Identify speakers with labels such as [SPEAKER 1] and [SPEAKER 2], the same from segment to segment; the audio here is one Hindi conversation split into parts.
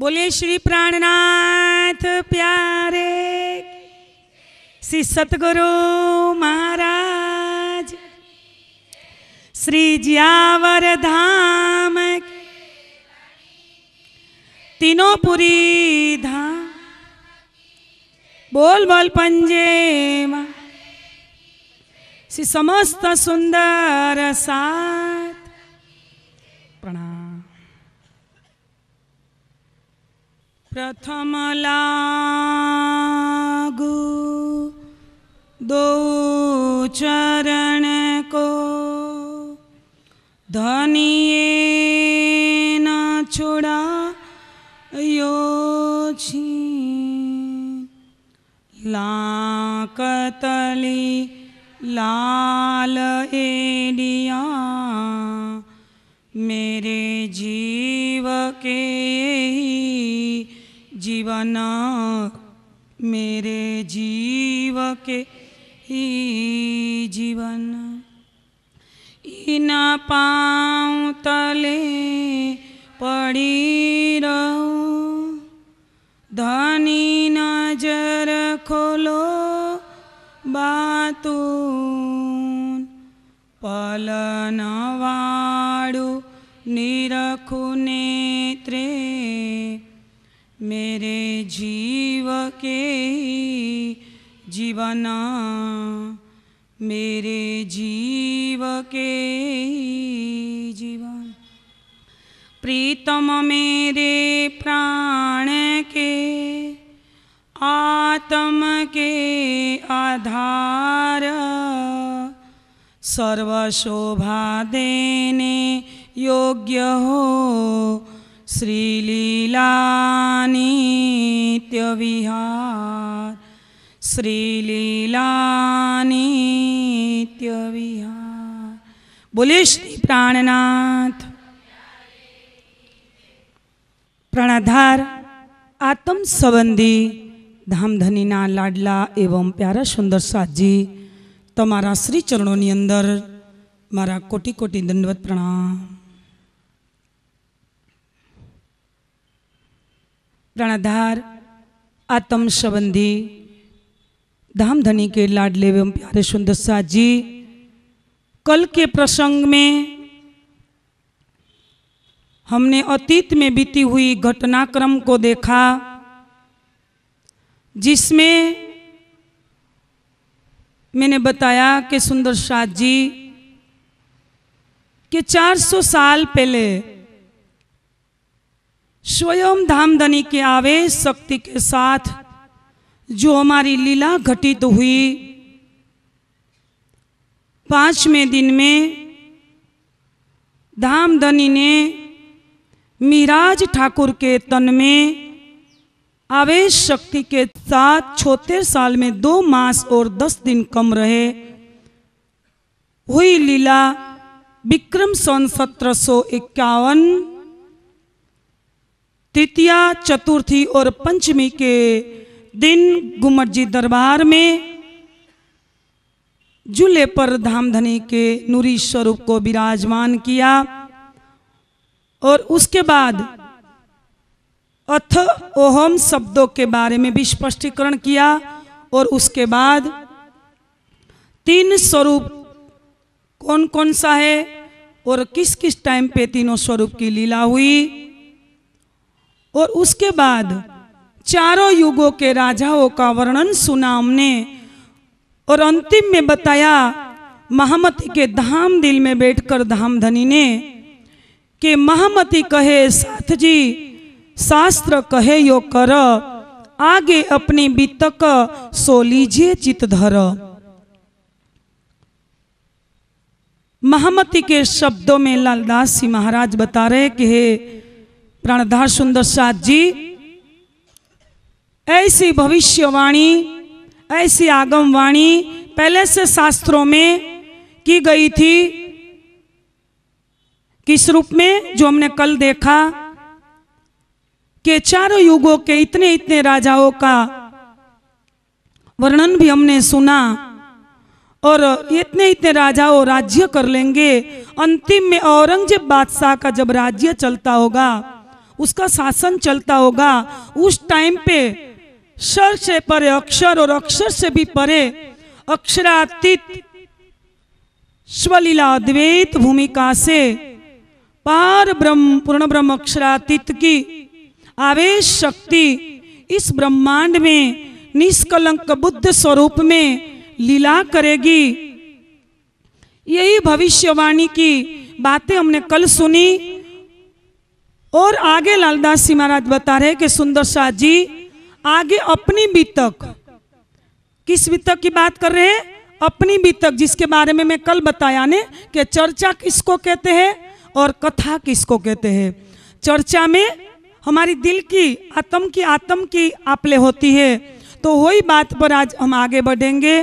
[SPEAKER 1] बोले श्री प्राणनाथ प्यारे श्री सतगुरु महाराज श्री जियावर धाम तीनों पुरी धाम बोल बोल पंजे श्री समस्त सुंदर सा प्रथम लागू दो चरण को धनिए न छोड़ा योची लाकतली लाल एडिया मेरे जीव के जीवना मेरे जीव के ही जीवन इना पाऊ तले पड़ी रहो धनी नजर खोलो बातू पलनवाड़ू निरखु नेत्रे मेरे जीव के जीवन मेरे जीव के जीवन प्रीतम मेरे प्राण के आत्म के आधार सर्वशोभा देने योग्य हो श्रीलीलानित्यविहार श्रीलीलानित्यविहार बोले श्री प्राणनाथ प्राणाधार आत्म संबंधी ધામધનીના લાડલા એવમ પ્યારા સુંદર સાજી તમારા શ્રી ચરણોની અંદર મારા કોટી કોટી દંડવત પ્રણામ प्राणाधार आत्म संबंधी धाम धनी के लाडले एवं प्यारे सुंदर शाह जी कल के प्रसंग में हमने अतीत में बीती हुई घटनाक्रम को देखा जिसमें मैंने बताया कि सुंदर शाह जी के 400 साल पहले स्वयं धामधनी के आवेश शक्ति के साथ जो हमारी लीला घटित हुई पांचवें दिन में धामधनी ने मिराज ठाकुर के तन में आवेश शक्ति के साथ छोटे साल में दो मास और दस दिन कम रहे हुई लीला विक्रम सन सत्रह सौ इक्यावन तृतीया चतुर्थी और पंचमी के दिन गुमट जी दरबार में झूले पर धामधनी के नूरी स्वरूप को विराजमान किया और उसके बाद अथ ओहम शब्दों के बारे में भी स्पष्टीकरण किया और उसके बाद तीन स्वरूप कौन कौन सा है और किस किस टाइम पे तीनों स्वरूप की लीला हुई और उसके बाद चारों युगों के राजाओं का वर्णन सुना हमने और अंतिम में बताया महामती के धाम दिल में बैठकर धाम धनी ने कि महामती कहे साथ जी शास्त्र कहे यो कर आगे अपनी बीतक सो लीजिए धर महामती के शब्दों में लालदास जी महाराज बता रहे कि हे प्राणधार सुंदर साथ जी ऐसी भविष्यवाणी ऐसी आगमवाणी पहले से शास्त्रों में की गई थी किस रूप में जो हमने कल देखा के चारों युगों के इतने इतने राजाओं का वर्णन भी हमने सुना और इतने इतने राजाओं राज्य कर लेंगे अंतिम में औरंगजेब बादशाह का जब राज्य चलता होगा उसका शासन चलता होगा उस टाइम पे सर से परे अक्षर और अक्षर से भी परे अक्षरातीत स्वलीला अद्वैत भूमिका से पार ब्रह्म पूर्ण ब्रह्म अक्षरातीत की आवेश शक्ति इस ब्रह्मांड में निष्कलंक बुद्ध स्वरूप में लीला करेगी यही भविष्यवाणी की बातें हमने कल सुनी और आगे लालदास जी महाराज बता रहे कि सुंदर शाह जी आगे अपनी बीतक किस बीतक की बात कर रहे हैं अपनी बीतक जिसके बारे में मैं कल बताया ने कि चर्चा किसको कहते हैं और कथा किसको कहते हैं चर्चा में हमारी दिल की आत्म की आत्म की आपले होती है तो वही बात पर आज हम आगे बढ़ेंगे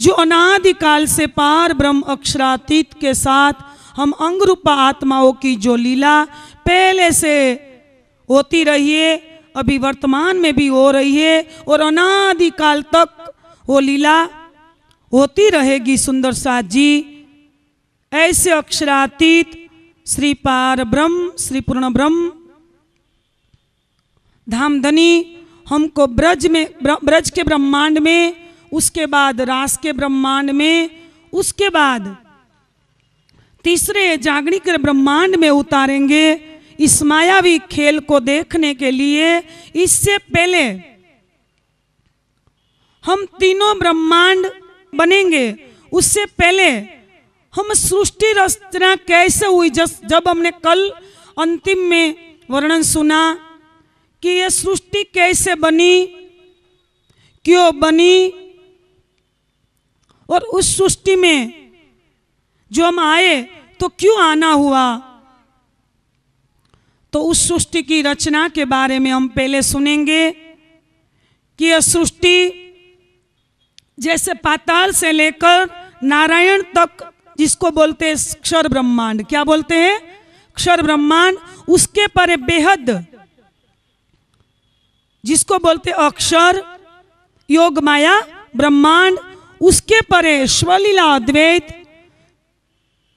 [SPEAKER 1] जो अनादिकाल से पार ब्रह्म अक्षरातीत के साथ हम अंग रूपा आत्माओं की जो लीला पहले से होती रही है अभी वर्तमान में भी हो रही है और अनादिकाल तक वो लीला होती रहेगी सुंदर साथ जी ऐसे अक्षरातीत श्री पार ब्रह्म श्री पूर्ण ब्रह्म धामधनी हमको ब्रज में ब्रज के ब्रह्मांड में उसके बाद रास के ब्रह्मांड में उसके बाद तीसरे जागणी के ब्रह्मांड में उतारेंगे इस मायावी खेल को देखने के लिए इससे पहले हम तीनों ब्रह्मांड बनेंगे उससे पहले हम सृष्टि रचना कैसे हुई जस जब हमने कल अंतिम में वर्णन सुना कि यह सृष्टि कैसे बनी क्यों बनी और उस सृष्टि में जो हम आए तो क्यों आना हुआ तो उस सृष्टि की रचना के बारे में हम पहले सुनेंगे कि यह सृष्टि जैसे पाताल से लेकर नारायण तक जिसको बोलते हैं क्षर ब्रह्मांड क्या बोलते हैं क्षर ब्रह्मांड उसके पर बेहद जिसको बोलते अक्षर योग माया ब्रह्मांड उसके परे स्वलीला अद्वैत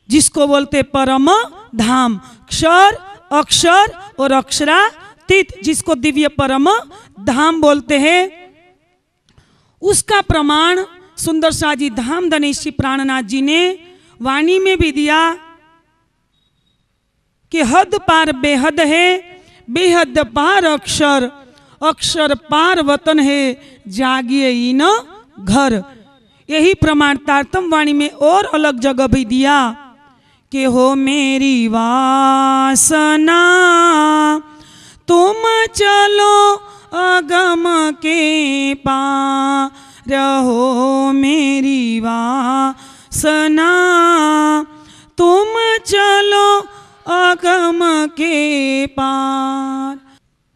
[SPEAKER 1] जिसको बोलते परम धाम क्षर अक्षर और अक्षरा तीत जिसको दिव्य परम धाम बोलते हैं उसका प्रमाण सुंदर शाह जी धाम धनेशी प्राणनाथ जी ने वाणी में भी दिया कि हद पार बेहद है बेहद पार अक्षर अक्षर पार वतन है जागिए इन घर यही प्रमाण तारतम वाणी में और अलग जगह भी दिया के हो मेरी वासना तुम चलो अगम के पा रहो मेरी वासना तुम चलो अगम के पार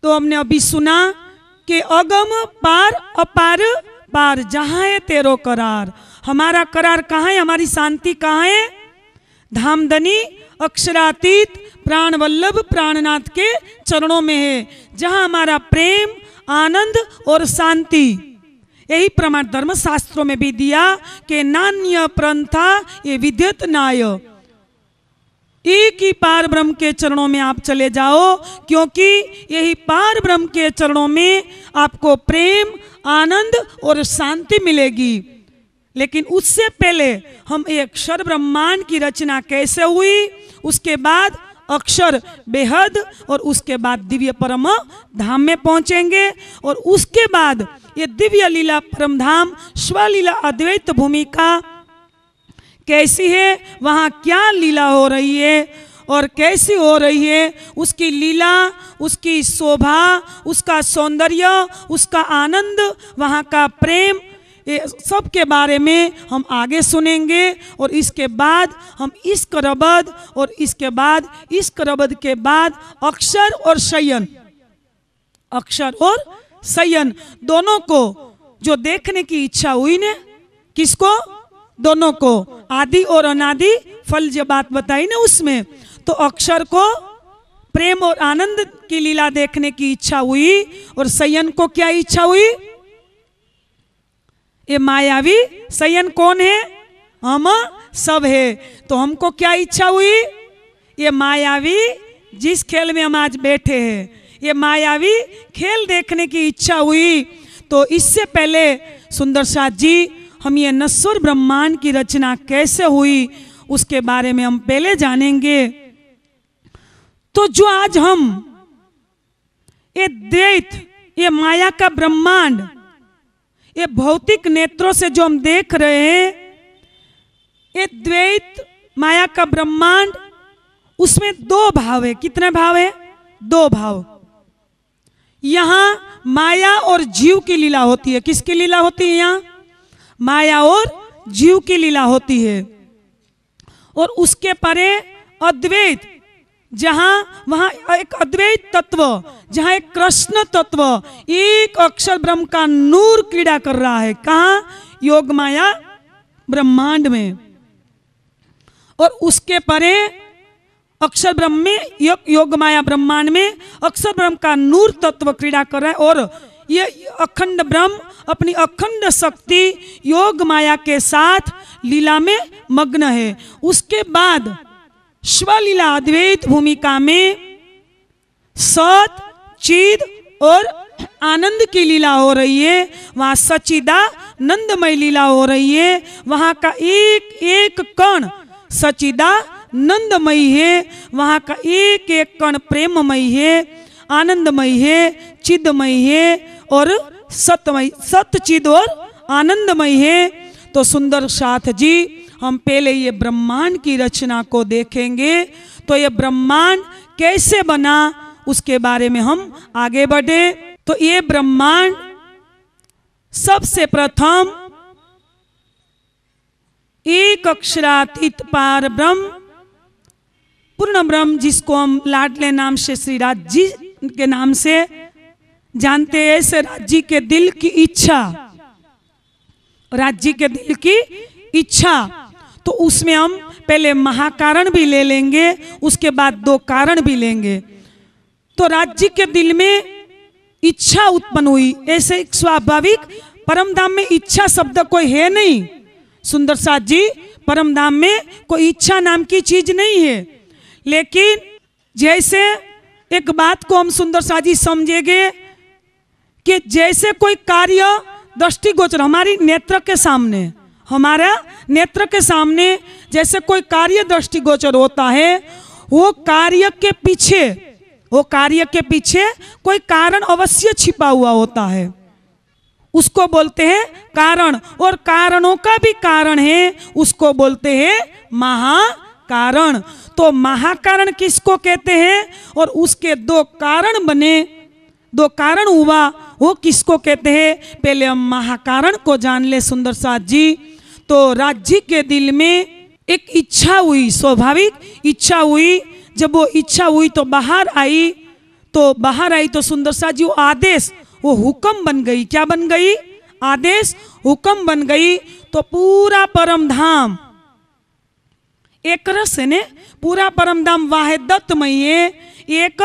[SPEAKER 1] तो हमने अभी सुना कि अगम पार अपार पार जहाँ है तेरो करार हमारा करार कहाँ है हमारी शांति कहाँ है धामदनी अक्षरातीत प्राण वल्लभ प्राणनाथ के चरणों में है जहां हमारा प्रेम आनंद और शांति यही प्रमाण धर्म शास्त्रों में भी दिया के नान्य प्रंथा ये विद्युत नाय एक ही पार ब्रह्म के चरणों में आप चले जाओ क्योंकि यही पार ब्रह्म के चरणों में आपको प्रेम आनंद और शांति मिलेगी लेकिन उससे पहले हम ये अक्षर ब्रह्मांड की रचना कैसे हुई उसके बाद अक्षर बेहद और उसके बाद दिव्य परम धाम में पहुंचेंगे और उसके बाद ये दिव्य लीला परम धाम स्वलीला अद्वैत भूमिका कैसी है वहाँ क्या लीला हो रही है और कैसी हो रही है उसकी लीला उसकी शोभा उसका सौंदर्य उसका आनंद वहाँ का प्रेम ये सब के बारे में हम आगे सुनेंगे और इसके बाद हम इस करबद और इसके बाद इस करबद के बाद अक्षर और शयन अक्षर और सयन दोनों को जो देखने की इच्छा हुई ने किसको दोनों को आदि और अनादि फल जो बात बताई ना उसमें तो अक्षर को प्रेम और आनंद की लीला देखने की इच्छा हुई और सयन को क्या इच्छा हुई ये मायावी सयन कौन है हम सब है तो हमको क्या इच्छा हुई ये मायावी जिस खेल में हम आज बैठे हैं ये मायावी खेल देखने की इच्छा हुई तो इससे पहले सुंदर शाह जी हम ये नस्वर ब्रह्मांड की रचना कैसे हुई उसके बारे में हम पहले जानेंगे तो जो आज हम ये द्वैत ये माया का ब्रह्मांड ये भौतिक नेत्रों से जो हम देख रहे हैं ये द्वैत माया का ब्रह्मांड उसमें दो भाव है कितने भाव है दो भाव यहां माया और जीव की लीला होती है किसकी लीला होती है यहां माया और जीव की लीला होती है और उसके परे अद्वैत जहाँ वहाँ एक अद्वैत तत्व जहाँ एक कृष्ण तत्व एक अक्षर ब्रह्म का नूर क्रीड़ा कर रहा है कहा योग माया ब्रह्मांड में और उसके परे अक्षर ब्रह्म में यो, योग माया ब्रह्मांड में अक्षर ब्रह्म का नूर तत्व क्रीड़ा कर रहा है और ये अखंड ब्रह्म अपनी अखंड शक्ति योग माया के साथ लीला में मग्न है उसके बाद स्वलीला अद्वैत भूमिका में सत चिद और आनंद की लीला हो रही है वहां सचिदा नंदमय लीला हो रही है वहां का एक एक कण सचिदा नंदमयी है वहाँ का एक एक कण प्रेममय है आनंदमय है चिदमय है और सतमय सत चिद और आनंदमय है तो सुंदर साथ जी हम पहले ये ब्रह्मांड की रचना को देखेंगे तो ये ब्रह्मांड कैसे बना उसके बारे में हम आगे बढ़े तो ये ब्रह्मांड सबसे प्रथम एक अक्षरातीत पार ब्रह्म पूर्ण ब्रह्म जिसको हम लाडले नाम से श्री राज जी के नाम से जानते हैं ऐसे राज्य के दिल की इच्छा राज्य के दिल की इच्छा तो उसमें हम पहले महाकारण भी ले लेंगे उसके बाद दो कारण भी लेंगे तो राज्य के दिल में इच्छा उत्पन्न हुई ऐसे स्वाभाविक परम धाम में इच्छा शब्द कोई है नहीं सुंदर साथ जी परम धाम में कोई इच्छा नाम की चीज नहीं है लेकिन जैसे एक बात को हम सुंदर साथ जी समझेंगे कि जैसे कोई कार्य दृष्टिगोचर हमारी नेत्र के सामने हमारा नेत्र के सामने जैसे कोई कार्य दृष्टि गोचर होता है वो कार्य के पीछे वो कार्य के पीछे कोई कारण अवश्य छिपा हुआ होता है उसको बोलते हैं कारण और कारणों का भी कारण है उसको बोलते हैं महाकारण तो महाकारण किसको कहते हैं और उसके दो कारण बने दो कारण हुआ वो किसको कहते हैं पहले हम महाकारण को जान ले सुंदर साथ जी तो राज्य के दिल में एक इच्छा हुई स्वाभाविक इच्छा हुई जब वो इच्छा हुई तो बाहर आई तो बाहर आई तो सुंदर शाह जी वो आदेश वो हुक्म बन गई क्या बन गई आदेश हुक्म बन गई तो पूरा परम धाम एक रस ने पूरा परम धाम वाह दत्तमयी है एक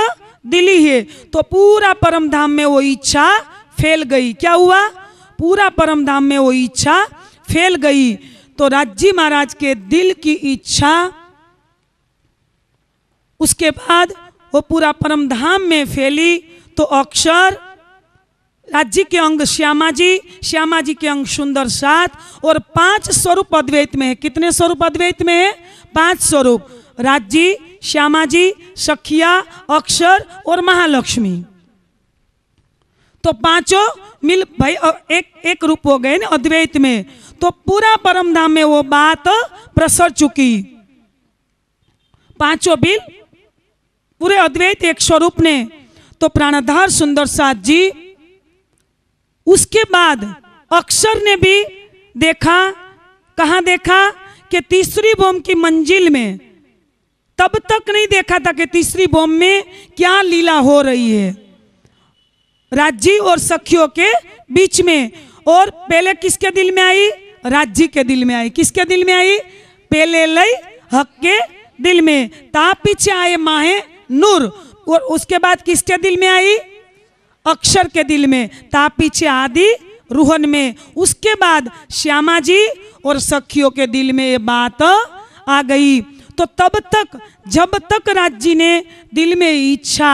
[SPEAKER 1] दिली है तो पूरा परम धाम में वो इच्छा फैल गई क्या हुआ पूरा परम धाम में वो इच्छा फैल गई तो राज्य महाराज के दिल की इच्छा उसके बाद वो पूरा परम धाम में फैली तो अक्षर राज्य के अंग श्यामा जी श्यामा जी के अंग सुंदर सात और पांच स्वरूप अद्वैत में है कितने स्वरूप अद्वैत में है पांच स्वरूप राज्य श्यामा जी सखिया अक्षर और महालक्ष्मी तो पांचों मिल भाई एक एक रूप हो गए ना अद्वैत में तो पूरा परमधाम में वो बात प्रसर चुकी पांचों बिल पूरे अद्वैत एक स्वरूप ने तो प्राणधार सुंदर साथ जी उसके बाद अक्षर ने भी देखा कहा देखा कि तीसरी भूम की मंजिल में तब तक नहीं देखा था कि तीसरी भूम में क्या लीला हो रही है राज्य और सखियों के बीच में और पहले किसके दिल में आई राज्य के दिल में आई किसके दिल में आई पहले लई हक के दिल में ता पीछे आए माहे नूर और उसके बाद किसके दिल में आई अक्षर के दिल में ता पीछे आदि रूहन में उसके बाद श्यामा जी और सखियों के दिल में ये बात आ गई तो तब तक जब तक राज्य ने दिल में इच्छा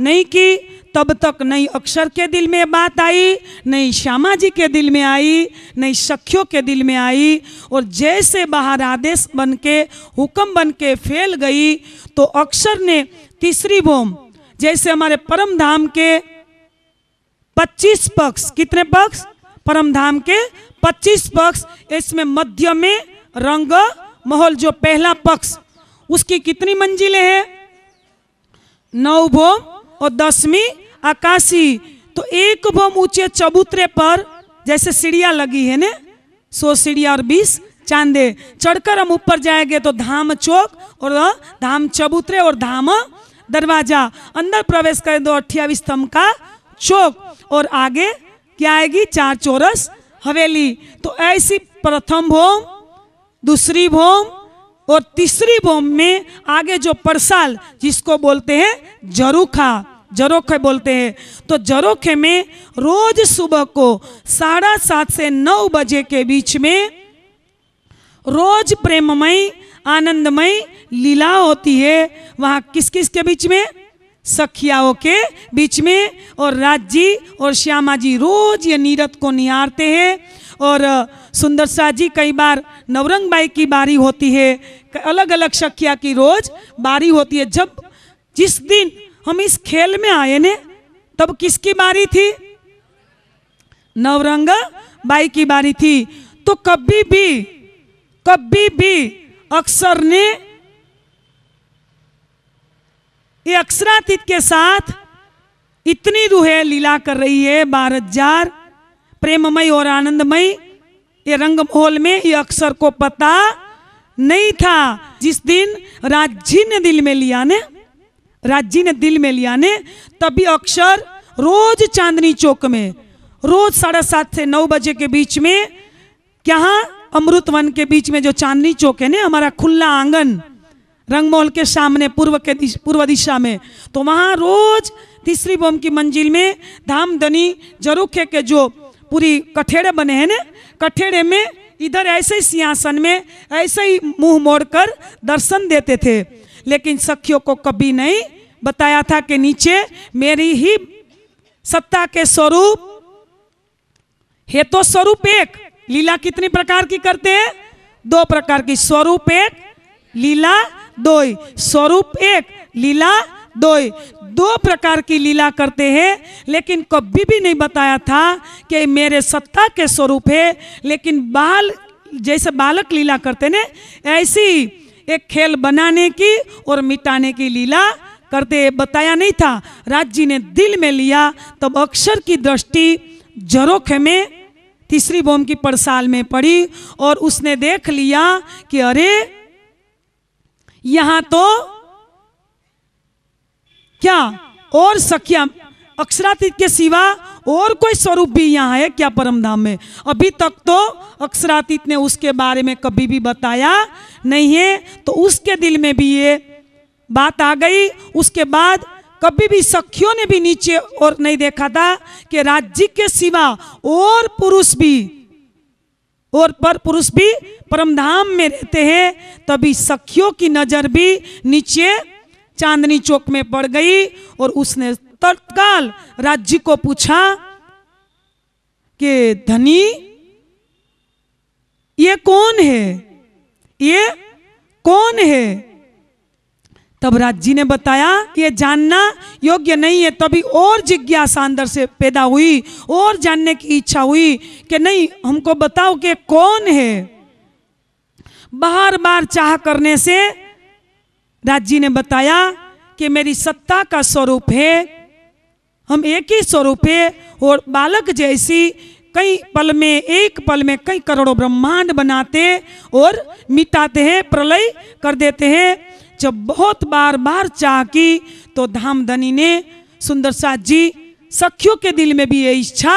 [SPEAKER 1] नहीं की तब तक नहीं अक्षर के दिल में बात आई नहीं श्यामा जी के दिल में आई नहीं सख्यों के दिल में आई और जैसे बाहर आदेश बन के हुक्म बन के फैल गई तो अक्षर ने तीसरी बोम जैसे हमारे परम धाम के 25 पक्ष कितने पक्ष परम धाम के 25 पक्ष इसमें मध्य में रंग महल जो पहला पक्ष उसकी कितनी मंजिलें हैं नौ भोम और दसवीं आकाशी तो एक बम ऊंचे चबूतरे पर जैसे सीढ़िया लगी है ने सो सीढ़िया और बीस चांदे चढ़कर हम ऊपर जाएंगे तो धाम चौक और धाम चबूतरे और धाम दरवाजा अंदर प्रवेश करें तो अट्ठावी स्तंभ का चौक और आगे क्या आएगी चार चौरस हवेली तो ऐसी प्रथम भोम दूसरी भोम और तीसरी भोम में आगे जो परसाल जिसको बोलते हैं जरूखा जरोखे बोलते हैं तो जरोखे में रोज सुबह को साढ़ा सात से नौ बजे के बीच में रोज प्रेममय आनंदमय लीला होती है वहाँ किस किस के बीच में सखियाओं के बीच में और राज जी और श्यामा जी रोज ये नीरत को निहारते हैं और सुंदर शाह जी कई बार नवरंग बाई की बारी होती है अलग अलग सखिया की रोज बारी होती है जब जिस दिन हम इस खेल में आए ने तब किसकी बारी थी नवरंग बाई की बारी थी तो कभी भी कभी भी अक्षर ने ये अक्षरातीत के साथ इतनी रूहे लीला कर रही है भारत जार प्रेममय और आनंदमय ये रंग रंगमोल में ये अक्षर को पता नहीं था जिस दिन राज्य ने दिल में लिया ने राज्य ने दिल में लिया ने तभी अक्षर रोज चांदनी चौक में रोज साढ़े सात से नौ बजे के बीच में क्या हाँ, अमृत वन के बीच में जो चांदनी चौक है ना हमारा खुला आंगन रंगमोल के सामने पूर्व के दिश, पूर्व दिशा में तो वहाँ रोज तीसरी बोम की मंजिल में धाम धनी जरूखे के जो पूरी कठेड़े बने हैं ना कठेड़े में इधर ऐसे ही सिंहासन में ऐसे ही मुंह मोड़कर दर्शन देते थे लेकिन सखियों को कभी नहीं बताया था कि नीचे मेरी ही सत्ता के स्वरूप हे तो स्वरूप एक लीला कितनी प्रकार की करते हैं दो प्रकार की स्वरूप एक लीला दो स्वरूप एक लीला दो दो प्रकार की लीला करते हैं लेकिन कभी भी नहीं बताया था कि मेरे सत्ता के स्वरूप है लेकिन बाल जैसे बालक लीला करते ना ऐसी एक खेल बनाने की और मिटाने की लीला करते बताया नहीं था राज जी ने दिल में लिया तब अक्षर की दृष्टि जरोखे में तीसरी बोम की पड़साल में पड़ी और उसने देख लिया कि अरे यहां तो क्या और सख्या अक्षरातीत के सिवा और कोई स्वरूप भी यहाँ है क्या परमधाम में अभी तक तो अक्षरातीत ने उसके बारे में कभी भी बताया नहीं है तो उसके दिल में भी ये बात आ गई उसके बाद कभी भी सखियों ने भी नीचे और नहीं देखा था कि राज्य के सिवा और पुरुष भी और पर पुरुष भी परमधाम में रहते हैं तभी सखियों की नज़र भी नीचे चांदनी चौक में पड़ गई और उसने तत्काल राज्य को पूछा कि धनी ये कौन है ये कौन है तब राज्य ने बताया कि ये जानना योग्य नहीं है तभी और जिज्ञासा अंदर से पैदा हुई और जानने की इच्छा हुई कि नहीं हमको बताओ कि कौन है बार बार चाह करने से राज्य ने बताया कि मेरी सत्ता का स्वरूप है हम एक ही स्वरूप और बालक जैसी कई पल में एक पल में कई करोड़ों ब्रह्मांड बनाते और मिटाते हैं प्रलय कर देते हैं जब बहुत बार बार चाह की तो धाम धनी ने सुंदर सा जी सखियों के दिल में भी ये इच्छा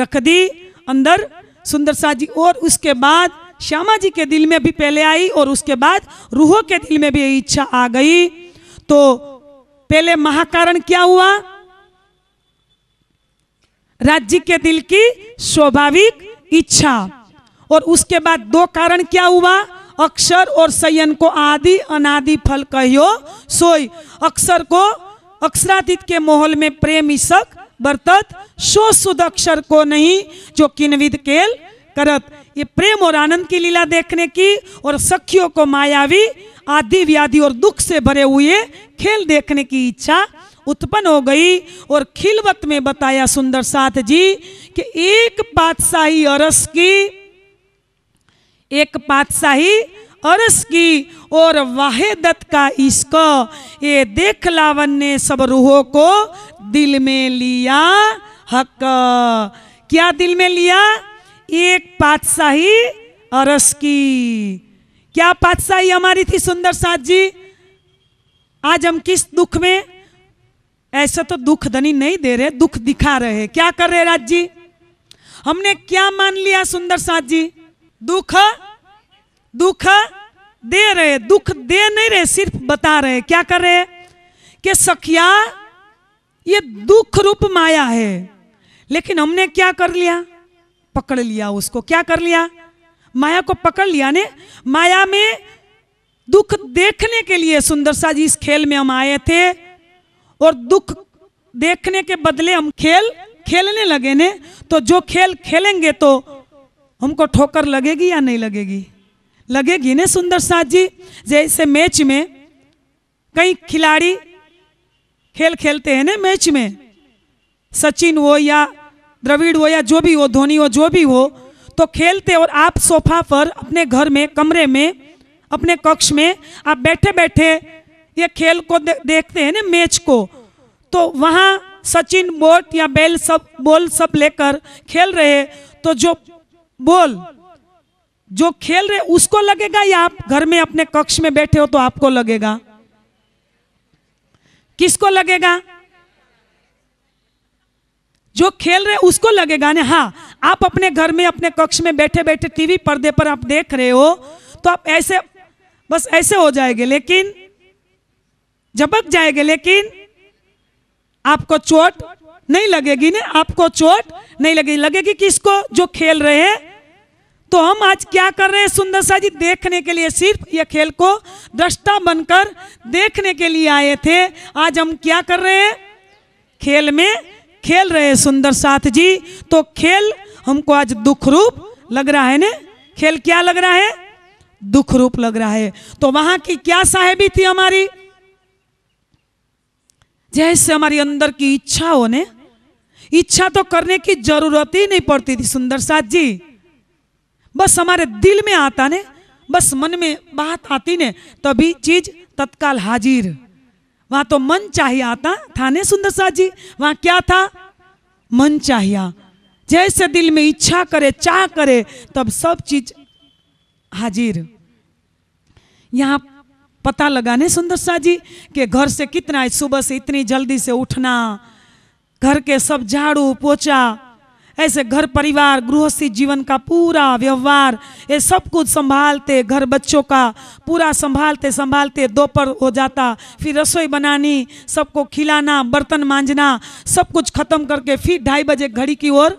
[SPEAKER 1] रख दी अंदर सुंदर सा जी और उसके बाद श्यामा जी के दिल में भी पहले आई और उसके बाद रूहों के दिल में भी ये इच्छा आ गई तो पहले महाकारण क्या हुआ राज्य के दिल की स्वाभाविक इच्छा और उसके बाद दो कारण क्या हुआ अक्षर और सयन को आदि अनादि फल कहियो सोई अक्षर को अक्षरातीत के माहौल में प्रेम इशक बरतत सो सुद अक्षर को नहीं जो किनविद केल करत ये प्रेम और आनंद की लीला देखने की और सखियों को मायावी आदि व्याधि और दुख से भरे हुए खेल देखने की इच्छा उत्पन्न हो गई और खिलवत में बताया सुंदर साथ जी कि एक पातशाही अरस की एक पातशाही अरस की और दत्त का इश्क ये देख लावन ने सब रूहों को दिल में लिया हक क्या दिल में लिया एक पातशाही अरस की क्या पातशाही हमारी थी सुंदर साथ जी आज हम किस दुख में ऐसा तो दुख धनी नहीं दे रहे दुख दिखा रहे क्या कर रहे राज जी हमने क्या मान लिया सुंदर साथ जी दुख दुख दे रहे दुख दे नहीं रहे सिर्फ बता रहे क्या कर रहे कि सखिया ये दुख रूप माया है लेकिन हमने क्या कर लिया पकड़ लिया उसको क्या कर लिया माया को पकड़ लिया ने माया में दुख देखने के लिए सुंदर सा जी इस खेल में हम आए थे और दुख देखने के बदले हम खेल खेलने लगे ने तो जो खेल खेलेंगे तो हमको ठोकर लगेगी या नहीं लगेगी लगेगी ने सुंदर साथ जी जैसे मैच में कई खिलाड़ी खेल खेलते हैं ना मैच में सचिन हो या द्रविड़ हो या जो भी हो धोनी हो जो भी हो तो खेलते और आप सोफा पर अपने घर में कमरे में अपने कक्ष में आप बैठे बैठे ये खेल को दे, देखते हैं ना मैच को तो वहाँ सचिन बोट या बेल सब बॉल सब लेकर खेल रहे तो जो बॉल जो खेल रहे उसको लगेगा या आप घर में अपने कक्ष में बैठे हो तो आपको लगेगा किसको लगेगा जो खेल रहे उसको लगेगा ना हाँ आप अपने घर में अपने कक्ष में बैठे बैठे टीवी पर्दे पर आप देख रहे हो तो आप ऐसे बस ऐसे हो जाएंगे लेकिन झपक जाएंगे लेकिन आपको चोट नहीं लगेगी ना आपको चोट नहीं लगेगी लगेगी किसको जो खेल रहे हैं तो हम आज क्या कर रहे हैं सुंदर शाह जी देखने के लिए सिर्फ ये खेल को दृष्टा बनकर देखने के लिए आए थे आज हम क्या कर रहे हैं खेल में खेल रहे हैं सुंदर साथ जी तो खेल हमको आज दुख रूप लग रहा है ना खेल क्या लग रहा है दुख रूप लग रहा है तो वहां की क्या साहेबी थी हमारी जैसे हमारी अंदर की इच्छा होने इच्छा तो करने की जरूरत ही नहीं पड़ती थी सुंदर साथ जी बस हमारे दिल में आता ने बस मन में बात आती ने तभी चीज तत्काल हाजिर वहां तो मन चाहिए आता था ने सुंदर साथ जी वहां क्या था मन चाहिए जैसे दिल में इच्छा करे चाह करे तब सब चीज हाजिर यहां पता लगाने सुंदर शाह जी के घर से कितना है सुबह से इतनी जल्दी से उठना घर के सब झाड़ू पोचा ऐसे घर परिवार गृहस्थी जीवन का पूरा व्यवहार ये सब कुछ संभालते घर बच्चों का पूरा संभालते संभालते दोपहर हो जाता फिर रसोई बनानी सबको खिलाना बर्तन मांजना सब कुछ खत्म करके फिर ढाई बजे घड़ी की ओर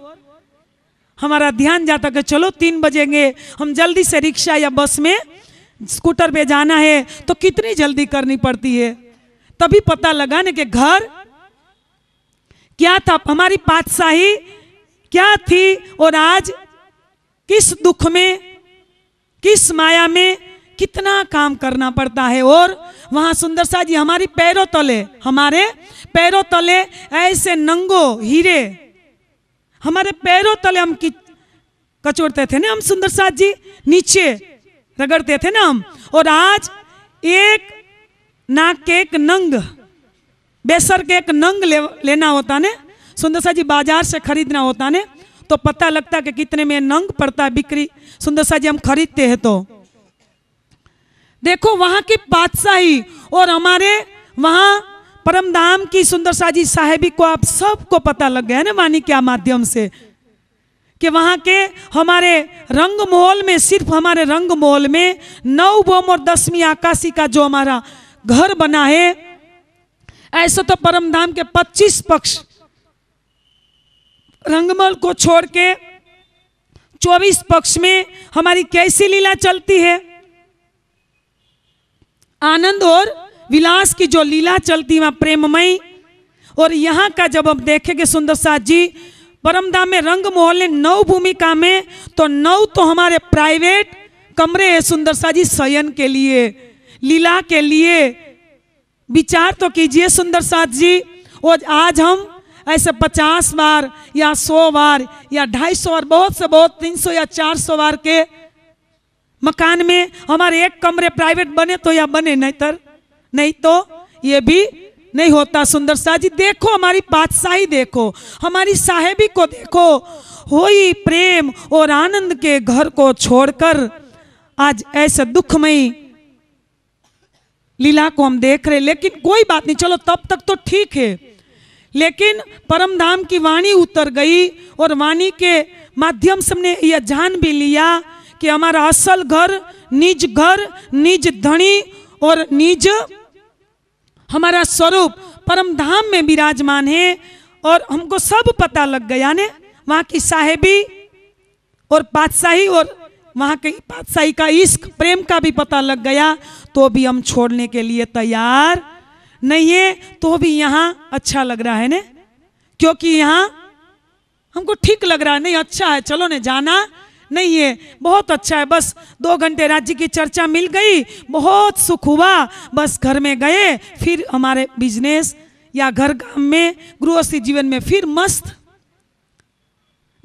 [SPEAKER 1] हमारा ध्यान जाता कि चलो तीन बजेंगे हम जल्दी से रिक्शा या बस में स्कूटर पे जाना है तो कितनी जल्दी करनी पड़ती है तभी पता लगा ना कि घर क्या था हमारी पातशाही क्या थी और आज किस दुख में किस माया में कितना काम करना पड़ता है और वहां सुंदर शाह जी हमारी पैरों तले हमारे पैरों तले ऐसे नंगो हीरे हमारे पैरों तले हम कचोड़ते थे ना हम सुंदर शाह जी नीचे रगड़ते थे ना हम और आज एक नाक के एक नंग बेसर के एक नंग ले, लेना होता ने सा जी बाजार से खरीदना होता ने तो पता लगता कि कितने में नंग पड़ता है बिक्री सा जी हम खरीदते हैं तो देखो वहां की बादशाही और हमारे वहां परमधाम की सुंदरसा जी साहेबी को आप सबको पता लग गया ना वाणी क्या माध्यम से कि वहाँ के हमारे रंग मोहल में सिर्फ हमारे रंग मोहल में नौ बोम और दसवीं आकाशी का जो हमारा घर बना है ऐसे तो परम धाम के 25 पक्ष रंगमल को छोड़ के 24 पक्ष में हमारी कैसी लीला चलती है आनंद और विलास की जो लीला चलती है वहां प्रेममयी और यहाँ का जब हम देखेंगे सुंदर साहद जी बरमदा में रंग मोहल्ले नौ भूमिका में तो नौ तो हमारे प्राइवेट कमरे सुंदर सुंदरसा जी शयन के लिए लीला के लिए विचार तो कीजिए सुंदर साथ जी और आज हम ऐसे पचास बार या सौ बार या ढाई सौ बार बहुत से बहुत तीन सौ या चार सौ बार के मकान में हमारे एक कमरे प्राइवेट बने तो या बने नहीं तर नहीं तो ये भी नहीं होता सुंदर शाह जी देखो हमारी बादशाही देखो हमारी साहेबी को देखो होई प्रेम और आनंद के घर को छोड़कर आज ऐसे दुखमयी लीला को हम देख रहे लेकिन कोई बात नहीं चलो तब तक तो ठीक है लेकिन परम धाम की वाणी उतर गई और वाणी के माध्यम से हमने यह जान भी लिया कि हमारा असल घर निज घर निज धनी और निज हमारा स्वरूप परम धाम में विराजमान है और हमको सब पता लग गया ने वहाँ की साहेबी और पातशाही और वहाँ की पातशाही का इश्क प्रेम का भी पता लग गया तो भी हम छोड़ने के लिए तैयार नहीं है तो भी यहाँ अच्छा लग रहा है ने क्योंकि यहाँ हमको ठीक लग रहा है नहीं अच्छा है चलो ने जाना नहीं है बहुत अच्छा है बस दो घंटे राज्य की चर्चा मिल गई बहुत सुख हुआ बस घर में गए फिर हमारे बिजनेस या घर काम में गृहस्थी जीवन में फिर मस्त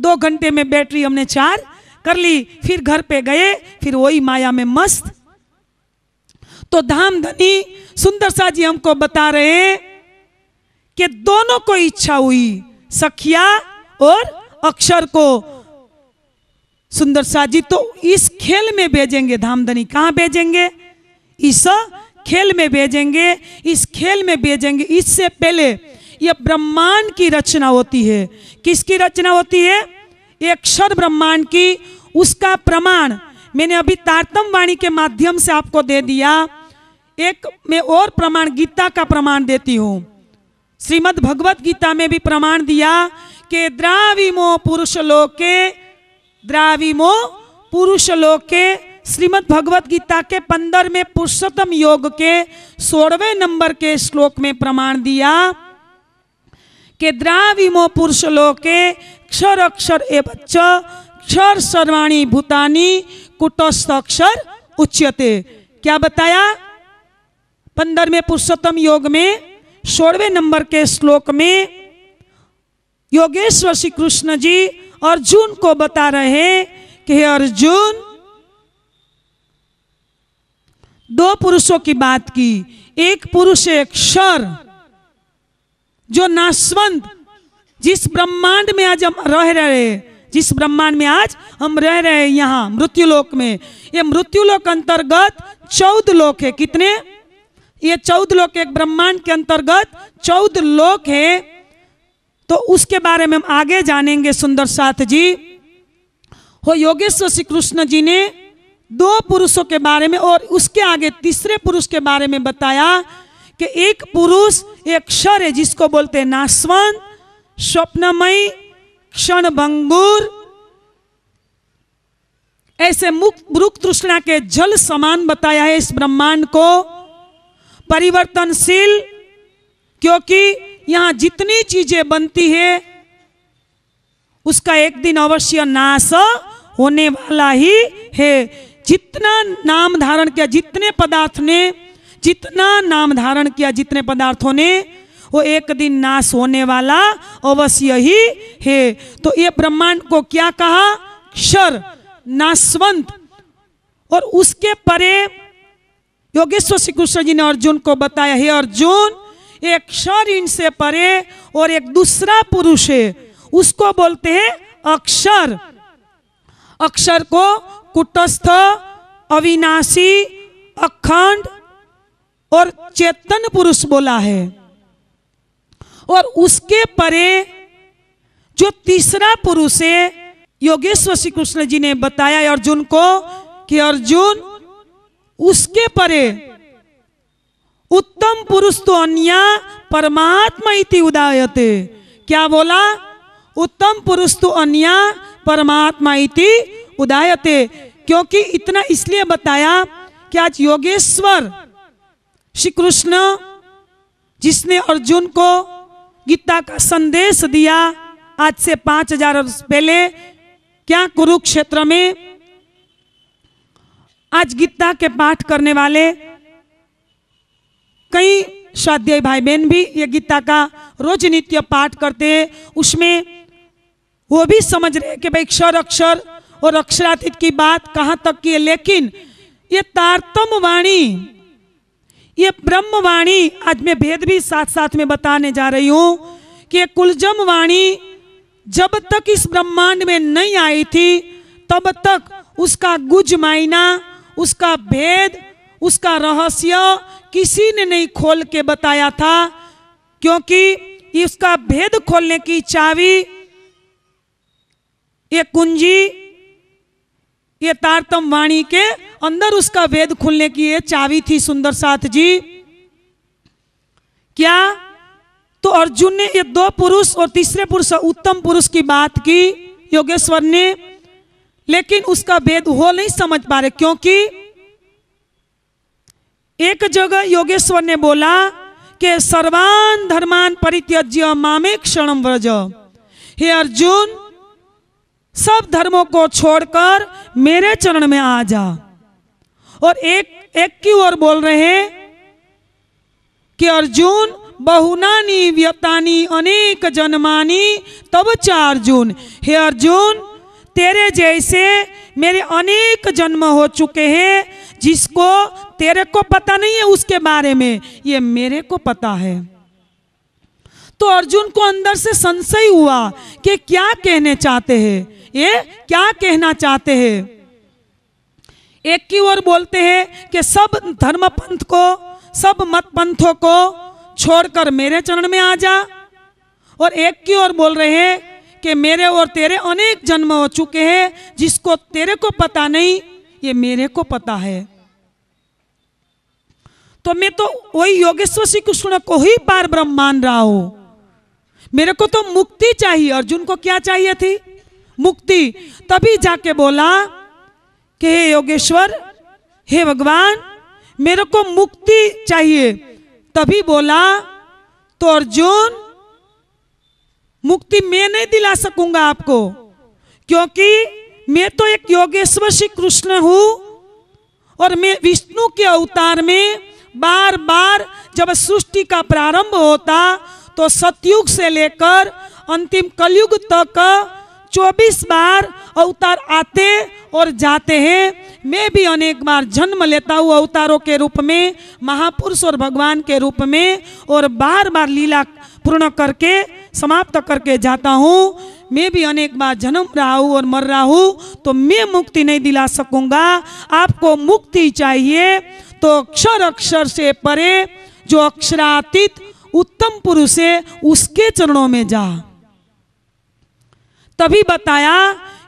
[SPEAKER 1] दो घंटे में बैटरी हमने चार कर ली फिर घर पे गए फिर वही माया में मस्त तो धाम धनी सुंदर सा जी हमको बता रहे हैं कि दोनों को इच्छा हुई सखिया और अक्षर को सुंदर शाह जी तो इस खेल में भेजेंगे धामधनी कहाँ भेजेंगे इस खेल में भेजेंगे इस खेल में भेजेंगे इससे पहले यह ब्रह्मांड की रचना होती है किसकी रचना होती है एक अक्षर ब्रह्मांड की उसका प्रमाण मैंने अभी तारतम वाणी के माध्यम से आपको दे दिया एक मैं और प्रमाण गीता का प्रमाण देती हूँ श्रीमद भगवत गीता में भी प्रमाण दिया के द्राविमो पुरुष लोके द्राविमो पुरुष के श्रीमद भगवत गीता के में पुरुषोत्तम योग के सोलवे नंबर के श्लोक में प्रमाण दिया के द्राविमो पुरुष लोके क्षर अक्षर एवं क्षर सर्वाणी भूतानी कुटस्थ अक्षर उच्यते क्या बताया में पुरुषोत्तम योग में सोलवे नंबर के श्लोक में योगेश्वर श्री कृष्ण जी अर्जुन को बता रहे कि हे अर्जुन दो पुरुषों की बात की एक पुरुष एक क्षर जो नाशवंत जिस ब्रह्मांड में आज हम रह रहे जिस ब्रह्मांड में आज हम रह रहे हैं यहाँ लोक में ये मृत्युलोक अंतर्गत चौदह लोक है कितने ये चौदह लोक एक ब्रह्मांड के अंतर्गत चौदह लोक है तो उसके बारे में हम आगे जानेंगे सुंदर साथ जी हो योगेश्वर श्री कृष्ण जी ने दो पुरुषों के बारे में और उसके आगे तीसरे पुरुष के बारे में बताया कि एक पुरुष एक क्षर है जिसको बोलते हैं नास्वंत स्वप्नमय क्षण भंगुर ऐसे मुक्त ब्रुक तृष्णा के जल समान बताया है इस ब्रह्मांड को परिवर्तनशील क्योंकि यहां जितनी चीजें बनती है उसका एक दिन अवश्य नाश होने वाला ही है जितना नाम धारण किया जितने पदार्थ ने जितना नाम धारण किया जितने पदार्थों ने वो एक दिन नाश होने वाला अवश्य ही है तो ये ब्रह्मांड को क्या कहा क्षर नाशवंत और उसके परे योगेश्वर श्री कृष्ण जी ने अर्जुन को बताया हे अर्जुन एक क्षर इनसे परे और एक दूसरा पुरुष है उसको बोलते हैं अक्षर अक्षर को कुटस्थ अविनाशी अखंड और चेतन पुरुष बोला है और उसके परे जो तीसरा पुरुष है योगेश्वर श्री कृष्ण जी ने बताया अर्जुन को कि अर्जुन उसके परे उत्तम पुरुष तो अन्य परमात्मा इति उदायते क्या बोला उत्तम पुरुष तो अन्य परमात्मा इति उदायते क्योंकि इतना इसलिए बताया कि आज योगेश्वर श्री कृष्ण जिसने अर्जुन को गीता का संदेश दिया आज से पांच हजार वर्ष पहले क्या कुरुक्षेत्र में आज गीता के पाठ करने वाले कई स्वाध्याय भाई बहन भी ये गीता का रोज नित्य पाठ करते हैं उसमें वो भी समझ रहे कि भाई क्षर अक्षर और अक्षरातीत की बात कहाँ तक की है लेकिन ये तारतम वाणी ये ब्रह्म वाणी आज मैं भेद भी साथ साथ में बताने जा रही हूँ कि कुलजम वाणी जब तक इस ब्रह्मांड में नहीं आई थी तब तक उसका गुज मायना उसका भेद उसका रहस्य किसी ने नहीं खोल के बताया था क्योंकि उसका भेद खोलने की चावी ये कुंजी ये तारतम वाणी के अंदर उसका भेद खुलने की ये चावी थी सुंदर साथ जी क्या तो अर्जुन ने ये दो पुरुष और तीसरे पुरुष उत्तम पुरुष की बात की योगेश्वर ने लेकिन उसका भेद हो नहीं समझ पा रहे क्योंकि एक जगह योगेश्वर ने बोला के सर्वान धर्मान परित्यज्य मामे क्षण व्रज हे अर्जुन सब धर्मों को छोड़कर मेरे चरण में आ जा और एक एक की ओर बोल रहे हैं कि अर्जुन बहुनानी व्यतानी अनेक जन्मानी तब चार अर्जुन हे अर्जुन तेरे जैसे मेरे अनेक जन्म हो चुके हैं जिसको तेरे को पता नहीं है उसके बारे में ये मेरे को पता है तो अर्जुन को अंदर से संशय हुआ कि क्या कहने चाहते हैं ये क्या कहना चाहते हैं एक की ओर बोलते हैं कि सब धर्म पंथ को सब मत पंथों को छोड़कर मेरे चरण में आ जा और एक की ओर बोल रहे हैं कि मेरे और तेरे अनेक जन्म हो चुके हैं जिसको तेरे को पता नहीं ये मेरे को पता है तो मैं तो वही योगेश्वर श्री कृष्ण को ही पार ब्रह्म मान रहा हूं मेरे को तो मुक्ति चाहिए अर्जुन को क्या चाहिए थी मुक्ति तभी जाके बोला कि हे योगेश्वर हे भगवान मेरे को मुक्ति चाहिए तभी बोला तो अर्जुन मुक्ति मैं नहीं दिला सकूंगा आपको क्योंकि मैं तो एक योगेश्वर श्री कृष्ण हूं और मैं विष्णु के अवतार में बार बार जब सृष्टि का प्रारंभ होता तो सतयुग से लेकर अंतिम कलयुग तक 24 बार अवतार आते और जाते हैं मैं भी अनेक बार जन्म लेता हूँ अवतारों के रूप में महापुरुष और भगवान के रूप में और बार बार लीला पूर्ण करके समाप्त करके जाता हूँ मैं भी अनेक बार जन्म रहा हूँ और मर रहा हूँ तो मैं मुक्ति नहीं दिला सकूंगा आपको मुक्ति चाहिए तो अक्षर अक्षर से परे जो अक्षरातीत उत्तम पुरुष है उसके चरणों में जा तभी बताया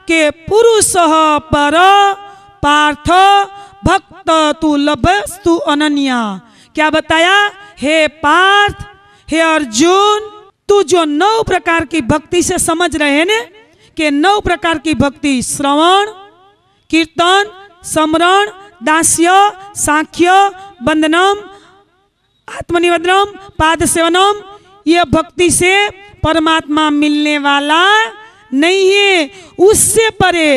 [SPEAKER 1] कि पुरुष पर पार्थ भक्त तू लभस्तु तू अनन्या क्या बताया हे पार्थ हे अर्जुन तू तो जो नौ प्रकार की भक्ति से समझ रहे ने कि नौ प्रकार की भक्ति श्रवण कीर्तन समरण दास्य सांख्य बंदनम आत्मनिवेदनम पाद सेवनम यह भक्ति से परमात्मा मिलने वाला नहीं है उससे परे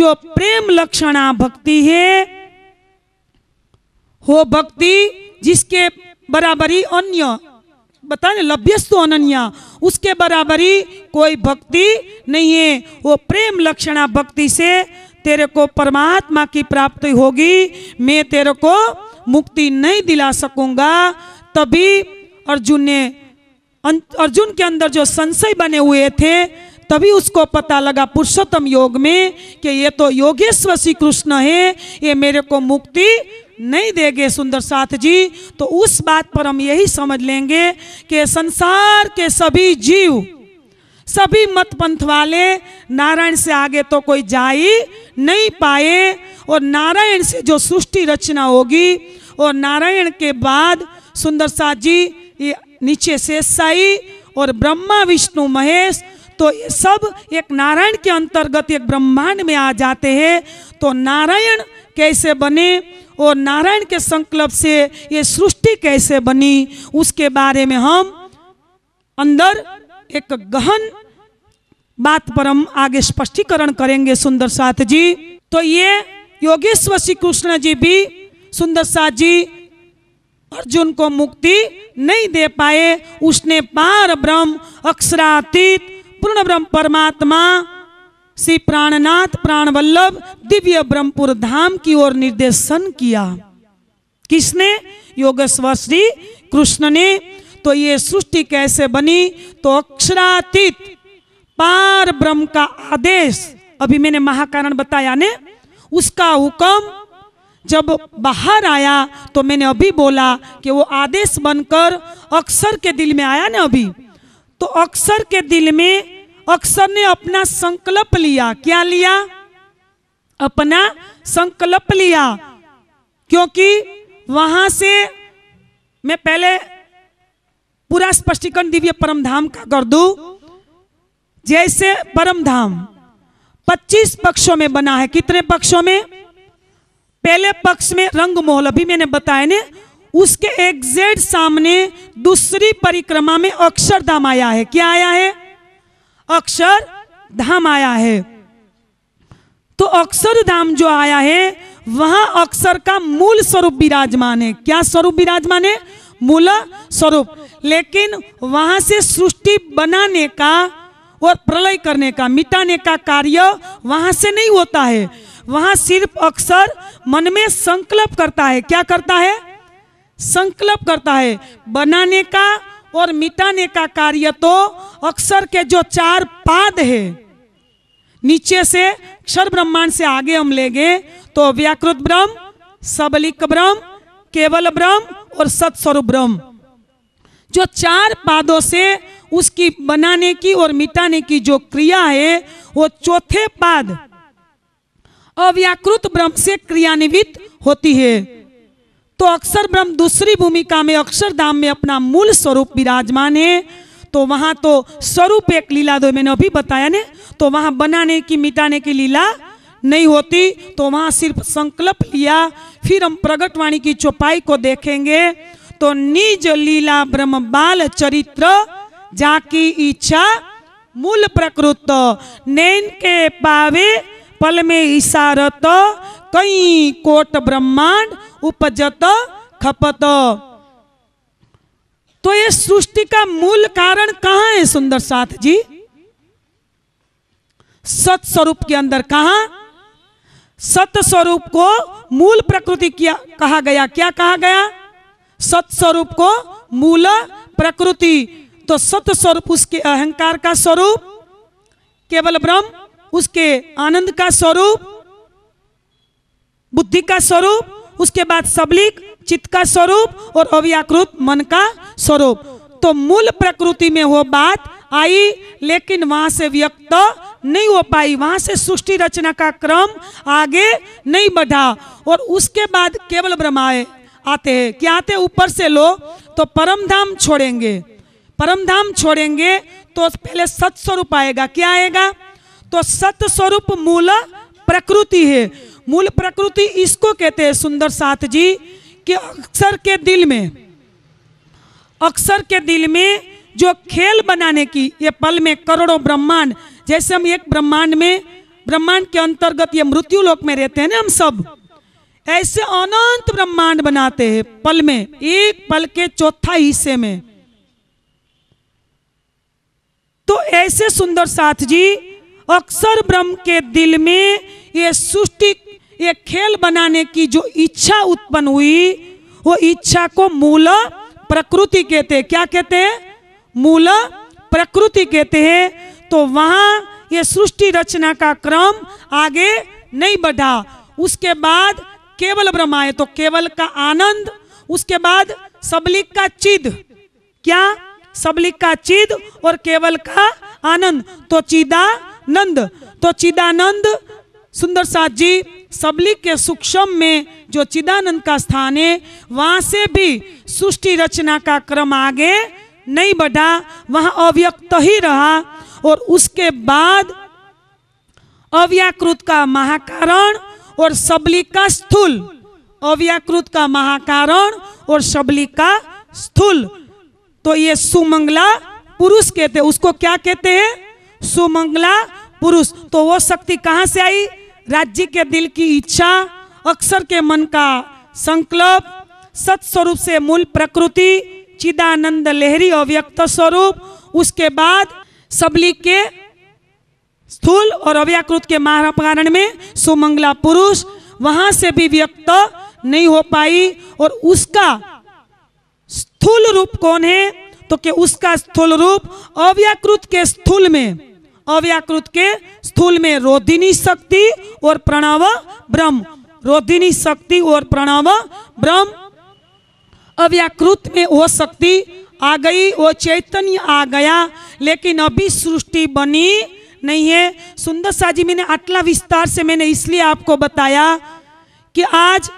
[SPEAKER 1] जो प्रेम लक्षणा भक्ति है हो भक्ति जिसके बराबरी अन्य बताने लभ्यस्तु अनन्या उसके बराबरी कोई भक्ति नहीं है वो प्रेम लक्षणा भक्ति से तेरे को परमात्मा की प्राप्ति होगी मैं तेरे को मुक्ति नहीं दिला सकूंगा तभी अर्जुन ने अं, अर्जुन के अंदर जो संशय बने हुए थे तभी उसको पता लगा पुरुषोत्तम योग में कि ये तो योगेश्वर श्री कृष्ण है ये मेरे को मुक्ति नहीं देंगे सुंदर साथ जी तो उस बात पर हम यही समझ लेंगे कि संसार के सभी जीव सभी मत पंथ वाले नारायण से आगे तो कोई जा ही नहीं पाए और नारायण से जो सृष्टि रचना होगी और नारायण के बाद सुंदर साथ जी ये नीचे से साई और ब्रह्मा विष्णु महेश तो ये सब एक नारायण के अंतर्गत एक ब्रह्मांड में आ जाते हैं तो नारायण कैसे बने और नारायण के संकल्प से ये सृष्टि कैसे बनी उसके बारे में हम अंदर एक गहन बात पर हम आगे स्पष्टीकरण करेंगे सुंदर साथ जी तो ये योगेश्वर श्री कृष्ण जी भी सुंदर साथ जी अर्जुन को मुक्ति नहीं दे पाए उसने पार ब्रह्म अक्षरातीत पूर्ण ब्रह्म परमात्मा श्री प्राणनाथ प्राणवल्लभ दिव्य ब्रह्मपुर धाम की ओर निर्देशन किया किसने योगेश्वर श्री कृष्ण ने तो ये सृष्टि कैसे बनी तो अक्षरातीत पार ब्रह्म का आदेश अभी मैंने महाकारण बताया ने उसका हुक्म जब बाहर आया तो मैंने अभी बोला कि वो आदेश बनकर अक्षर के दिल में आया ना अभी तो अक्षर के दिल में अक्सर ने अपना संकल्प लिया क्या लिया अपना संकल्प लिया क्योंकि वहां से मैं पहले पूरा स्पष्टीकरण दिव्य परमधाम का कर दू जैसे परमधाम 25 पक्षों में बना है कितने पक्षों में पहले पक्ष में रंग मोहल अभी मैंने बताया ने उसके एग्जेक्ट सामने दूसरी परिक्रमा में अक्षरधाम आया है क्या आया है अक्षर धाम आया है तो अक्षर धाम जो आया है वहां अक्षर का मूल स्वरूप विराजमान है क्या स्वरूप विराजमान है मूल स्वरूप लेकिन वहां से सृष्टि बनाने का और प्रलय करने का मिटाने का कार्य वहां से नहीं होता है वहां सिर्फ अक्सर मन में संकल्प करता है क्या करता है संकल्प करता है बनाने का और मिटाने का कार्य तो अक्षर के जो चार पाद है नीचे से अक्षर ब्रह्मांड से आगे हम लेंगे तो व्याकृत ब्रह्म सबलिक ब्रह्म केवल ब्रह्म और सत्स्वरूप ब्रह्म जो चार पादों से उसकी बनाने की और मिटाने की जो क्रिया है वो चौथे पाद अव्याकृत ब्रह्म से क्रियान्वित होती है तो अक्षर ब्रह्म दूसरी भूमिका में अक्षरधाम में अपना मूल स्वरूप विराजमान है तो वहां तो स्वरूप एक लीला दो मैंने अभी बताया ने तो वहां बनाने की मिटाने की लीला नहीं होती तो वहां सिर्फ संकल्प लिया फिर हम प्रगटवाणी की चौपाई को देखेंगे तो निज लीला ब्रह्म बाल चरित्र जाकी इच्छा मूल प्रकृत नैन के पावे पल में इशारत कई कोट ब्रह्मांड उपजत खपत तो ये सृष्टि का मूल कारण कहां है सुंदर साथ जी सत स्वरूप के अंदर कहा सत स्वरूप को मूल प्रकृति किया कहा गया क्या कहा गया सत स्वरूप को मूल प्रकृति तो सत स्वरूप उसके अहंकार का स्वरूप केवल ब्रह्म उसके आनंद का स्वरूप बुद्धि का स्वरूप उसके बाद सबलिक चित्त का स्वरूप और अव्याकृत मन का स्वरूप तो मूल प्रकृति में वो बात आई लेकिन वहां से व्यक्त नहीं हो पाई वहां से सृष्टि रचना का क्रम आगे नहीं बढ़ा और उसके बाद केवल ब्रह्माए आते हैं क्या आते ऊपर से लो तो परम धाम छोड़ेंगे परम धाम छोड़ेंगे तो पहले सत स्वरूप आएगा क्या आएगा तो सत स्वरूप मूल प्रकृति है मूल प्रकृति इसको कहते हैं सुंदर साथ जी कि अक्सर के दिल में अक्सर के दिल में जो खेल बनाने की ये पल में करोड़ों ब्रह्मांड जैसे हम एक ब्रह्मांड में ब्रह्मांड के अंतर्गत ये मृत्यु लोक में रहते हैं ना हम सब ऐसे अनंत ब्रह्मांड बनाते हैं पल में एक पल के चौथा हिस्से में तो ऐसे सुंदर साथ जी अक्सर ब्रह्म के दिल में ये सृष्टि एक खेल बनाने की जो इच्छा उत्पन्न हुई वो इच्छा को मूल प्रकृति कहते हैं क्या कहते हैं मूल प्रकृति कहते हैं तो वहां ये सृष्टि रचना का क्रम आगे नहीं बढ़ा उसके बाद केवल ब्रह्मा है तो केवल का आनंद उसके बाद सबलिक का चिद क्या सबलिक का चिद और केवल का आनंद तो चिदानंद तो चिदानंद सुंदर साथ जी सबली के सूक्ष्म में जो चिदानंद का स्थान है वहां से भी सृष्टि रचना का क्रम आगे नहीं बढ़ा वहां अव्यक्त ही रहा और उसके बाद अव्याकृत का महाकारण और सबली का स्थूल अव्याकृत का महाकारण और सबली का स्थूल तो ये सुमंगला पुरुष कहते उसको क्या कहते हैं सुमंगला पुरुष तो वो शक्ति कहां से आई राज्य के दिल की इच्छा अक्षर के मन का संकल्प सत्स्वरूप से मूल प्रकृति चिदानंद लहरी अव्यक्त स्वरूप उसके बाद सबली के स्थूल और अव्याकृत के महापारण में सुमंगला पुरुष वहां से भी व्यक्त नहीं हो पाई और उसका स्थूल रूप कौन है तो के उसका स्थूल रूप अव्याकृत के स्थूल में अव्याकृत के स्थूल में रोधिनी शक्ति और प्रणव ब्रह्म रोधिनी शक्ति और प्रणव ब्रह्म अव्याकृत में वो शक्ति आ गई वो चैतन्य आ गया लेकिन अभी सृष्टि बनी नहीं है सुंदर जी मैंने अटला विस्तार से मैंने इसलिए आपको बताया कि आज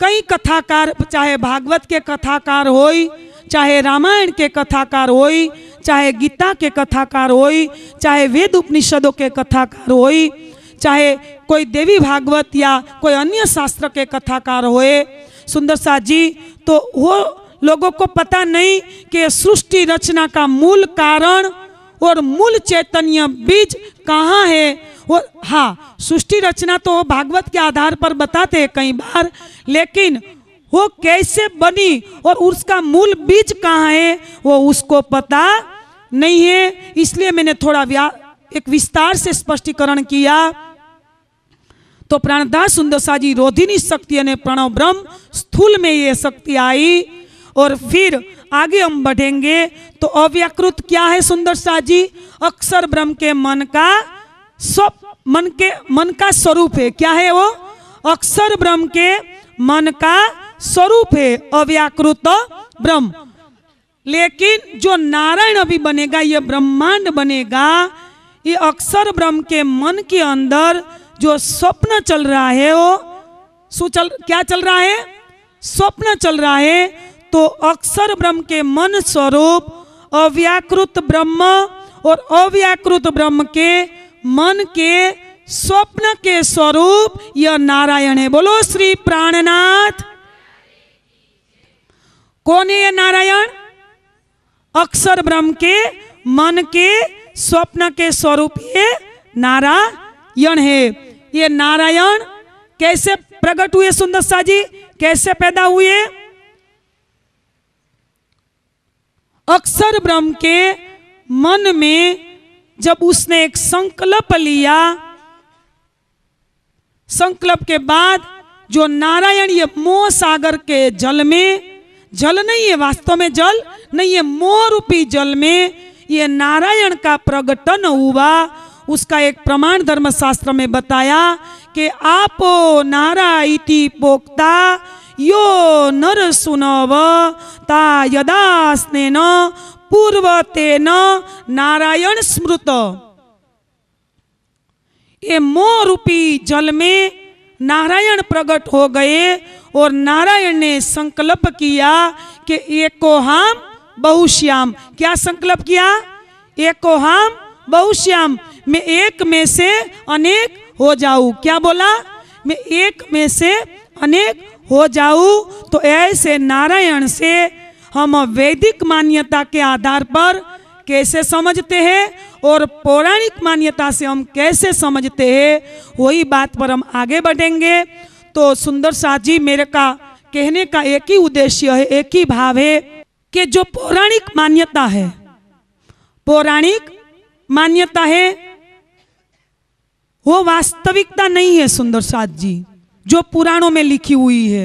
[SPEAKER 1] कई कथाकार चाहे भागवत के कथाकार होई चाहे रामायण के कथाकार होई चाहे गीता के कथाकार होई चाहे वेद उपनिषदों के कथाकार होई चाहे कोई देवी भागवत या कोई अन्य शास्त्र के कथाकार होए सुंदर शाह जी तो वो लोगों को पता नहीं कि सृष्टि रचना का मूल कारण और मूल चैतन्य बीज कहाँ है और हाँ सृष्टि रचना तो भागवत के आधार पर बताते हैं कई बार लेकिन वो कैसे बनी और उसका मूल बीज कहाँ है वो उसको पता नहीं है इसलिए मैंने थोड़ा एक विस्तार से स्पष्टीकरण किया तो प्राणदास सुंदर जी रोधिनी शक्ति ने प्रणव ब्रह्म स्थूल में ये शक्ति आई और फिर आगे हम बढ़ेंगे तो अव्याकृत क्या है सुंदर शाह जी अक्षर ब्रह्म के मन का सब मन के मन का स्वरूप है क्या है वो अक्षर ब्रह्म के मन का स्वरूप है अव्याकृत ब्रह्म लेकिन जो नारायण अभी बनेगा ये ब्रह्मांड बनेगा ये अक्षर ब्रह्म के मन के अंदर जो स्वप्न चल रहा है वो सुचल क्या चल रहा है स्वप्न चल रहा है तो अक्षर ब्रह्म के मन स्वरूप अव्याकृत ब्रह्म और अव्याकृत ब्रह्म के मन के स्वप्न के स्वरूप यह नारायण है बोलो श्री प्राणनाथ कौन है ये नारायण अक्षर ब्रह्म के मन के स्वप्न के स्वरूप ये नारायण है ये नारायण कैसे प्रकट हुए सुंदर साजी कैसे पैदा हुए अक्षर ब्रह्म के मन में जब उसने एक संकल्प लिया संकल्प के बाद जो नारायण ये मोह सागर के जल में जल नहीं है वास्तव में जल नहीं है मोह रूपी जल में ये नारायण का प्रगटन हुआ उसका एक प्रमाण धर्म शास्त्र में बताया कि आप नारायति पोक्ता यो नर सुनव ता यदा स्नेन पूर्व तेन नारायण स्मृत ये मोह रूपी जल में नारायण प्रगट हो गए और नारायण ने संकल्प किया कि एको हम बहुश्याम क्या संकल्प किया एको हम बहुश्याम मैं एक में से अनेक हो जाऊ क्या बोला मैं एक में से अनेक हो जाऊ तो ऐसे नारायण से हम वैदिक मान्यता के आधार पर कैसे समझते हैं और पौराणिक मान्यता से हम कैसे समझते हैं वही बात पर हम आगे बढ़ेंगे तो सुंदर शाह जी मेरे का कहने का एक ही उद्देश्य है एक ही भाव है कि जो पौराणिक मान्यता है पौराणिक मान्यता है वो वास्तविकता नहीं है सुंदर साथ जी जो पुराणों में लिखी हुई है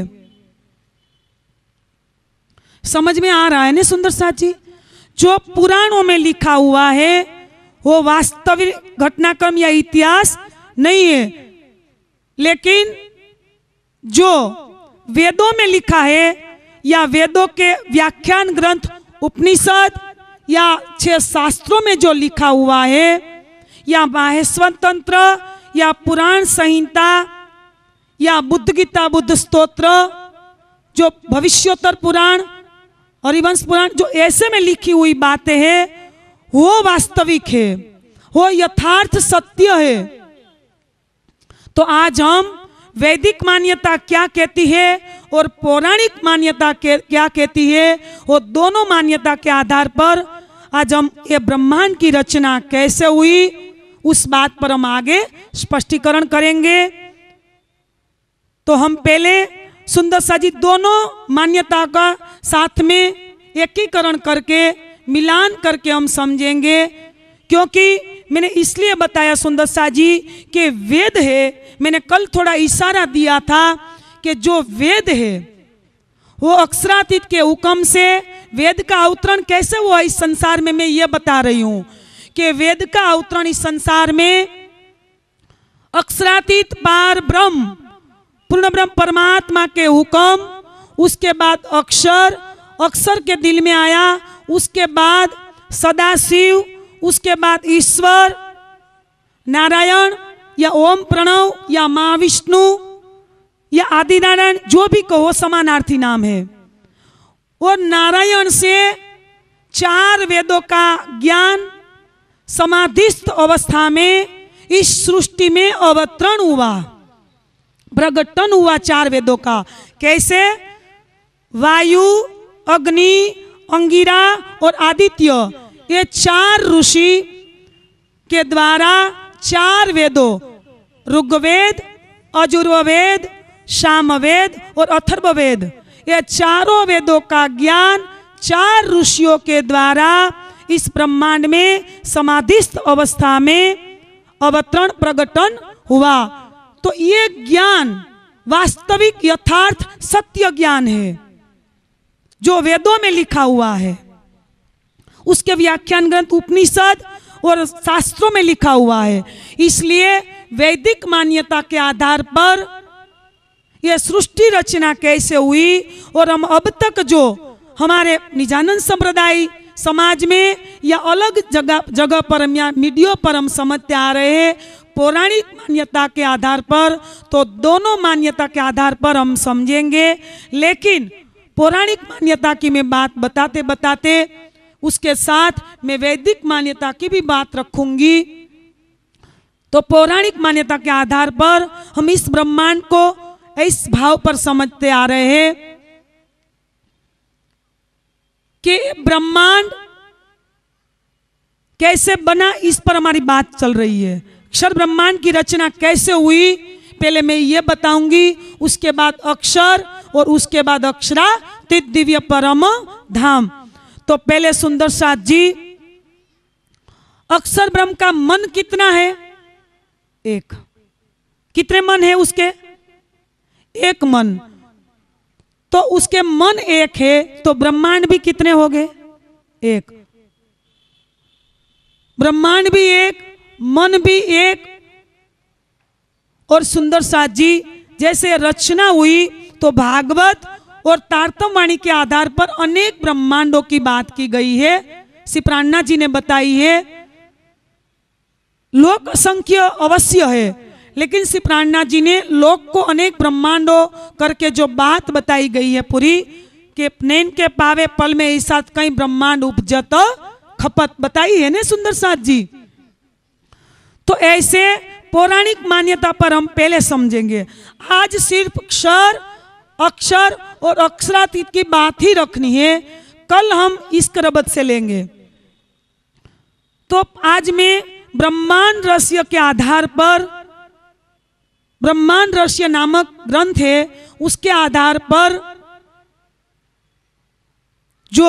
[SPEAKER 1] समझ में आ रहा है ना सुंदर साथ जी जो पुराणों में लिखा हुआ है वो वास्तविक घटनाक्रम या इतिहास नहीं है लेकिन जो वेदों में लिखा है या वेदों के व्याख्यान ग्रंथ उपनिषद या छह शास्त्रों में जो लिखा हुआ है या माहेश्वर तंत्र या पुराण संहिता या बुद्ध गीता बुद्ध स्तोत्र जो भविष्योत्तर पुराण और हरिवंश पुराण जो ऐसे में लिखी हुई बातें हैं वो वास्तविक है वो यथार्थ सत्य है तो आज हम वैदिक मान्यता क्या कहती है और पौराणिक मान्यता क्या कहती है और दोनों मान्यता के आधार पर आज हम ये ब्रह्मांड की रचना कैसे हुई उस बात पर हम आगे स्पष्टीकरण करेंगे तो हम पहले सुंदर साजी दोनों मान्यता का साथ में एकीकरण करके मिलान करके हम समझेंगे क्योंकि मैंने इसलिए बताया सुंदर जी कि वेद है मैंने कल थोड़ा इशारा दिया था कि जो वेद है वो अक्षरातीत के हुक्म से वेद का अवतरण कैसे हुआ इस संसार में मैं ये बता रही हूं कि वेद का अवतरण इस संसार में अक्षरातीत पार ब्रह्म पूर्ण ब्रह्म परमात्मा के हुक्म उसके बाद अक्षर अक्षर के दिल में आया उसके बाद सदाशिव उसके बाद ईश्वर नारायण या ओम प्रणव या महाविष्णु या आदि नारायण जो भी कहो समानार्थी नाम है और नारायण से चार वेदों का ज्ञान समाधिस्थ अवस्था में इस सृष्टि में अवतरण हुआ प्रगटन हुआ चार वेदों का कैसे वायु अग्नि अंगिरा और आदित्य ये चार ऋषि के द्वारा चार वेदों ऋग्वेद अजुर्वेद सामवेद और अथर्ववेद ये चारों वेदों का ज्ञान चार ऋषियों के द्वारा इस ब्रह्मांड में समाधिस्थ अवस्था में अवतरण प्रगटन हुआ तो ये ज्ञान वास्तविक यथार्थ सत्य ज्ञान है जो वेदों में लिखा हुआ है उसके व्याख्यान ग्रंथ उपनिषद और शास्त्रों में लिखा हुआ है इसलिए वैदिक मान्यता के आधार पर यह सृष्टि रचना कैसे हुई और हम अब तक जो हमारे निजानंद संप्रदाय समाज में या अलग जगह जगह पर हम या मीडियो पर हम समझते आ रहे हैं पौराणिक मान्यता के आधार पर तो दोनों मान्यता के आधार पर हम समझेंगे लेकिन पौराणिक मान्यता की मैं बात बताते बताते उसके साथ मैं वैदिक मान्यता की भी बात रखूंगी तो पौराणिक मान्यता के आधार पर हम इस ब्रह्मांड को इस भाव पर समझते आ रहे हैं कि ब्रह्मांड कैसे बना इस पर हमारी बात चल रही है अक्षर ब्रह्मांड की रचना कैसे हुई पहले मैं ये बताऊंगी उसके बाद अक्षर और उसके बाद अक्षरा दिव्य परम धाम तो पहले सुंदर साथ जी अक्षर ब्रह्म का मन कितना है एक कितने मन है उसके एक मन तो उसके मन एक है तो ब्रह्मांड भी कितने हो गए एक ब्रह्मांड भी एक मन भी एक और सुंदर साथ जी जैसे रचना हुई तो भागवत और वाणी के आधार पर अनेक ब्रह्मांडों की बात की गई है सिप्राणा जी ने बताई है लोक संख्य अवश्य है लेकिन सिप्राणा जी ने लोक को अनेक ब्रह्मांडों करके जो बात बताई गई है पूरी के नैन के पावे पल में इस साथ कई ब्रह्मांड उपजत खपत बताई है ना सुंदर साथ जी तो ऐसे पौराणिक मान्यता पर हम पहले समझेंगे आज सिर्फ क्षर अक्षर और अक्षरातीत की बात ही रखनी है कल हम इस क्रबत से लेंगे तो आज मैं ब्रह्मांड रहस्य के आधार पर ब्रह्मांड रहस्य नामक ग्रंथ है उसके आधार पर जो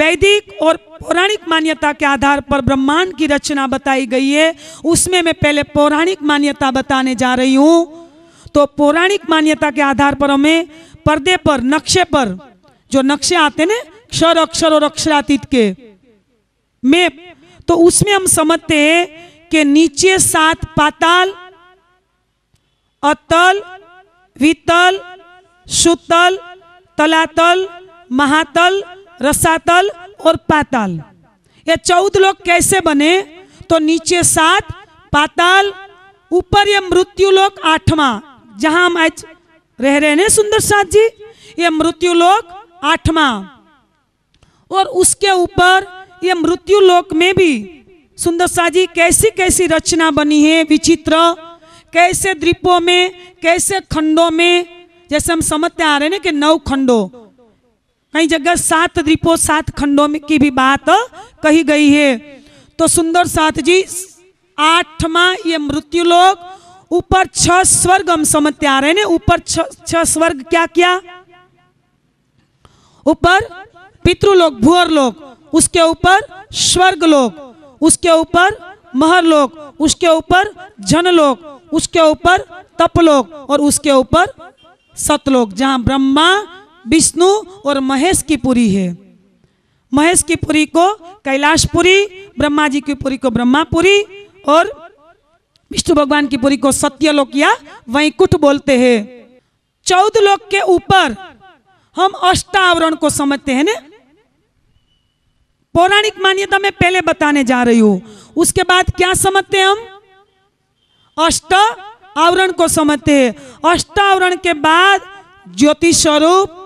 [SPEAKER 1] वैदिक और पौराणिक मान्यता के आधार पर ब्रह्मांड की रचना बताई गई है उसमें मैं पहले पौराणिक मान्यता बताने जा रही हूं तो पौराणिक मान्यता के आधार पर हमें पर्दे पर नक्शे पर जो नक्शे आते ना क्षर अक्षर और अक्षरातीत के मैप तो उसमें हम समझते हैं कि नीचे सात पाताल अतल वितल सुतल तलातल महातल रसातल और पाताल ये चौदह लोग कैसे बने तो नीचे सात पाताल ऊपर ये मृत्यु लोक आठवा जहां हम आज रह रहे हैं सुंदर सात जी ये मृत्यु लोक आठवा और उसके ऊपर ये मृत्यु लोक में भी सुंदर शाह जी कैसी कैसी रचना बनी है विचित्र कैसे द्वीपों में कैसे खंडों में जैसे हम समझते आ रहे हैं कि नौ खंडों कई जगह सात द्वीपों सात खंडों में की भी बात कही गई है तो सुंदर सात जी आठवा ये मृत्यु लोक ऊपर छह स्वर्ग हम समझते आ रहे हैं ऊपर छह स्वर्ग क्या क्या ऊपर पितृलोक भूअर लोक उसके ऊपर स्वर्ग लोक उसके ऊपर महर लोग उसके ऊपर जन लोग उसके ऊपर तपलोक और उसके ऊपर सतलोक जहां ब्रह्मा विष्णु और महेश की पुरी है महेश की पुरी को कैलाशपुरी ब्रह्मा जी की पुरी को ब्रह्मापुरी और विष्णु भगवान की पुरी को सत्य लोक या वैकुंठ बोलते हैं चौदह लोक के ऊपर हम अष्टावरण को समझते हैं ना पौराणिक मान्यता में पहले बताने जा रही हूं उसके बाद क्या समझते हैं हम अष्ट आवरण को समझते हैं अष्ट आवरण के बाद ज्योतिष स्वरूप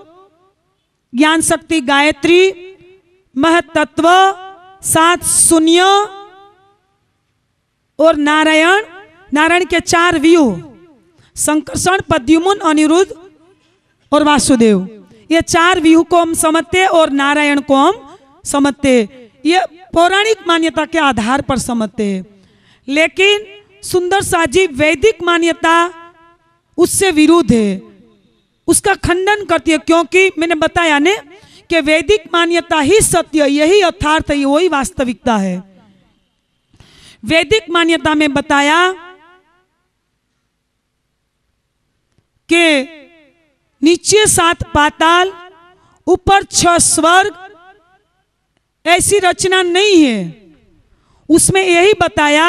[SPEAKER 1] ज्ञान शक्ति गायत्री महतत्व सात शून्य और नारायण नारायण के चार व्यू संकर्षण पद्युमन अनिरुद्ध और वासुदेव ये चार व्यू को हम समझते और नारायण को हम समझते ये पौराणिक मान्यता के आधार पर समझते लेकिन सुंदर साजी वैदिक मान्यता उससे विरुद्ध है उसका खंडन करती है क्योंकि मैंने बताया ने कि वैदिक मान्यता ही सत्य यही यथार्थ है वही वास्तविकता है वैदिक मान्यता में बताया के नीचे सात पाताल ऊपर छह स्वर्ग ऐसी रचना नहीं है उसमें यही बताया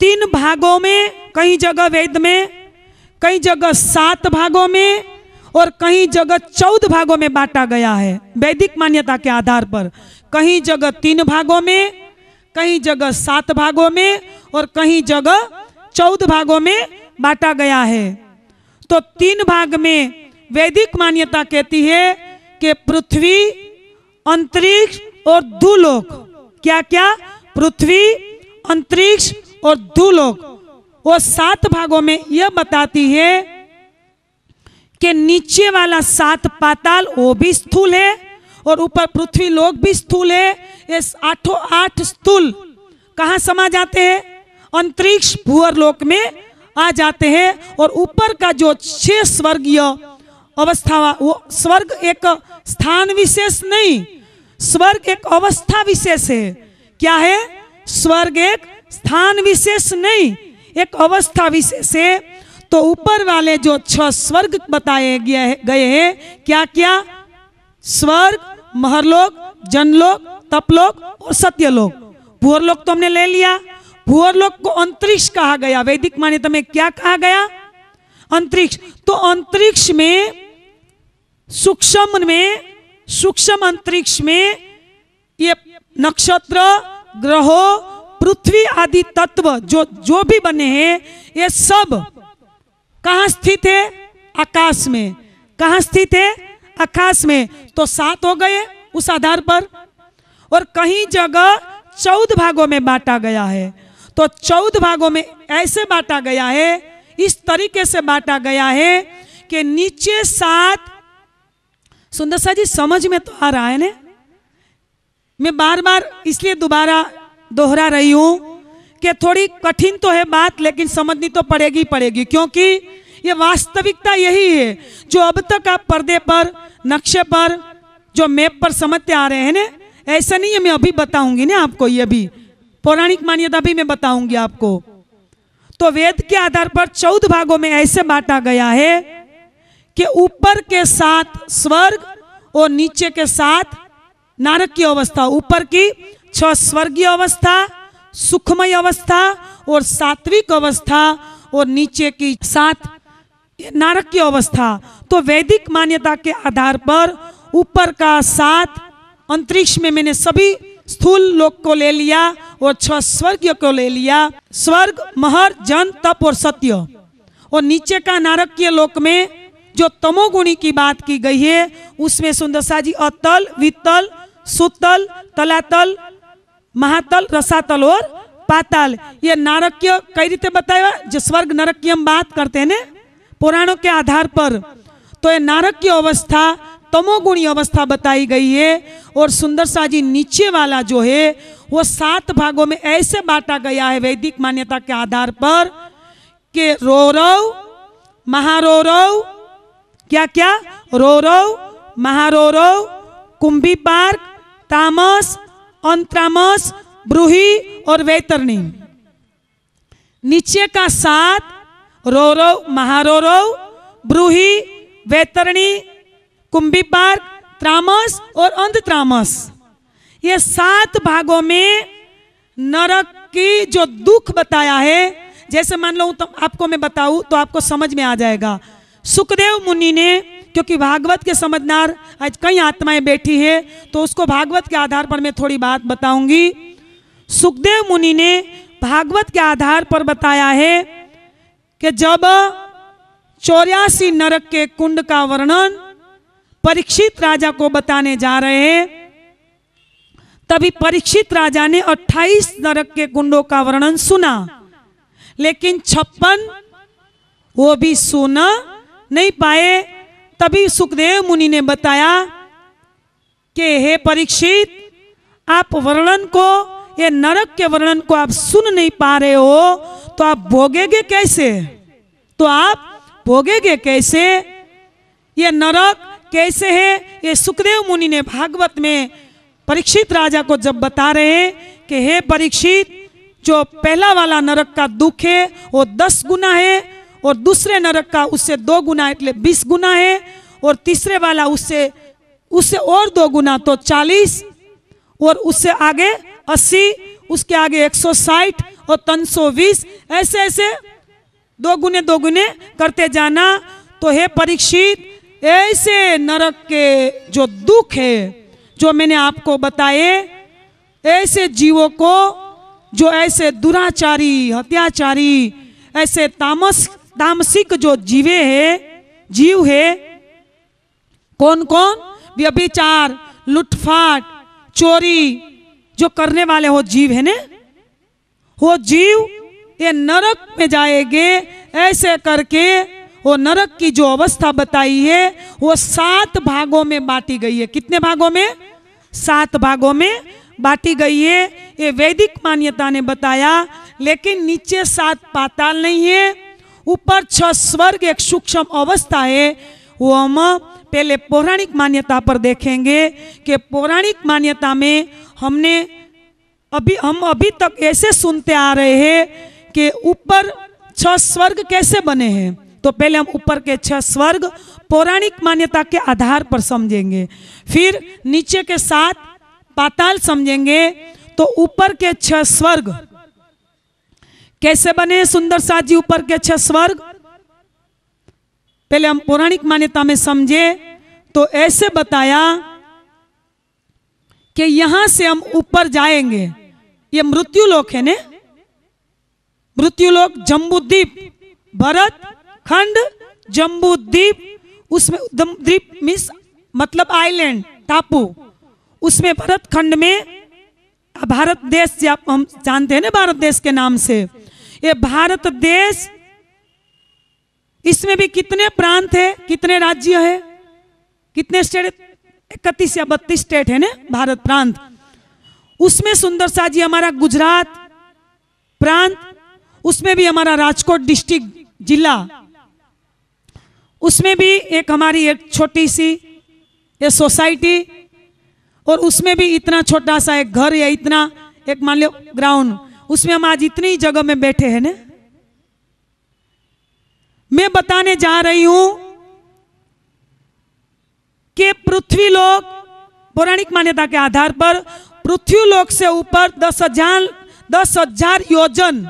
[SPEAKER 1] तीन भागों में कई जगह वेद में कई जगह सात भागों में और कहीं जगह चौदह भागों में बांटा गया है वैदिक मान्यता के आधार पर कहीं जगह तीन भागों में कहीं जगह सात भागों में और कहीं जगह चौदह भागों में बांटा गया है तो तीन भाग में वैदिक मान्यता कहती है कि पृथ्वी अंतरिक्ष और दूलोक क्या क्या पृथ्वी अंतरिक्ष और दूलोक वो सात भागों में यह बताती है कि नीचे वाला सात पाताल वो भी स्थूल है और ऊपर पृथ्वी लोक भी स्थूल है ये आठों आठ स्थूल कहा समा जाते हैं अंतरिक्ष भूअर लोक में आ जाते हैं और ऊपर का जो छह स्वर्गीय अवस्था वो स्वर्ग एक स्थान विशेष नहीं स्वर्ग एक अवस्था विशेष है क्या है स्वर्ग एक स्थान विशेष नहीं एक अवस्था विशेष है तो ऊपर वाले जो छह स्वर्ग बताए गए हैं क्या क्या स्वर्ग महरलोक जनलोक तपलोक और सत्यलोक भूरलोक तो हमने ले लिया भूअरलोक को अंतरिक्ष कहा गया वैदिक मान्यता तो में क्या कहा गया अंतरिक्ष तो अंतरिक्ष में सूक्ष्म में सूक्ष्म अंतरिक्ष में ये नक्षत्र ग्रहों पृथ्वी आदि तत्व जो जो भी बने हैं ये सब कहा स्थित है आकाश में कहा स्थित है आकाश में तो सात हो गए उस आधार पर और कहीं जगह चौदह भागों में बांटा गया है तो चौदह भागों में ऐसे बांटा गया है इस तरीके से बांटा गया है कि नीचे सात सुंदर सा जी समझ में तो आ रहा है ना मैं बार बार इसलिए दोबारा दोहरा रही हूं कि थोड़ी कठिन तो है बात लेकिन समझनी तो पड़ेगी पड़ेगी क्योंकि ये वास्तविकता यही है जो अब तक आप पर्दे पर नक्शे पर जो मैप पर समझते आ रहे हैं ना ऐसा नहीं है मैं अभी बताऊंगी ना आपको ये भी पौराणिक मान्यता भी मैं बताऊंगी आपको तो वेद के आधार पर चौदह भागों में ऐसे बांटा गया है कि ऊपर के साथ स्वर्ग और नीचे के साथ नारक की अवस्था ऊपर की छह स्वर्गीय अवस्था सुखमय अवस्था और सात्विक अवस्था और नीचे की सात नारक की अवस्था तो वैदिक मान्यता के आधार पर ऊपर का सात अंतरिक्ष में मैंने सभी स्थूल लोक को ले लिया और छह अच्छा स्वर्ग को ले लिया स्वर्ग महर जन तप और सत्य और नीचे का नारकीय लोक में जो तमोगुणी की बात की गई है उसमें सुंदरसा जी अतल वितल सुतल तलातल महातल रसातल और पाताल ये नारकीय कई रीते बताया जो स्वर्ग नरक की हम बात करते हैं ना पुराणों के आधार पर तो ये नारकीय अवस्था तमोगुणी अवस्था बताई गई है और सुंदर सा जी नीचे वाला जो है वो सात भागों में ऐसे बांटा गया है वैदिक मान्यता के आधार पर कि रोरव महारोरव क्या क्या रोरव महारोरव कुंभी पार्क तामस अंतरामस ब्रूही और वैतरणी नीचे का सात रोरव महारोरव ब्रूही वैतरणी कुंभी पार्क त्रामस और अंध त्रामस ये सात भागों में नरक की जो दुख बताया है जैसे मान लो तो आपको मैं बताऊं तो आपको समझ में आ जाएगा सुखदेव मुनि ने क्योंकि भागवत के समझदार आज कई आत्माएं बैठी है तो उसको भागवत के आधार पर मैं थोड़ी बात बताऊंगी सुखदेव मुनि ने भागवत के आधार पर बताया है कि जब चौरासी नरक के कुंड का वर्णन परीक्षित राजा को बताने जा रहे हैं तभी परीक्षित राजा ने 28 नरक के गुंडों का वर्णन सुना लेकिन छप्पन वो भी सुना नहीं पाए तभी सुखदेव मुनि ने बताया कि हे परीक्षित आप वर्णन को ये नरक के वर्णन को आप सुन नहीं पा रहे हो तो आप भोगेगे कैसे तो आप भोगेगे कैसे ये नरक कैसे है ये सुखदेव मुनि ने भागवत में परीक्षित राजा को जब बता रहे हैं कि हे परीक्षित जो पहला वाला नरक का दुख है वो दस गुना है और दूसरे नरक का उससे दो गुना इतने बीस गुना है और तीसरे वाला उससे उससे और दो गुना तो चालीस और उससे आगे अस्सी उसके आगे एक सौ साठ और सौ बीस ऐसे ऐसे दो गुने दो गुने करते जाना तो हे परीक्षित ऐसे नरक के जो दुख है जो मैंने आपको बताए ऐसे जीवों को जो ऐसे दुराचारी हत्याचारी ऐसे तामस तामसिक जो जीवे है जीव है कौन कौन व्यभिचार लुटफाट चोरी जो करने वाले हो जीव है ने वो जीव ये नरक में जाएंगे ऐसे करके वो नरक की जो अवस्था बताई है वो सात भागों में बांटी गई है कितने भागों में सात भागों में बांटी गई है ये वैदिक मान्यता ने बताया लेकिन नीचे सात पाताल नहीं है ऊपर छह स्वर्ग एक सूक्ष्म अवस्था है वो हम पहले पौराणिक मान्यता पर देखेंगे कि पौराणिक मान्यता में हमने अभी हम अभी तक ऐसे सुनते आ रहे हैं कि ऊपर छह स्वर्ग कैसे बने हैं तो पहले हम ऊपर के छह स्वर्ग पौराणिक मान्यता के आधार पर समझेंगे फिर नीचे के सात पाताल समझेंगे तो ऊपर के छह स्वर्ग कैसे बने सुंदर साथ जी ऊपर के छह स्वर्ग पहले हम पौराणिक मान्यता में समझे तो ऐसे बताया कि यहां से हम ऊपर जाएंगे ये मृत्यु लोक है ने मृत्यु लोक जम्बुद्वीप भरत खंड जम्बू द्वीप उसमें द्वीप मिस मतलब आइलैंड टापू उसमें भारत खंड में भारत देश से आप हम जानते हैं ना भारत देश के नाम से ये भारत देश इसमें भी कितने प्रांत है कितने राज्य है कितने स्टेट इकतीस या बत्तीस स्टेट है ना भारत प्रांत उसमें सुंदर शाह जी हमारा गुजरात प्रांत उसमें भी हमारा राजकोट डिस्ट्रिक्ट जिला उसमें भी एक हमारी एक छोटी सी ये सोसाइटी और उसमें भी इतना छोटा सा एक घर या इतना एक मान लो ग्राउंड उसमें हम आज इतनी जगह में बैठे हैं ना मैं बताने जा रही हूं कि पृथ्वी लोक पौराणिक मान्यता के आधार पर पृथ्वी लोक से ऊपर दस हजार दस हजार योजन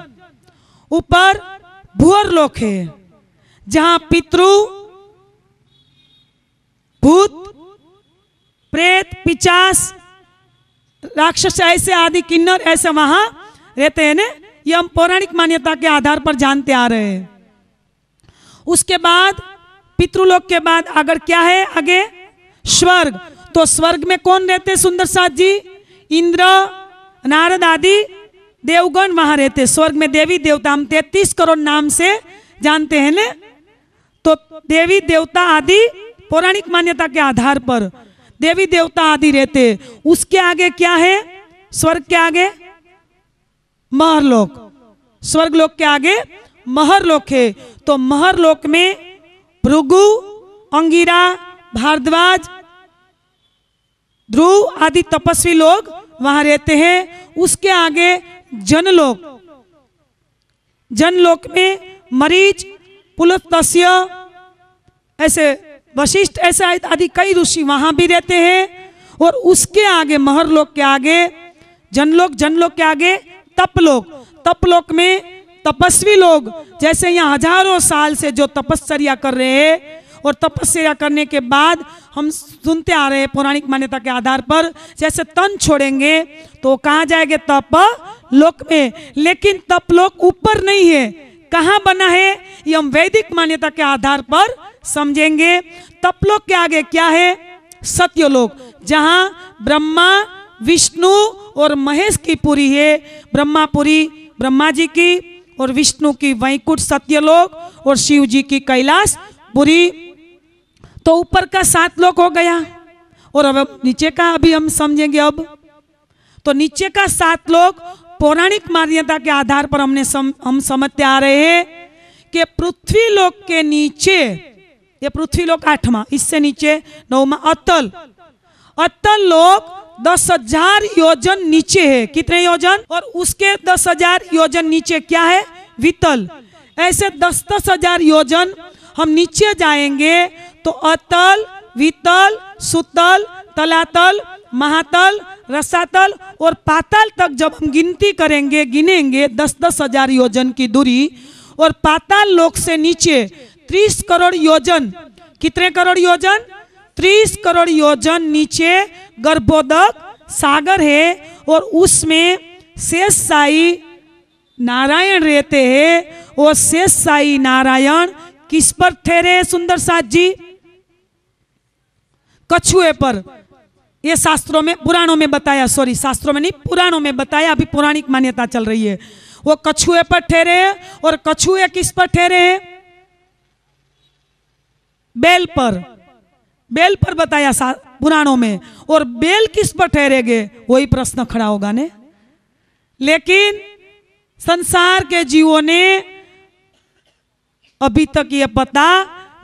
[SPEAKER 1] ऊपर भूअर लोक है जहां पितृ भूत प्रेत पिचास राक्षस ऐसे आदि किन्नर ऐसे वहां रहते हैं ना ये हम पौराणिक मान्यता के आधार पर जानते आ रहे हैं उसके बाद पितृलोक के बाद अगर क्या है आगे स्वर्ग तो स्वर्ग में कौन रहते सुंदर साथ जी इंद्र नारद आदि देवगण वहां रहते स्वर्ग में देवी देवता हम तैतीस करोड़ नाम से जानते हैं ना तो देवी देवता आदि पौराणिक मान्यता के आधार पर देवी देवता आदि रहते उसके आगे क्या है स्वर्ग के आगे महरलोक स्वर्ग लोक के आगे महरलोक है तो महरलोक में भृगु अंगिरा भारद्वाज ध्रुव आदि तपस्वी लोग वहां रहते हैं उसके आगे जनलोक जनलोक में मरीज पुलत्स्य ऐसे वशिष्ठ ऐसे आदि कई ऋषि वहां भी रहते हैं और उसके आगे महर लोक के आगे जनलोक जनलोक के आगे तपलोक तपलोक में तपस्वी लोग जैसे यहाँ हजारों साल से जो तपस्या कर रहे हैं और तपस्या करने के बाद हम सुनते आ रहे हैं पौराणिक मान्यता के आधार पर जैसे तन छोड़ेंगे तो कहाँ जाएंगे तप लोक में लेकिन तप लोक ऊपर नहीं है कहाँ बना है ये हम वैदिक मान्यता के आधार पर समझेंगे तपलोक के आगे क्या है सत्यलोक जहां ब्रह्मा विष्णु और महेश की पुरी है ब्रह्मापुरी ब्रह्मा जी की और विष्णु की वैकुंठ सत्यलोक और शिव जी की कैलाश पुरी तो ऊपर का सात लोक हो गया और अब नीचे का अभी हम समझेंगे अब तो नीचे का सात लोग पौराणिक मान्यता के आधार पर हमने सम, हम समझते आ रहे हैं कि पृथ्वी लोक के नीचे ये पृथ्वी लोक आठवां इससे नीचे नौवा अतल अतल लोक दस हजार योजन नीचे है कितने योजन और उसके दस हजार योजन नीचे क्या है वितल ऐसे दस दस हजार योजन हम नीचे जाएंगे तो अतल वितल सुतल तलातल महातल रसातल और पाताल तक जब हम गिनती करेंगे गिनेंगे दस दस हजार योजन की दूरी और पाताल लोक से नीचे तीस करोड़ योजन कितने करोड़ योजन तीस करोड़ योजन नीचे गर्भोदक सागर है और उसमें शेष साई नारायण रहते हैं और शेष साई नारायण किस पर ठहरे सुंदर साथ जी कछुए पर ये शास्त्रों में पुराणों में बताया सॉरी शास्त्रों में नहीं पुराणों में बताया अभी पौराणिक मान्यता चल रही है वो कछुए पर ठहरे और कछुए किस पर ठहरे हैं बेल पर बेल पर बताया पुराणों में और बेल किस पर ठहरेगे वही प्रश्न खड़ा होगा ने लेकिन संसार के जीवों ने अभी तक यह पता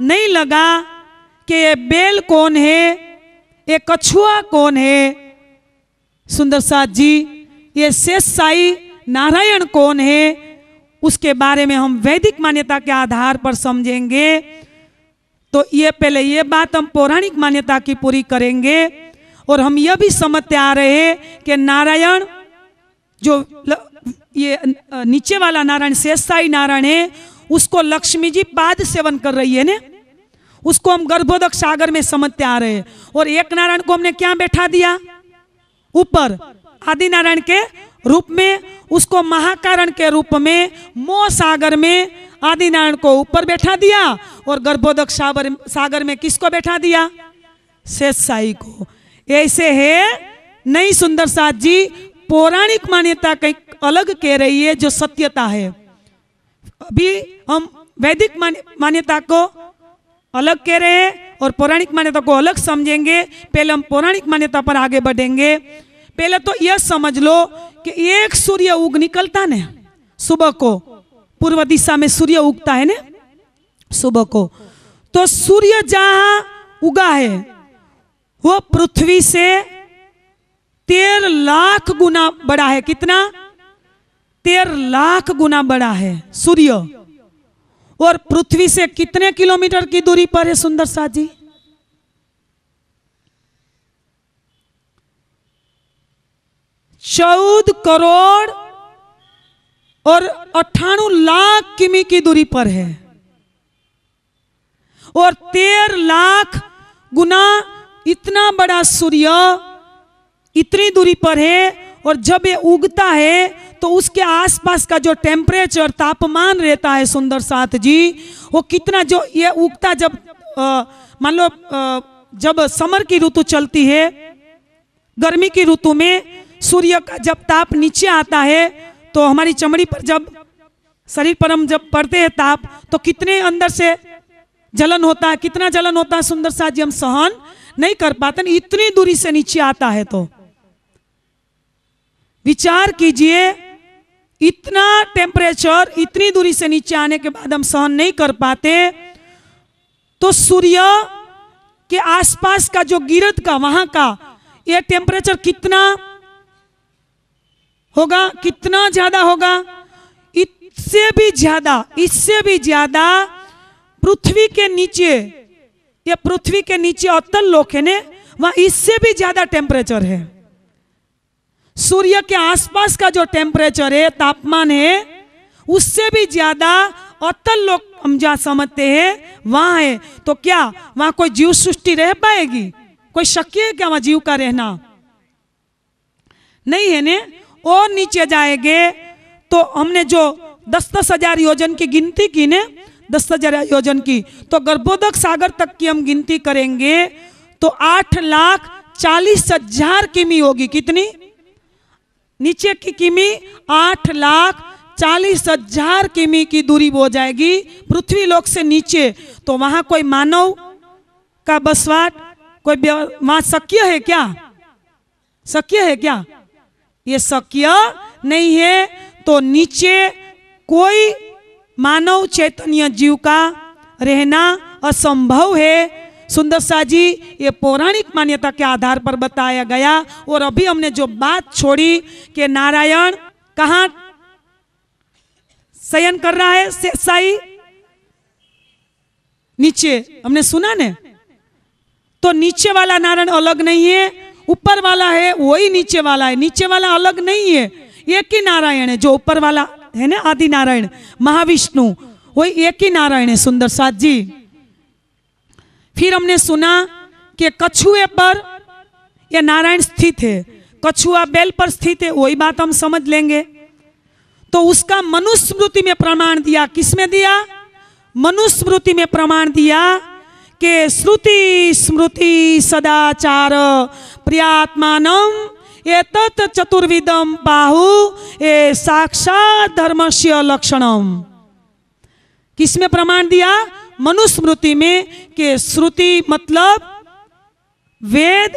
[SPEAKER 1] नहीं लगा कि ये बेल कौन है ये कछुआ कौन है सुंदर साथ जी ये शेष साई नारायण कौन है उसके बारे में हम वैदिक मान्यता के आधार पर समझेंगे तो ये पहले ये बात हम पौराणिक मान्यता की पूरी करेंगे और हम ये भी समझते आ रहे हैं कि नारायण जो ल, ये नीचे वाला नारायण शेषाई नारायण है उसको लक्ष्मी जी पाद सेवन कर रही है ना उसको हम गर्भोदक सागर में समझते आ रहे हैं और एक नारायण को हमने क्या बैठा दिया ऊपर आदि नारायण के रूप में उसको महाकारण के रूप में मोह सागर में आदि नारायण को ऊपर बैठा दिया और गर्भोदक सागर सागर में किसको बैठा दिया शेष को ऐसे है नहीं सुंदर सात जी पौराणिक मान्यता कहीं अलग कह रही है जो सत्यता है अभी हम वैदिक मान्यता को अलग कह रहे हैं और पौराणिक मान्यता को अलग समझेंगे पहले हम पौराणिक मान्यता पर आगे बढ़ेंगे पहले तो यह समझ लो कि एक सूर्य उग निकलता ना सुबह को पूर्व दिशा में सूर्य उगता है ना सुबह को तो सूर्य जहां उगा है वो पृथ्वी से तेर लाख गुना बड़ा है कितना तेरह लाख गुना बड़ा है सूर्य और पृथ्वी से कितने किलोमीटर की दूरी पर है सुंदर शाह जी चौदह करोड़ और अठानु लाख किमी की दूरी पर है और तेर लाख गुना इतना बड़ा सूर्य इतनी दूरी पर है और जब ये उगता है तो उसके आसपास का जो टेम्परेचर तापमान रहता है सुंदर साथ जी वो कितना जो ये उगता जब मान लो जब समर की ऋतु चलती है गर्मी की ऋतु में सूर्य का जब ताप नीचे आता है तो हमारी चमड़ी पर जब शरीर पर हम जब पड़ते हैं ताप तो कितने अंदर से जलन होता है कितना जलन होता है सुंदर सा जी हम सहन नहीं कर पाते इतनी दूरी से नीचे आता है तो विचार कीजिए इतना टेम्परेचर इतनी दूरी से नीचे आने के बाद हम सहन नहीं कर पाते तो सूर्य के आसपास का जो गिरत का वहां का यह टेम्परेचर कितना होगा कितना ज्यादा होगा इससे भी ज्यादा इससे भी ज्यादा पृथ्वी के नीचे या पृथ्वी के नीचे अतल लोक है वहां इससे भी ज्यादा टेम्परेचर है सूर्य के आसपास का जो टेम्परेचर है तापमान है उससे भी ज्यादा अतल लोग हम जहां समझते हैं वहां है तो क्या वहां कोई जीव सृष्टि रह पाएगी कोई शक्य है क्या वहां जीव का रहना नहीं है ने और नीचे जाएंगे तो हमने जो दस दस हजार योजन की गिनती की ने दस हजार योजन की तो गर्भोदक सागर तक की हम गिनती करेंगे तो आठ लाख चालीस हजार किमी होगी कितनी नीचे की किमी आठ लाख चालीस हजार किमी की दूरी हो जाएगी पृथ्वी लोक से नीचे तो वहां कोई मानव का बसवाट कोई वहां शक्य है क्या शक्य है क्या ये शक्य नहीं है तो नीचे कोई मानव चैतन्य जीव का रहना असंभव है सुंदर जी ये पौराणिक मान्यता के आधार पर बताया गया और अभी हमने जो बात छोड़ी कि नारायण कहा शयन कर रहा है साई नीचे हमने सुना ने तो नीचे वाला नारायण अलग नहीं है ऊपर वाला है वही नीचे वाला है नीचे वाला अलग नहीं है एक ही नारायण है जो ऊपर वाला है ना आदि नारायण महाविष्णु वही एक ही नारायण है सुंदर सात जी फिर हमने सुना कि कछुए पर यह नारायण स्थित है कछुआ बेल पर स्थित है वही बात हम समझ लेंगे तो उसका मनुस्मृति में प्रमाण दिया किसमें दिया मनुस्मृति में प्रमाण दिया કે શ્રુતિ સ્મૃતિ સદાચાર પ્રિયાત્માનમ એતત चतुर्विदम બાહુ ए साक्षात ધર્મસ્ય लक्षणम किसमें प्रमाण दिया मनुस्मृति में के श्रुति मतलब वेद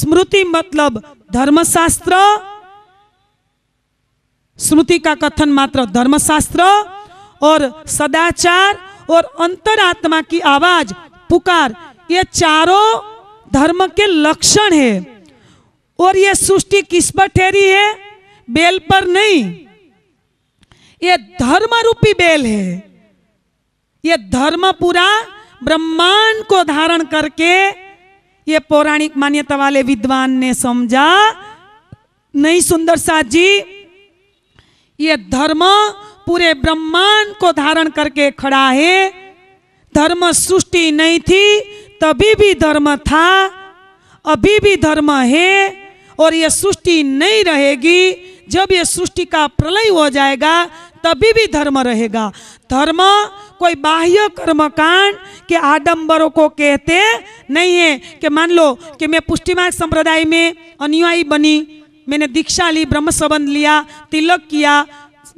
[SPEAKER 1] स्मृति मतलब धर्मशास्त्र स्मृति का कथन मात्र धर्मशास्त्र और सदाचार और अंतरात्मा की आवाज पुकार ये चारों धर्म के लक्षण है और ये सृष्टि किस पर ठहरी है बेल पर नहीं ये धर्म रूपी बेल है ये धर्म पूरा ब्रह्मांड को धारण करके ये पौराणिक मान्यता वाले विद्वान ने समझा नहीं सुंदर सा जी ये धर्म पूरे ब्रह्मांड को धारण करके खड़ा है धर्म सृष्टि नहीं थी तभी भी धर्म था अभी भी धर्म है और यह सृष्टि नहीं रहेगी जब यह सृष्टि का प्रलय हो जाएगा तभी भी धर्म रहेगा धर्म कोई बाह्य कर्म कांड के आडम्बरों को कहते नहीं है कि मान लो कि मैं पुष्टिमार्ग संप्रदाय में अनुयायी बनी मैंने दीक्षा ली ब्रह्म संबंध लिया तिलक किया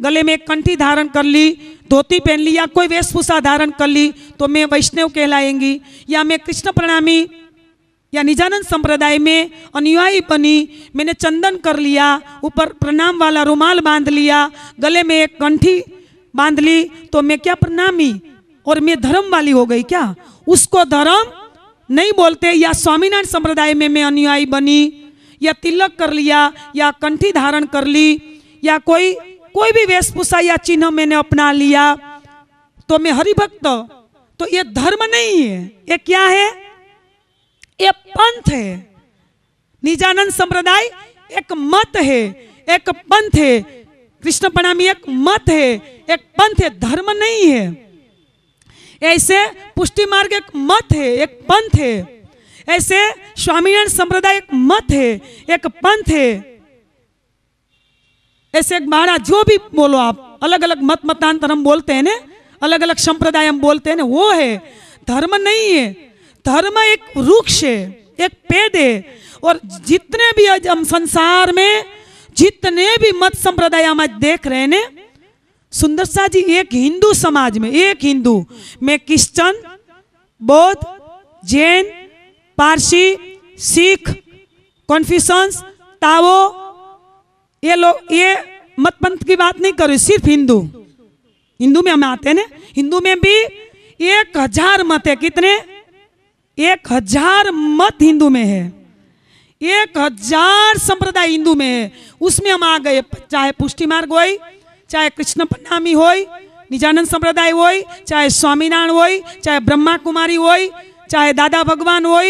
[SPEAKER 1] गले में कंठी धारण कर ली धोती पहन ली या कोई वेशभूषा धारण कर ली तो मैं वैष्णव कहलाएंगी या मैं कृष्ण प्रणामी या निजानंद संप्रदाय में अनुयायी बनी मैंने चंदन कर लिया ऊपर प्रणाम वाला रुमाल बांध लिया गले में एक कंठी बांध ली तो मैं क्या प्रणामी और मैं धर्म वाली हो गई क्या उसको धर्म नहीं बोलते या स्वामीनारायण संप्रदाय में मैं अनुयायी बनी या तिलक कर लिया या कंठी धारण कर ली या कोई कोई भी वेशभूषा या चिन्ह मैंने अपना लिया तो मैं हरिभक्त तो ये धर्म नहीं है ये क्या है ये पंथ है निजानंद संप्रदाय एक मत है एक पंथ है कृष्ण प्रणामी एक मत है एक पंथ है धर्म नहीं है ऐसे पुष्टि मार्ग एक मत है एक पंथ है ऐसे स्वामीनारायण संप्रदाय एक मत है एक पंथ है ऐसे एक माड़ा जो भी बोलो आप अलग अलग मत मतांतर हम बोलते हैं ना अलग अलग संप्रदाय हम बोलते हैं ना वो है धर्म नहीं है धर्म एक वृक्ष है एक पेड़ है और जितने भी आज हम संसार में जितने भी मत संप्रदाय हम आज देख रहे हैं सुंदर शाह जी एक हिंदू समाज में एक हिंदू में क्रिश्चन बौद्ध जैन पारसी सिख कॉन्फ्यूशंस ताओ ये लोग ये मत पंथ की बात नहीं करो सिर्फ हिंदू हिंदू में हम आते हैं ना हिंदू में भी एक हजार मत है कितने एक हजार मत हिंदू में है एक हजार संप्रदाय हिंदू में है उसमें हम आ गए चाहे पुष्टि मार्ग हो चाहे कृष्ण प्रणामी हो निजानंद संप्रदाय हो चाहे स्वामीनारायण हो चाहे ब्रह्मा कुमारी हो चाहे दादा भगवान हो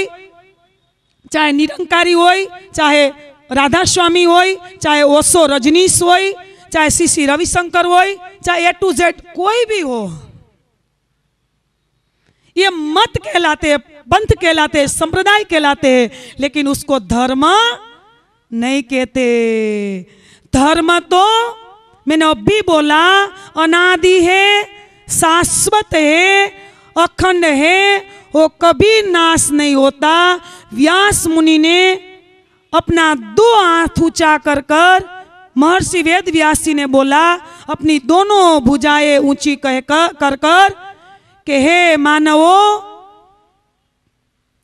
[SPEAKER 1] चाहे निरंकारी हो चाहे हो चाहे ओसो रजनीश हो चाहे सी सी रविशंकर हो चाहे ए टू जेड कोई भी हो ये मत कहलाते पंथ कहलाते संप्रदाय कहलाते हैं लेकिन उसको धर्म नहीं कहते धर्म तो मैंने अभी बोला अनादि है शाश्वत है अखंड है वो कभी नाश नहीं होता व्यास मुनि ने अपना दो आंख ऊंचा कर कर महर्षि वेद व्यासी ने बोला अपनी दोनों भुजाएं ऊंची कह कर, कर के हे मानवो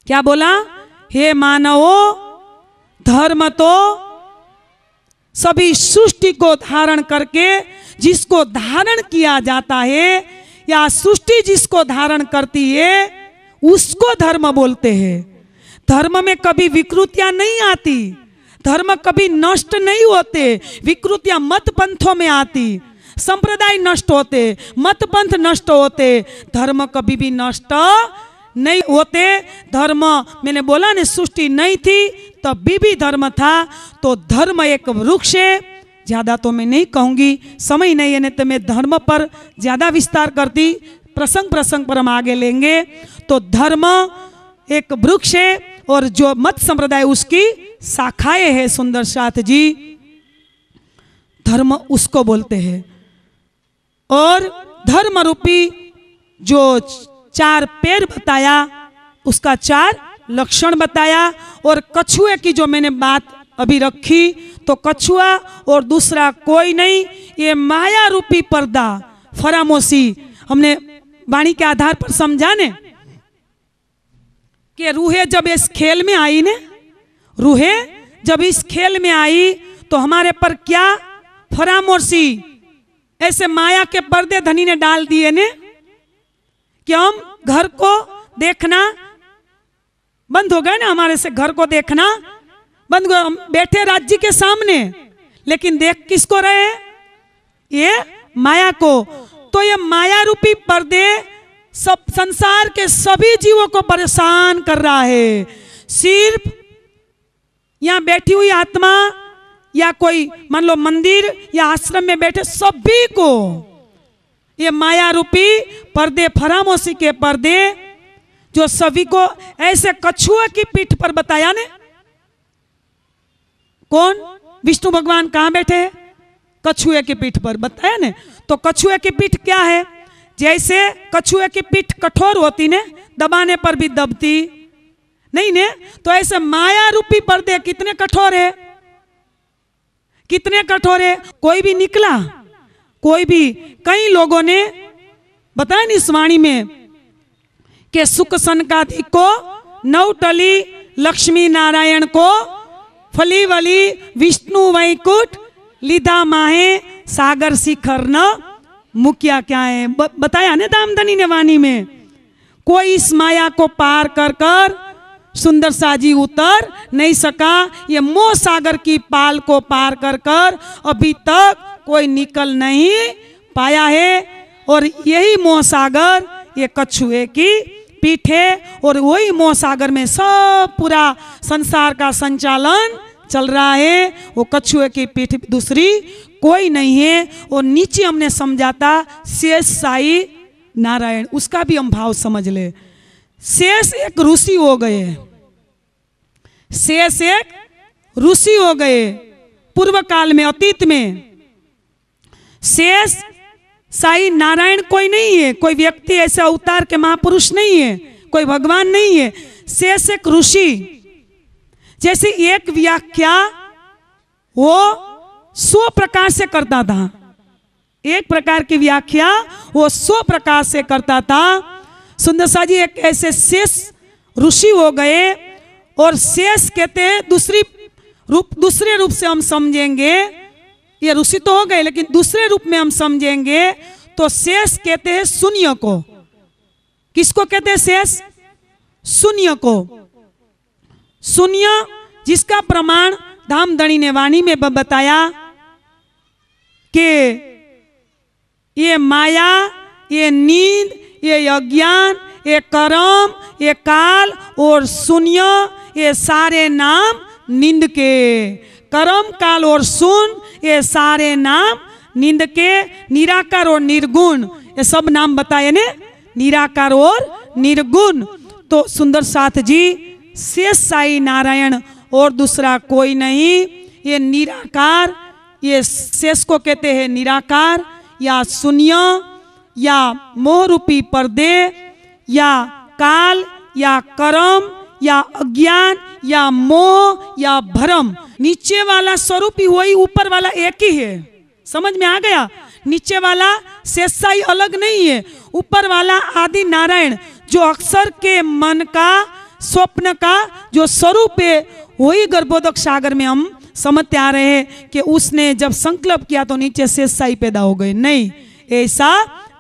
[SPEAKER 1] क्या बोला हे मानवो धर्म तो सभी सृष्टि को धारण करके जिसको धारण किया जाता है या सृष्टि जिसको धारण करती है उसको धर्म बोलते हैं धर्म में कभी विकृतियां नहीं आती धर्म कभी नष्ट नहीं होते विकृतियां मत पंथों में आती संप्रदाय नष्ट होते मत पंथ नष्ट होते धर्म कभी भी नष्ट नहीं होते धर्म मैंने बोला ने सृष्टि नहीं थी तब भी भी धर्म था तो धर्म एक वृक्ष है ज़्यादा तो मैं नहीं कहूंगी समय नहीं है ने तो मैं धर्म पर ज़्यादा विस्तार करती प्रसंग प्रसंग पर हम आगे लेंगे तो धर्म एक वृक्ष है और जो मत संप्रदाय उसकी शाखाए है सुंदर साथ जी धर्म उसको बोलते हैं और धर्म रूपी जो चार पेड़ बताया उसका चार लक्षण बताया और कछुए की जो मैंने बात अभी रखी तो कछुआ और दूसरा कोई नहीं ये माया रूपी पर्दा फरामोशी हमने वाणी के आधार पर समझाने कि रूहे जब इस खेल में आई ने रूहे जब इस खेल में आई तो हमारे पर क्या फरामोशी ऐसे माया के पर्दे धनी ने डाल दिए ने कि हम घर को देखना बंद हो गए ना हमारे से घर को देखना बंद हो हम बैठे राज्य के सामने लेकिन देख किसको रहे ये माया को तो ये माया रूपी पर्दे सब संसार के सभी जीवों को परेशान कर रहा है सिर्फ यहां बैठी हुई आत्मा या कोई मान लो मंदिर या आश्रम में बैठे सभी को ये माया रूपी पर्दे फरामोशी के पर्दे जो सभी को ऐसे कछुआ की पीठ पर बताया ने कौन विष्णु भगवान कहां बैठे हैं कछुए की पीठ पर बताया ने तो कछुए की पीठ क्या है जैसे कछुए की पीठ कठोर होती ने दबाने पर भी दबती नहीं ने तो ऐसे माया रूपी पर्दे कितने कठोर है कितने कठोर है कोई भी निकला कोई भी कई लोगों ने बताया नहीं स्वाणी में के सुख का को नवटली लक्ष्मी नारायण को फली वली विष्णु वैकुट लीधा माहे सागर शिखर न मुखिया क्या है ब, बताया ना दामदनी ने वाणी में कोई इस माया को पार कर कर सुंदर साजी उतर नहीं सका ये मोह सागर की पाल को पार कर कर अभी तक कोई निकल नहीं पाया है और यही मोह सागर ये कछुए की पीठ है और वही मोह सागर में सब पूरा संसार का संचालन चल रहा है वो कछुए की पीठ दूसरी कोई नहीं है और नीचे हमने समझाता शेष साई नारायण उसका भी हम भाव समझ ले शेष एक ऋषि हो गए शेष एक ऋषि हो गए पूर्व काल में अतीत में शेष साई नारायण कोई नहीं है कोई व्यक्ति ऐसे अवतार के महापुरुष नहीं है कोई भगवान नहीं है शेष एक ऋषि जैसे एक व्याख्या वो स्व प्रकार से करता था एक प्रकार की व्याख्या वो स्व प्रकार से करता था सुंदर सा जी एक ऐसे शेष ऋषि हो गए और शेष कहते हैं दूसरी रूप दूसरे रूप से हम समझेंगे ये ऋषि तो हो गए लेकिन दूसरे रूप में हम समझेंगे तो शेष कहते हैं शून्य को किसको कहते हैं शेष शून्य को शून्य जिसका प्रमाण धनी ने वाणी में बताया कि ये माया ये नींद ये अज्ञान ये कर्म ये काल और शून्य ये सारे नाम नींद के कर्म काल और सुन ये सारे नाम नींद के निराकार और निर्गुण ये सब नाम बताए ने निराकार और निर्गुण तो सुंदर साथ जी शेष साई नारायण और दूसरा कोई नहीं ये निराकार ये शेष को कहते हैं निराकार या शून्य या मोहरूपी पर्दे या काल या कर्म या अज्ञान या मोह या भ्रम नीचे वाला स्वरूप ही वही ऊपर वाला एक ही है समझ में आ गया नीचे वाला शेषाई अलग नहीं है ऊपर वाला आदि नारायण जो अक्षर के मन का स्वप्न का जो स्वरूप है वही गर्भोदक सागर में हम समझते आ रहे हैं कि उसने जब संकल्प किया तो नीचे साई पैदा हो गए नहीं ऐसा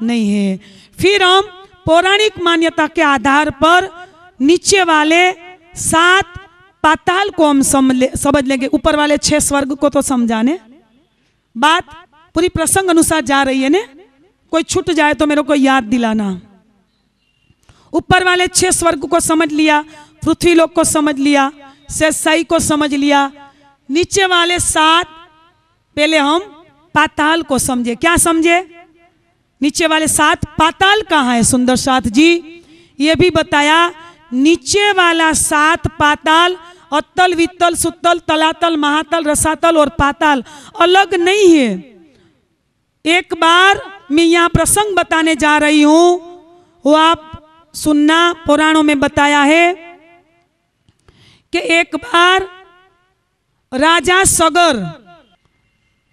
[SPEAKER 1] नहीं है फिर हम पौराणिक मान्यता के आधार पर नीचे वाले सात पाताल को हम समझ लेंगे ऊपर वाले छह स्वर्ग को तो समझाने बात पूरी प्रसंग अनुसार जा रही है ने कोई छूट जाए तो मेरे को याद दिलाना ऊपर वाले छह स्वर्ग को समझ लिया पृथ्वी लोक को समझ लिया शेषशाही को समझ लिया नीचे वाले सात पहले हम पाताल को समझे क्या समझे नीचे वाले सात पाताल कहाँ है सुंदर साथ जी ये भी बताया नीचे वाला सात पाताल अतल वित्तल सुतल तलातल महातल रसातल और पाताल अलग नहीं है एक बार मैं यहाँ प्रसंग बताने जा रही हूं वो आप सुनना पुराणों में बताया है कि एक बार राजा सगर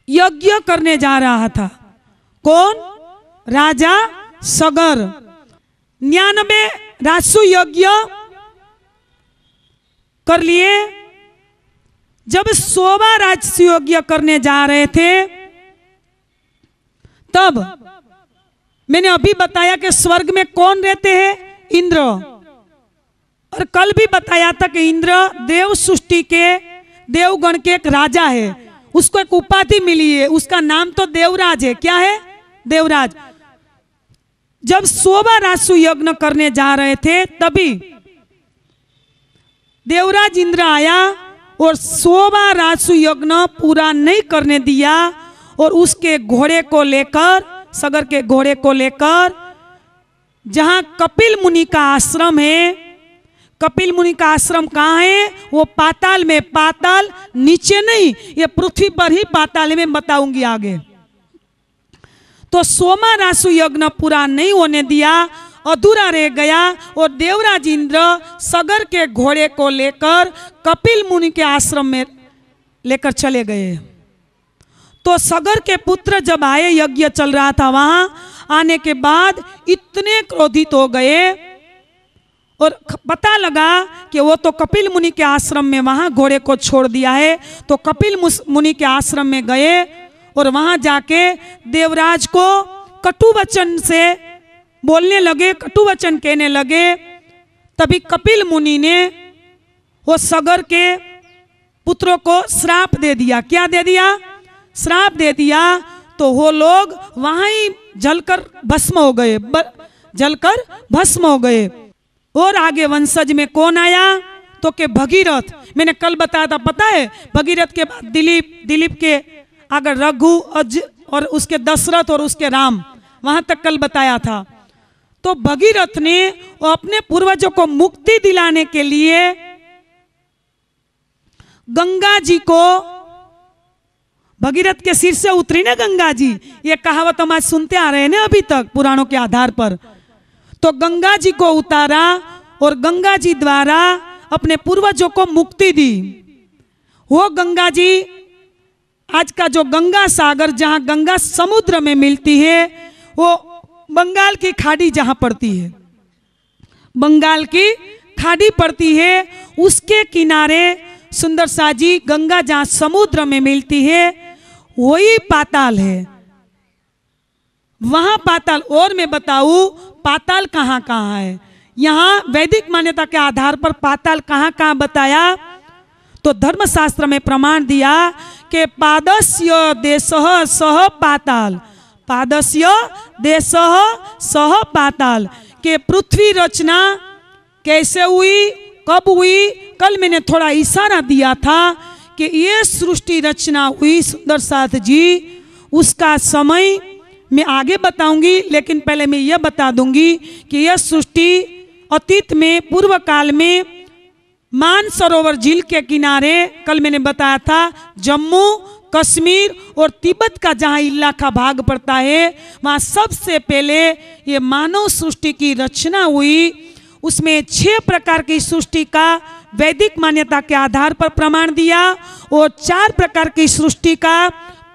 [SPEAKER 1] यज्ञ करने जा रहा था कौन राजा सगर न्यानबे रासु यज्ञ कर लिए जब सोवा राजसु यज्ञ करने जा रहे थे तब मैंने अभी बताया कि स्वर्ग में कौन रहते हैं इंद्र और कल भी बताया था कि इंद्र देव सृष्टि के देवगण के एक राजा है उसको एक उपाधि मिली है उसका नाम तो देवराज है क्या है देवराज जब शोभा राशु यज्ञ करने जा रहे थे तभी देवराज इंद्र आया और सोबा राशु यज्ञ पूरा नहीं करने दिया और उसके घोड़े को लेकर सगर के घोड़े को लेकर जहां कपिल मुनि का आश्रम है कपिल मुनि का आश्रम कहाँ है वो पाताल में पाताल नीचे नहीं ये पृथ्वी पर ही पाताल में बताऊंगी आगे तो सोमा रासु यज्ञ पूरा नहीं होने दिया अधूरा रह गया और देवराज इंद्र सगर के घोड़े को लेकर कपिल मुनि के आश्रम में लेकर चले गए तो सगर के पुत्र जब आए यज्ञ चल रहा था वहां आने के बाद इतने क्रोधित हो गए और पता लगा कि वो तो कपिल मुनि के आश्रम में वहां घोड़े को छोड़ दिया है तो कपिल मुनि के आश्रम में गए और वहां जाके देवराज को कटु वचन से बोलने लगे कटु वचन कहने लगे तभी कपिल मुनि ने वो सगर के पुत्रों को श्राप दे दिया क्या दे दिया श्राप दे दिया तो वो लोग वहां ही जलकर भस्म हो गए जलकर भस्म हो गए और आगे वंशज में कौन आया तो के भगीरथ मैंने कल बताया था पता है भगीरथ के बाद दिलीप दिलीप के अगर रघु अज और उसके दशरथ और उसके राम वहां तक कल बताया था तो भगीरथ ने वो अपने पूर्वजों को मुक्ति दिलाने के लिए गंगा जी को भगीरथ के सिर से उतरी ना गंगा जी ये कहावत हम आज सुनते आ रहे हैं ना अभी तक पुराणों के आधार पर तो गंगा जी को उतारा और गंगा जी द्वारा अपने पूर्वजों को मुक्ति दी वो गंगा जी आज का जो गंगा सागर जहाँ गंगा समुद्र में मिलती है वो बंगाल की खाड़ी जहां पड़ती है बंगाल की खाड़ी पड़ती है उसके किनारे सुंदर साजी गंगा जहां समुद्र में मिलती है वही पाताल है वहां पाताल और मैं बताऊ पाताल कहाँ कहाँ है यहाँ वैदिक मान्यता के आधार पर पाताल कहाँ कहाँ बताया तो धर्मशास्त्र में प्रमाण दिया कि पादस्य देश सह पाताल पादस्य देश सह पाताल के पृथ्वी रचना कैसे हुई कब हुई कल मैंने थोड़ा इशारा दिया था कि ये सृष्टि रचना हुई सुंदर साथ जी उसका समय मैं आगे बताऊंगी लेकिन पहले मैं यह बता दूंगी कि यह सृष्टि अतीत में पूर्व काल में मान सरोवर झील के किनारे कल मैंने बताया था जम्मू कश्मीर और तिब्बत का जहाँ इलाका भाग पड़ता है वहाँ सबसे पहले ये मानव सृष्टि की रचना हुई उसमें छह प्रकार की सृष्टि का वैदिक मान्यता के आधार पर प्रमाण दिया और चार प्रकार की सृष्टि का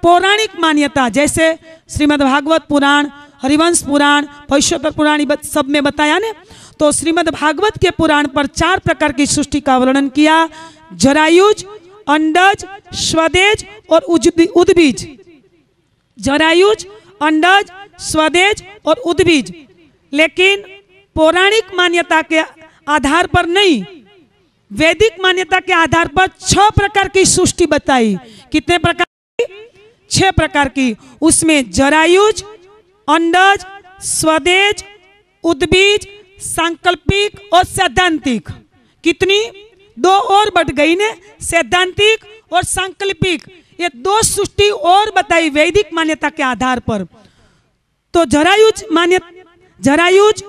[SPEAKER 1] पौराणिक मान्यता जैसे श्रीमद् भागवत पुराण हरिवंश पुराण भविष्योत्तर पुराण सब में बताया ने तो श्रीमद् भागवत के पुराण पर चार प्रकार की सृष्टि का वर्णन किया जरायुज अंडज स्वदेज और उद्बीज जरायुज अंडज स्वदेज और उद्बीज लेकिन पौराणिक मान्यता के आधार पर नहीं वैदिक मान्यता के आधार पर छह प्रकार की सृष्टि बताई कितने प्रकार छह प्रकार की उसमें जरायुज अंडज स्वदेज उद्बीज सांकल्पिक और सैद्धांतिक कितनी दो और बढ़ गई ने सैद्धांतिक और सांकल्पिक ये दो सृष्टि और बताई वैदिक मान्यता के आधार पर तो जरायुज मान्य जरायुज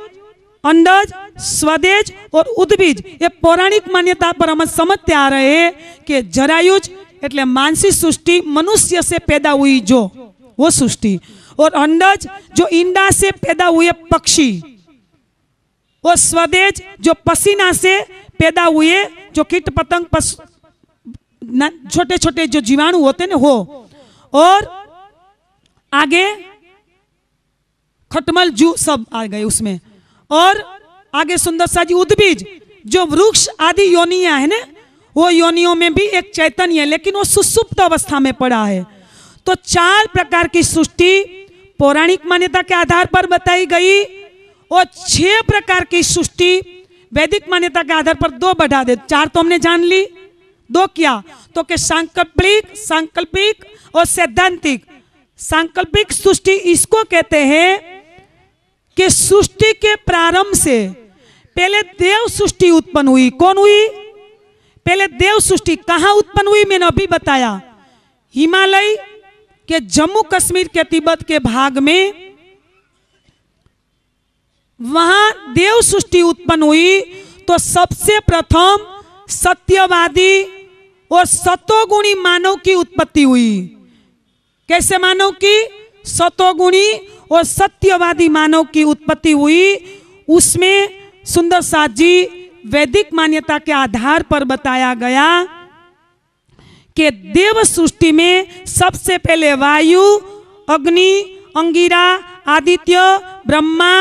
[SPEAKER 1] अंडज स्वदेज और उद्बीज ये पौराणिक मान्यता पर हम समझते आ रहे हैं कि जरायुज એટલે માનસી सृष्टि मनुष्य से पैदा हुई जो वो सृष्टि और अंडज जो इंडा से पैदा हुए पक्षी वो स्वदेश जो पसीना से पैदा हुए जो कीट पतंग छोटे छोटे जो जीवाणु होते ना हो और आगे खटमल जू सब आ गए उसमें और आगे सुंदर सा जी उद्बीज जो वृक्ष आदि योनिया है ना वो योनियों में भी एक चैतन्य है लेकिन वो सुसुप्त अवस्था में पड़ा है तो चार प्रकार की सृष्टि पौराणिक मान्यता के आधार पर बताई गई और छह प्रकार की सृष्टि वैदिक मान्यता के आधार पर दो बढ़ा दे चार तो हमने जान ली दो क्या तो के सांकल्पिक सांकल्पिक और सैद्धांतिक सांकल्पिक सृष्टि इसको कहते हैं कि सृष्टि के प्रारंभ से पहले देव सृष्टि उत्पन्न हुई कौन हुई पहले देव सृष्टि कहाँ उत्पन्न हुई मैंने अभी बताया हिमालय के जम्मू कश्मीर के तिब्बत के भाग में वहां देव सृष्टि उत्पन्न हुई तो सबसे प्रथम सत्यवादी और सतोगुणी मानव की उत्पत्ति हुई कैसे मानव की सतोगुणी और सत्यवादी मानव की उत्पत्ति हुई उसमें सुंदर साथ जी वैदिक मान्यता के आधार पर बताया गया कि देव सृष्टि में सबसे पहले वायु अग्नि अंगिरा आदित्य ब्रह्मा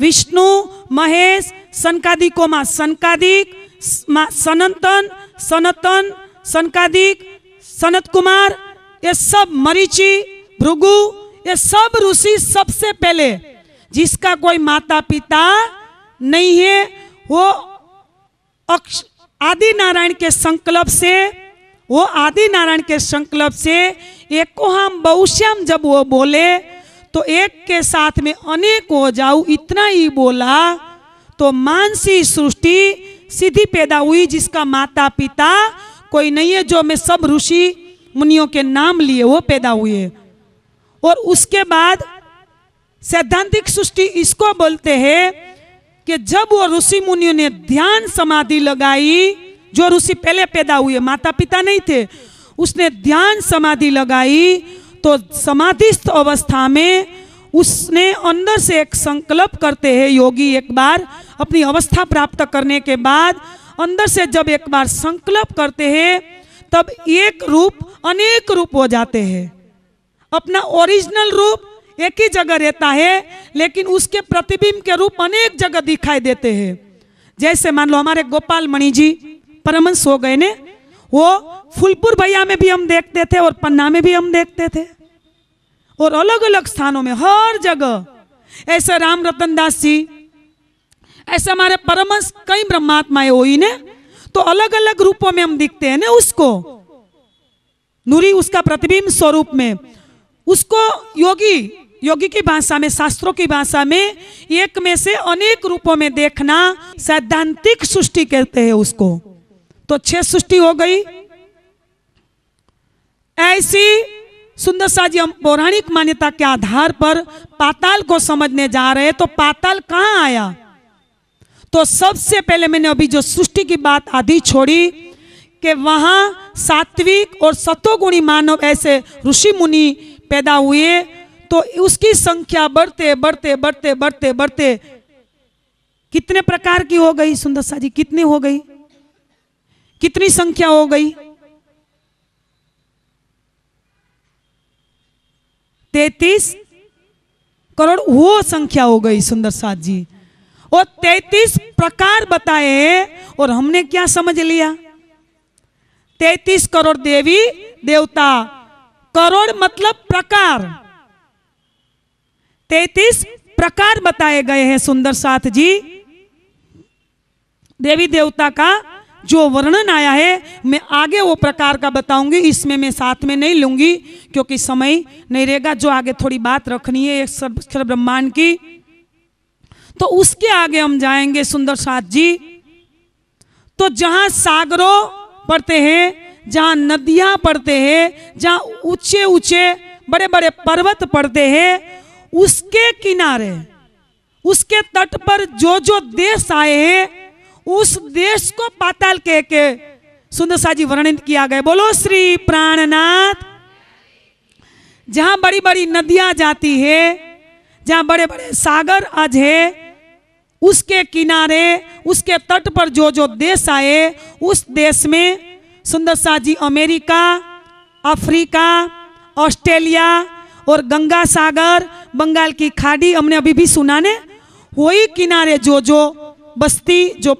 [SPEAKER 1] विष्णु महेश सनकादिको माँ सनकादिक माँ सनंतन सनतन सनकादिक सनत कुमार ये सब मरीची भृगु ये सब ऋषि सबसे पहले जिसका कोई माता पिता नहीं है वो अक्ष आदि नारायण के संकल्प से वो आदि नारायण के संकल्प से एको हम बहुश्याम जब वो बोले तो एक के साथ में अनेक हो जाऊ इतना ही बोला तो मानसी सृष्टि सीधी पैदा हुई जिसका माता पिता कोई नहीं है जो मैं सब ऋषि मुनियों के नाम लिए वो पैदा हुए और उसके बाद सैद्धांतिक सृष्टि इसको बोलते हैं कि जब वो ऋषि मुनियों ने ध्यान समाधि लगाई जो ऋषि पहले पैदा हुए माता पिता नहीं थे उसने ध्यान समाधि लगाई तो समाधिस्थ अवस्था में उसने अंदर से एक संकल्प करते हैं योगी एक बार अपनी अवस्था प्राप्त करने के बाद अंदर से जब एक बार संकल्प करते हैं तब एक रूप अनेक रूप हो जाते हैं अपना ओरिजिनल रूप एक ही जगह रहता है लेकिन उसके प्रतिबिंब के रूप अनेक जगह दिखाई देते हैं जैसे मान लो हमारे गोपाल मणि जी परमंश हो गए ने वो फुलपुर भैया में भी हम देखते थे और पन्ना में भी हम देखते थे और अलग अलग स्थानों में हर जगह ऐसे राम रतन दास जी ऐसे हमारे परमंश कई ब्रह्मात्माएं हुई ने तो अलग अलग रूपों में हम दिखते हैं ना उसको नूरी उसका प्रतिबिंब स्वरूप में उसको योगी योगी की भाषा में शास्त्रों की भाषा में एक में से अनेक रूपों में देखना सैद्धांतिक सृष्टि कहते हैं उसको तो छह सृष्टि हो गई ऐसी सुंदर सा जी हम पौराणिक मान्यता के आधार पर पाताल को समझने जा रहे हैं तो पाताल कहाँ आया तो सबसे पहले मैंने अभी जो सृष्टि की बात आधी छोड़ी कि वहां सात्विक और सतोगुणी मानव ऐसे ऋषि मुनि पैदा हुए तो उसकी संख्या बढ़ते बढ़ते बढ़ते बढ़ते बढ़ते कितने प्रकार की हो गई सुंदर सा जी कितनी हो गई कितनी संख्या हो गई तैतीस करोड़ वो संख्या हो गई सुंदर साथ जी और तैतीस प्रकार बताए और हमने क्या समझ लिया तैतीस करोड़ देवी देवता करोड़ मतलब प्रकार तैतीस प्रकार बताए गए हैं सुंदर साथ जी देवी देवता का जो वर्णन आया है मैं आगे वो प्रकार का बताऊंगी इसमें मैं साथ में नहीं लूंगी क्योंकि समय नहीं रहेगा जो आगे थोड़ी बात रखनी है सर्व ब्रह्मांड की तो उसके आगे हम जाएंगे सुंदर साथ जी तो जहां सागरों पड़ते हैं जहां नदियां पड़ते हैं जहां ऊंचे ऊंचे बड़े बड़े पर्वत पड़ते हैं उसके किनारे उसके तट पर जो जो देश आए हैं उस देश को पाताल कह के सुंदर सा जी वर्णित किया गया बोलो श्री प्राणनाथ जहां बड़ी बड़ी नदियां जाती है जहां बड़े बड़े सागर आज है उसके किनारे उसके तट पर जो जो देश आए उस देश में सुंदर शाह जी अमेरिका अफ्रीका ऑस्ट्रेलिया और गंगा सागर बंगाल की खाड़ी हमने अभी भी सुना ने वही किनारे जो जो बस्ती जो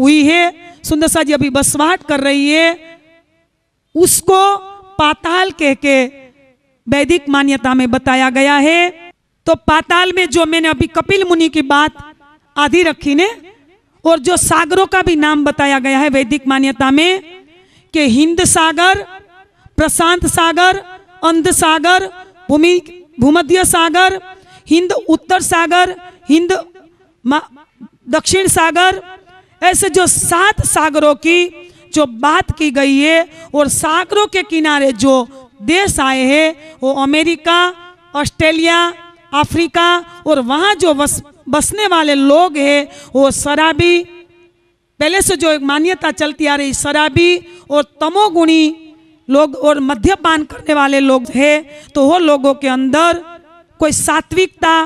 [SPEAKER 1] हुई है सुंदर सा जी अभी बसवाट कर रही है उसको पाताल कह के वैदिक मान्यता में बताया गया है तो पाताल में जो मैंने अभी कपिल मुनि की बात आधी रखी ने और जो सागरों का भी नाम बताया गया है वैदिक मान्यता में कि हिंद सागर प्रशांत सागर अंध सागर भूमि भूमध्य सागर हिंद उत्तर सागर हिंद दक्षिण सागर ऐसे जो सात सागरों की जो बात की गई है और सागरों के किनारे जो देश आए हैं वो अमेरिका ऑस्ट्रेलिया अफ्रीका और वहाँ जो बस बसने वाले लोग हैं वो शराबी पहले से जो एक मान्यता चलती आ रही शराबी और तमोगुणी लोग और मध्यपान करने वाले लोग है तो वो लोगों के अंदर कोई सात्विकता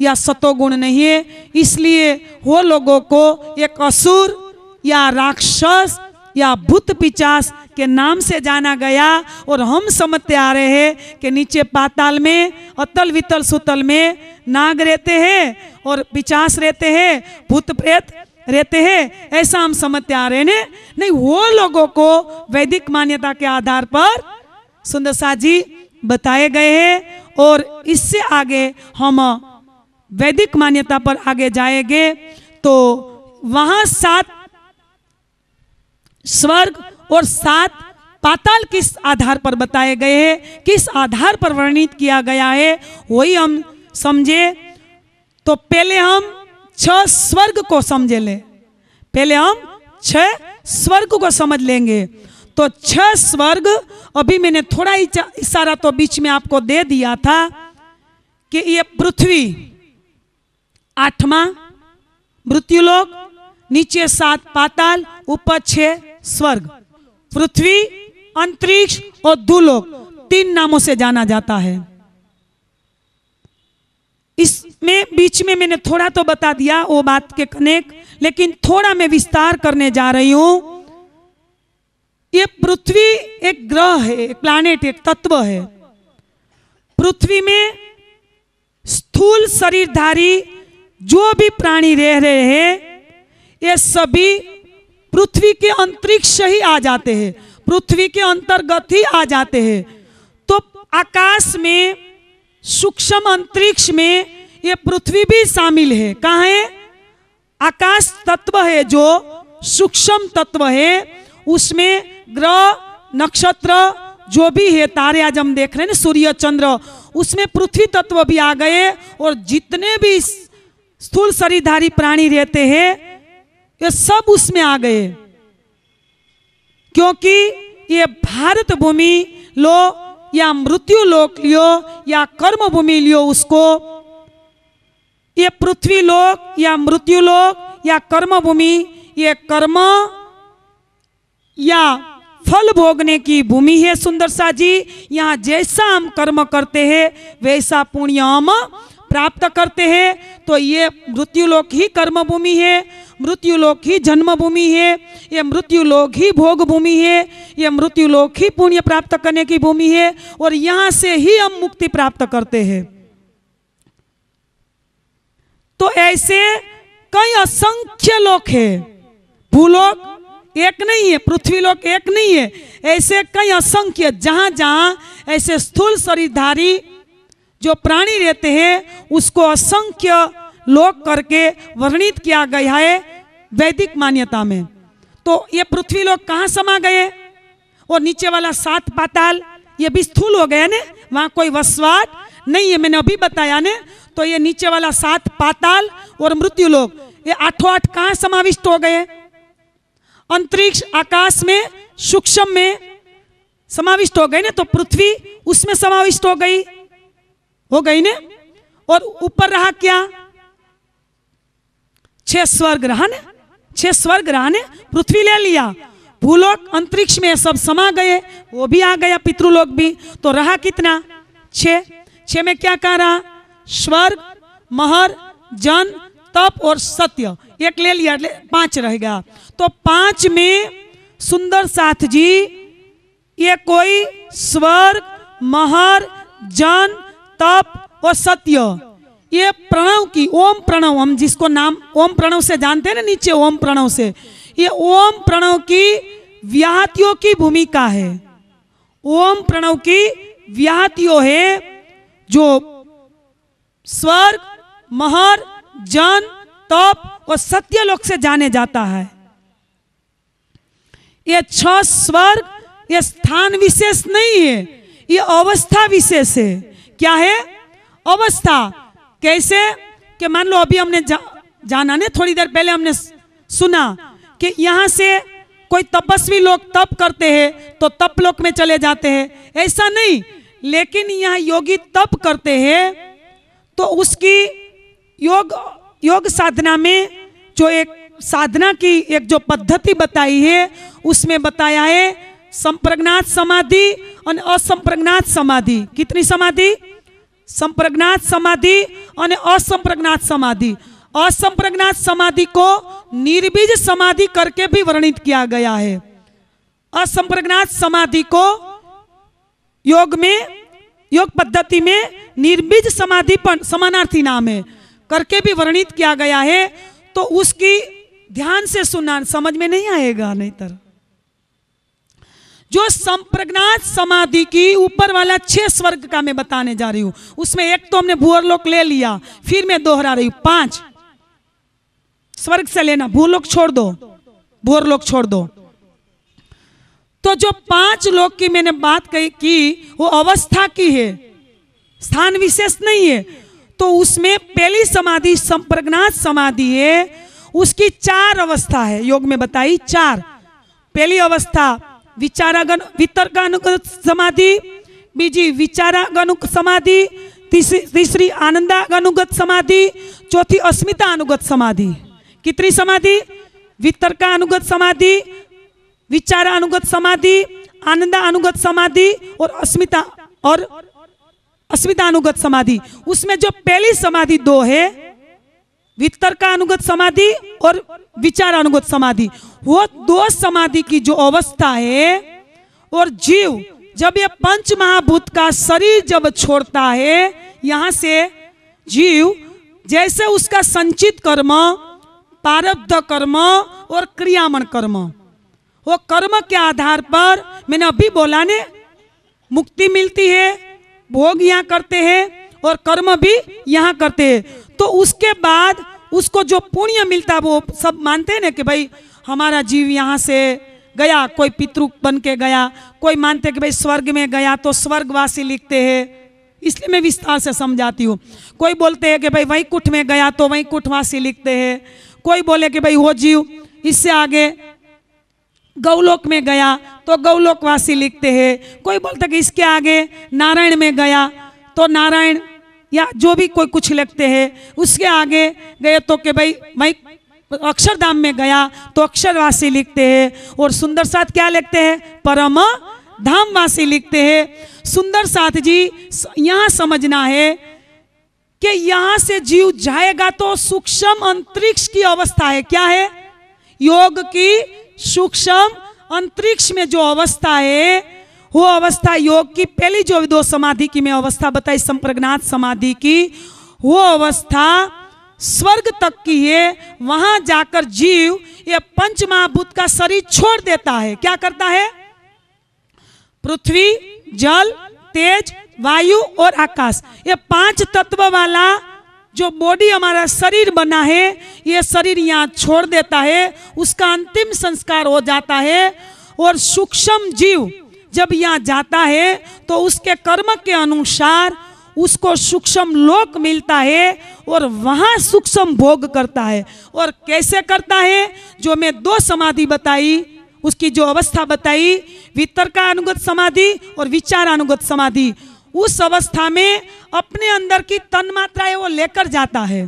[SPEAKER 1] या सतोगुण नहीं है इसलिए वो लोगों को एक असुर या राक्षस या भूत पिचास के नाम से जाना गया और हम समझते आ रहे हैं कि नीचे पाताल में अतल वितल सुतल में नाग रहते हैं और पिचास रहते हैं भूत प्रेत रहते हैं ऐसा हम समझते आ रहे हैं नहीं वो लोगों को वैदिक मान्यता के आधार पर सुंदर जी बताए गए हैं और इससे आगे हम वैदिक मान्यता पर आगे जाएंगे तो वहां सात स्वर्ग और सात पाताल किस आधार पर बताए गए हैं किस आधार पर वर्णित किया गया है वही हम समझे तो पहले हम छह स्वर्ग को समझे ले पहले हम छह स्वर्ग को समझ लेंगे तो छह स्वर्ग अभी मैंने थोड़ा ही इशारा तो बीच में आपको दे दिया था कि ये पृथ्वी आठवा मृत्युलोक नीचे सात पाताल ऊपर छह स्वर्ग पृथ्वी अंतरिक्ष और दूलोक तीन नामों से जाना जाता है इसमें बीच में मैंने थोड़ा तो बता दिया वो बात के कनेक लेकिन थोड़ा मैं विस्तार करने जा रही हूं ये पृथ्वी एक ग्रह है एक प्लानिट एक तत्व है पृथ्वी में स्थूल शरीरधारी जो भी प्राणी रह रहे हैं ये सभी पृथ्वी के अंतरिक्ष ही आ जाते हैं पृथ्वी के अंतर्गत ही आ जाते हैं तो आकाश में सूक्ष्म अंतरिक्ष में ये पृथ्वी भी शामिल है कहा है आकाश तत्व है जो सूक्ष्म तत्व है उसमें ग्रह नक्षत्र जो भी है तारे आज हम देख रहे हैं सूर्य चंद्र उसमें पृथ्वी तत्व भी आ गए और जितने भी स्थूल शरीरधारी प्राणी रहते हैं ये सब उसमें आ गए क्योंकि ये भारत भूमि लो या मृत्यु लोक लियो या कर्म भूमि लियो उसको ये पृथ्वी लोक या मृत्यु लोक या कर्म भूमि ये कर्म या फल भोगने की भूमि है सुंदर सा जी यहाँ जैसा हम कर्म करते हैं वैसा पुण्य हम प्राप्त करते हैं तो ये मृत्युलोक ही कर्म भूमि है मृत्युलोक ही जन्म भूमि है ये मृत्युलोक ही भोग भूमि है ये मृत्युलोक ही पुण्य प्राप्त करने की भूमि है और यहाँ से ही हम मुक्ति प्राप्त करते हैं तो ऐसे कई असंख्य लोक है भूलोक एक नहीं है पृथ्वी लोक एक नहीं है ऐसे कई असंख्य जहां जहां ऐसे स्थूल शरीरधारी जो प्राणी रहते हैं उसको असंख्य लोक करके वर्णित किया गया है वैदिक मान्यता में तो ये पृथ्वी लोग कहाँ समा गए और नीचे वाला सात पाताल ये भी स्थूल हो गया ने वहाँ कोई वसवाट नहीं है मैंने अभी बताया ने तो ये नीचे वाला सात पाताल और मृत्यु लोग ये आठों आठ कहाँ समाविष्ट हो गए अंतरिक्ष आकाश में सूक्ष्म में समाविष्ट हो गए ना तो पृथ्वी उसमें समाविष्ट हो गई हो गई ने और ऊपर रहा क्या छह स्वर्ग रहा ने छह स्वर्ग रहा ने पृथ्वी ले लिया भूलोक अंतरिक्ष में सब समा गए वो भी आ गया पितृलोक भी तो रहा कितना छे छे में क्या कह रहा स्वर्ग महर जन तप और सत्य एक ले लिया पांच रह गया तो पांच में सुंदर साथ जी ये कोई स्वर्ग महर जन तप और सत्य ये प्रणव की ओम प्रणव हम जिसको नाम ओम प्रणव से जानते हैं ना नीचे ओम प्रणव से ये ओम प्रणव की व्याहतियों की भूमिका है ओम प्रणव की व्याहतियों है जो स्वर्ग महर जन तप और सत्य लोक से जाने जाता है ये छ स्वर्ग ये स्थान विशेष नहीं है ये अवस्था विशेष है क्या है अवस्था कैसे कि मान लो अभी हमने जा, जाना ने थोड़ी देर पहले हमने सुना कि यहाँ से कोई तपस्वी लोग तप करते हैं तो तप लोक में चले जाते हैं ऐसा नहीं लेकिन यहाँ योगी तप करते हैं तो उसकी योग योग साधना में जो एक साधना की एक जो पद्धति बताई है उसमें बताया है संप्रज्ञात समाधि और असंप्रज्ञात समाधि कितनी समाधि संप्रज्ञात समाधि और असंप्रज्ञात समाधि असंप्रज्ञात समाधि को निर्बीज समाधि करके भी वर्णित किया गया है असंप्रज्ञात समाधि को योग में योग पद्धति में निर्बीज समाधि समानार्थी नाम है करके भी वर्णित किया गया है तो उसकी ध्यान से सुनना समझ में नहीं आएगा नहीं तरह जो संप्रज्ञात समाधि की ऊपर वाला छह स्वर्ग का मैं बताने जा रही हूं उसमें एक तो हमने भूअरलोक ले लिया फिर मैं दोहरा रही हूं पांच स्वर्ग से लेना भूलोक छोड़ दो भूअलोक छोड़ दो तो जो पांच लोग की मैंने बात कही की वो अवस्था की है स्थान विशेष नहीं है तो उसमें पहली समाधि संप्रज्ञात समाधि है उसकी चार अवस्था है योग में बताई चार पहली अवस्था વિચારાગન વિતર્કાનુક समाधि बीजी વિચારાગનુક समाधि तीसरी आनंदा अनुगत समाधि चौथी अस्मिता अनुगत समाधि कितनी समाधि वितर्का अनुगत समाधि विचार अनुगत समाधि आनंदा अनुगत समाधि और अस्मिता और अस्मिता अनुगत समाधि उसमें जो पहली समाधि दो है वितर्का अनुगत समाधि और विचार अनुगत समाधि वो दो समाधि की जो अवस्था है और जीव जब ये पंच महाभूत का शरीर जब छोड़ता है यहां से जीव जैसे उसका संचित कर्म प्रारब्ध कर्म और क्रियामन कर्म वो कर्म के आधार पर मैंने अभी बोला ने मुक्ति मिलती है भोग यहाँ करते हैं और कर्म भी यहाँ करते हैं तो उसके बाद उसको जो पुण्य मिलता है वो सब मानते हैं ना कि भाई हमारा जीव यहाँ से गया कोई पितृ बन के गया कोई मानते कि भाई स्वर्ग में गया तो स्वर्गवासी लिखते हैं इसलिए मैं विस्तार से समझाती हूँ कोई बोलते हैं कि भाई कुठ में गया तो कुठवासी लिखते हैं कोई बोले कि भाई वो जीव इससे आगे गौलोक में गया तो गौलोकवासी लिखते हैं कोई बोलता कि इसके आगे नारायण में गया तो नारायण या जो भी कोई कुछ लिखते हैं उसके आगे गए तो कि भाई वही अक्षरधाम में गया तो अक्षरवासी लिखते हैं और सुंदर साथ क्या लिखते हैं परम धामवासी लिखते हैं सुंदर साथ जी यहां समझना है कि यहां से जीव जाएगा तो सूक्ष्म अंतरिक्ष की अवस्था है क्या है योग की सूक्ष्म अंतरिक्ष में जो अवस्था है वो अवस्था योग की पहली जो दो समाधि की मैं अवस्था बताई संप्रज्ञात समाधि की वो अवस्था स्वर्ग तक की है वहां जाकर जीव यह पंच महाभूत का शरीर छोड़ देता है क्या करता है पृथ्वी जल तेज वायु और आकाश ये पांच तत्व वाला जो बॉडी हमारा शरीर बना है ये शरीर यहाँ छोड़ देता है उसका अंतिम संस्कार हो जाता है और सूक्ष्म जीव जब यहाँ जाता है तो उसके कर्म के अनुसार उसको सूक्ष्म लोक मिलता है और वहाँ सूक्ष्म भोग करता है और कैसे करता है जो मैं दो समाधि बताई उसकी जो अवस्था बताई का अनुगत समाधि और विचार अनुगत समाधि उस अवस्था में अपने अंदर की तन मात्राएं वो लेकर जाता है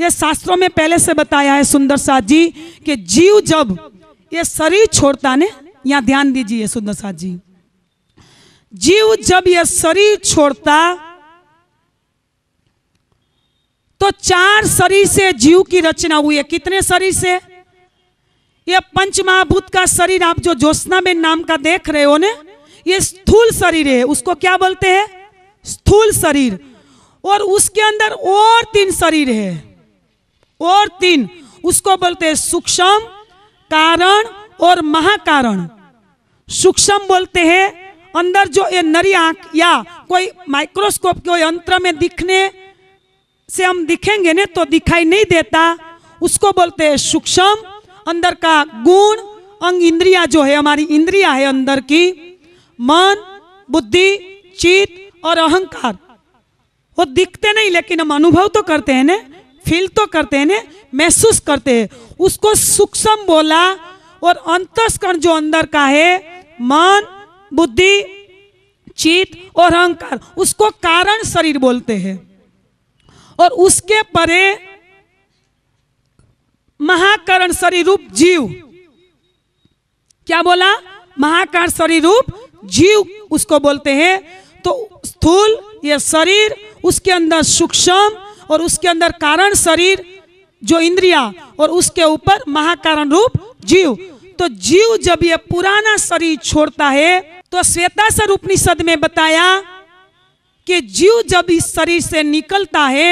[SPEAKER 1] ये शास्त्रों में पहले से बताया है सुंदर साथ जी कि जीव जब ये शरीर छोड़ता ने यहाँ ध्यान दीजिए सुंदर साथ जी जीव जब यह शरीर छोड़ता तो चार शरीर से जीव की रचना हुई है कितने शरीर से यह पंच महाभूत का शरीर आप जो ज्योत्ना में नाम का देख रहे हो ने ये स्थूल शरीर है उसको क्या बोलते हैं स्थूल शरीर और उसके अंदर और तीन शरीर है और तीन उसको बोलते हैं सूक्ष्म कारण और महाकारण सूक्ष्म बोलते हैं अंदर जो ये नरी आंख या कोई माइक्रोस्कोप के यंत्र में दिखने से हम दिखेंगे ना तो दिखाई नहीं देता उसको बोलते हैं सूक्ष्म अंदर का गुण अंग इंद्रिया जो है हमारी इंद्रिया है अंदर की मन बुद्धि चित और अहंकार वो दिखते नहीं लेकिन हम अनुभव तो करते हैं ना फील तो करते हैं ना महसूस करते हैं उसको सूक्ष्म बोला और अंतस्करण जो अंदर का है मन बुद्धि चित और अहंकार उसको कारण शरीर बोलते हैं और उसके परे महाकरण रूप जीव क्या बोला शरीर रूप जीव उसको बोलते हैं तो स्थूल ये शरीर उसके अंदर सूक्ष्म और उसके अंदर कारण शरीर जो इंद्रिया और उसके ऊपर महाकारण रूप जीव तो जीव जब ये पुराना शरीर छोड़ता है तो श्वेता सर उपनिषद में बताया कि जीव जब इस शरीर से निकलता है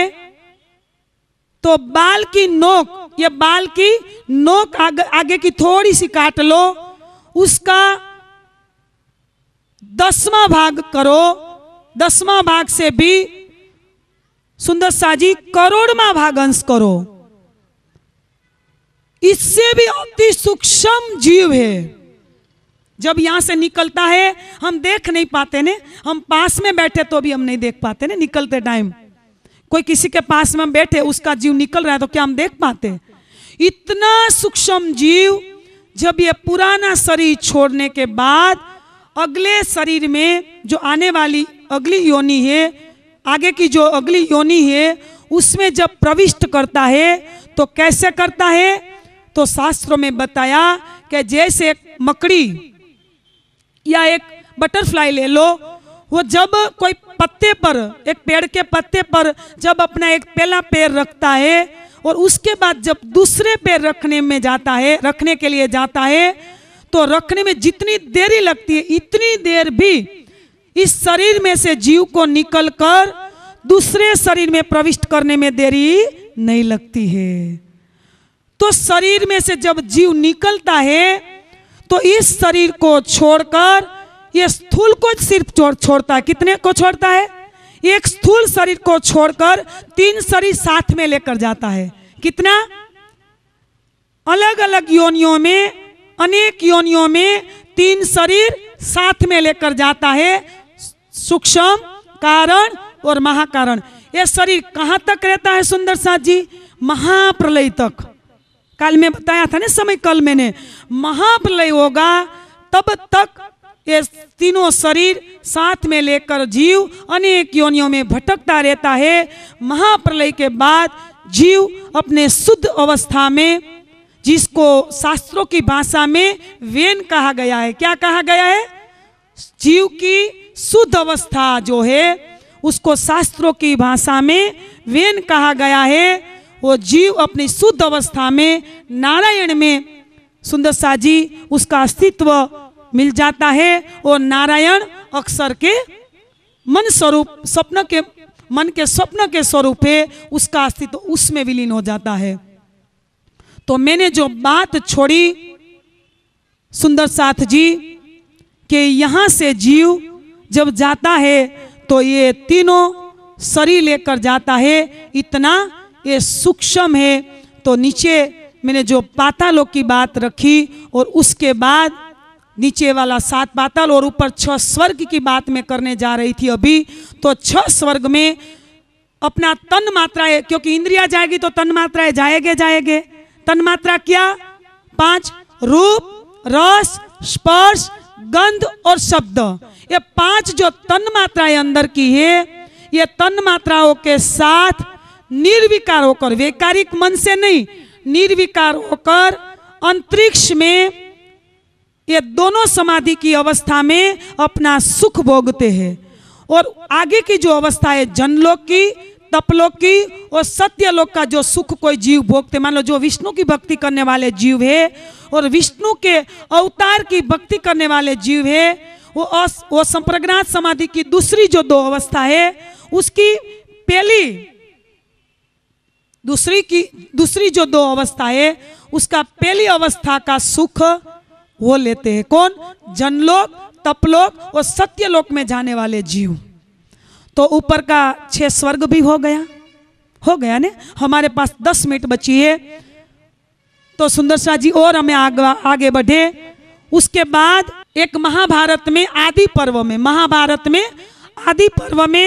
[SPEAKER 1] तो बाल की नोक ये बाल की नोक आग, आगे की थोड़ी सी काट लो उसका दसवा भाग करो दसवा भाग से भी सुंदर साजी करोड़वा भाग अंश करो इससे भी अति सूक्ष्म जीव है जब यहां से निकलता है हम देख नहीं पाते ने हम पास में बैठे तो भी हम नहीं देख पाते ने निकलते टाइम कोई किसी के पास में बैठे उसका जीव निकल रहा है तो क्या हम देख पाते हैं इतना सूक्ष्म जीव जब ये पुराना शरीर छोड़ने के बाद अगले शरीर में जो आने वाली अगली योनि है आगे की जो अगली योनि है उसमें जब प्रविष्ट करता है तो कैसे करता है तो शास्त्रों में बताया कि जैसे एक मकड़ी या एक बटरफ्लाई ले लो वो जब कोई पत्ते पर एक पेड़ के पत्ते पर जब अपना एक पहला पैर रखता है और उसके बाद जब दूसरे पैर रखने में जाता है रखने के लिए जाता है तो रखने में जितनी देरी लगती है इतनी देर भी इस शरीर में से जीव को निकल कर दूसरे शरीर में प्रविष्ट करने में देरी नहीं लगती है तो शरीर में से जब जीव निकलता है तो इस शरीर को छोड़कर ये स्थूल को सिर्फ छोड़ता है कितने को छोड़ता है एक स्थूल शरीर को छोड़कर तीन शरीर साथ में लेकर जाता है कितना अलग अलग योनियों में अनेक योनियों में तीन शरीर साथ में लेकर जाता है सूक्ष्म कारण और महाकारण यह शरीर कहाँ तक रहता है सुंदर साथ जी महाप्रलय तक कल में बताया था ना समय कल मैंने महाप्रलय होगा तब तक ये तीनों शरीर साथ में लेकर जीव अनेक योनियों में भटकता रहता है महाप्रलय के बाद जीव अपने शुद्ध अवस्था में जिसको शास्त्रों की भाषा में वेन कहा गया है क्या कहा गया है जीव की शुद्ध अवस्था जो है उसको शास्त्रों की भाषा में वेन कहा गया है वो जीव अपनी शुद्ध अवस्था में नारायण में सुंदर सा जी उसका अस्तित्व मिल जाता है और नारायण अक्षर के मन स्वरूप स्वप्न के मन के स्वप्न के स्वरूप है उसका अस्तित्व तो उसमें विलीन हो जाता है तो मैंने जो बात छोड़ी सुंदर साथ जी के यहां से जीव जब जाता है तो ये तीनों शरीर लेकर जाता है इतना ये सूक्ष्म है तो नीचे मैंने जो लोग की बात रखी और उसके बाद नीचे वाला सात पाताल और ऊपर छह स्वर्ग की बात में करने जा रही थी अभी तो छह स्वर्ग में अपना तन मात्रा है क्योंकि इंद्रिया जाएगी तो तन मात्राएं जाएंगे जाएंगे तन मात्रा क्या पांच रूप रस स्पर्श गंध और शब्द ये पांच जो तन मात्राएं अंदर की है ये तन मात्राओं के साथ निर्विकार होकर वैकारिक मन से नहीं निर्विकार होकर अंतरिक्ष में ये दोनों समाधि की अवस्था में अपना सुख भोगते हैं और आगे की जो अवस्था है जनलोक की तपलोक की और सत्यलोक का जो सुख कोई जीव भोगते मान लो जो विष्णु की भक्ति करने वाले जीव है और विष्णु के अवतार की भक्ति करने वाले जीव है वो अस वो संप्रज्ञात समाधि की दूसरी जो दो अवस्था है उसकी पहली दूसरी की दूसरी जो दो अवस्था है उसका पहली अवस्था का सुख वो लेते हैं कौन जनलोक तपलोक और सत्यलोक में जाने वाले जीव तो ऊपर का छह स्वर्ग भी हो गया हो गया ने हमारे पास दस मिनट बची है तो सुंदर शाह जी और हमें आगे बढ़े उसके बाद एक महाभारत में आदि पर्व में महाभारत में आदि पर्व में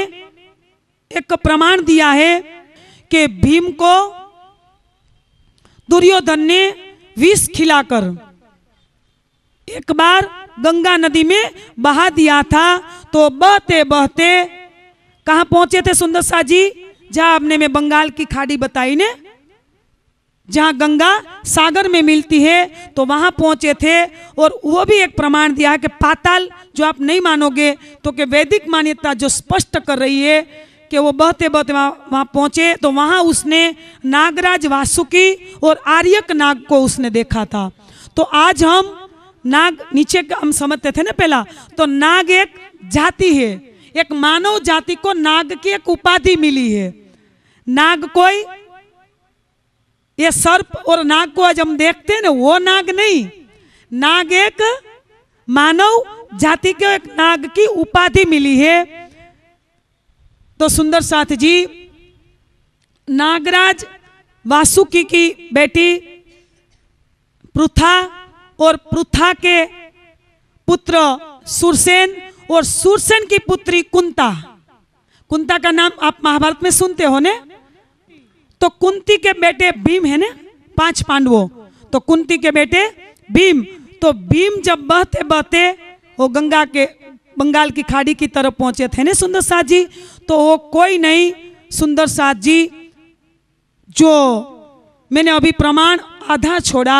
[SPEAKER 1] एक प्रमाण दिया है कि भीम को दुर्योधन ने विष खिलाकर एक बार गंगा नदी में बहा दिया था तो बहते बहते कहा पहुंचे थे सुंदर शाह जी जहां आपने में बंगाल की खाड़ी बताई ने जहाँ गंगा सागर में मिलती है तो वहां पहुंचे थे और वो भी एक प्रमाण दिया है कि पाताल जो आप नहीं मानोगे तो कि वैदिक मान्यता जो स्पष्ट कर रही है कि वो बहते बहते वहां पहुंचे तो वहां उसने नागराज वासुकी और आर्यक नाग को उसने देखा था तो आज हम नाग नीचे हम समझते थे ना पहला तो नाग एक जाति है एक मानव जाति को नाग की एक उपाधि मिली है नाग कोई ये सर्प और नाग को आज हम देखते हैं ना वो नाग नहीं नाग एक मानव जाति के एक नाग की उपाधि मिली है तो सुंदर साथ जी नागराज वासुकी की बेटी पृथा और पृथा के पुत्र सुरसेन और सुरसेन की पुत्री कुंता कुंता का नाम आप महाभारत में सुनते हो ने तो कुंती के बेटे भीम है ना पांच पांडवों तो कुंती के बेटे भीम तो भीम जब बहते बहते वो गंगा के बंगाल की खाड़ी की तरफ पहुंचे थे ना सुंदर साथ जी तो वो कोई नहीं सुंदर साथ जी जो मैंने अभी प्रमाण आधा छोड़ा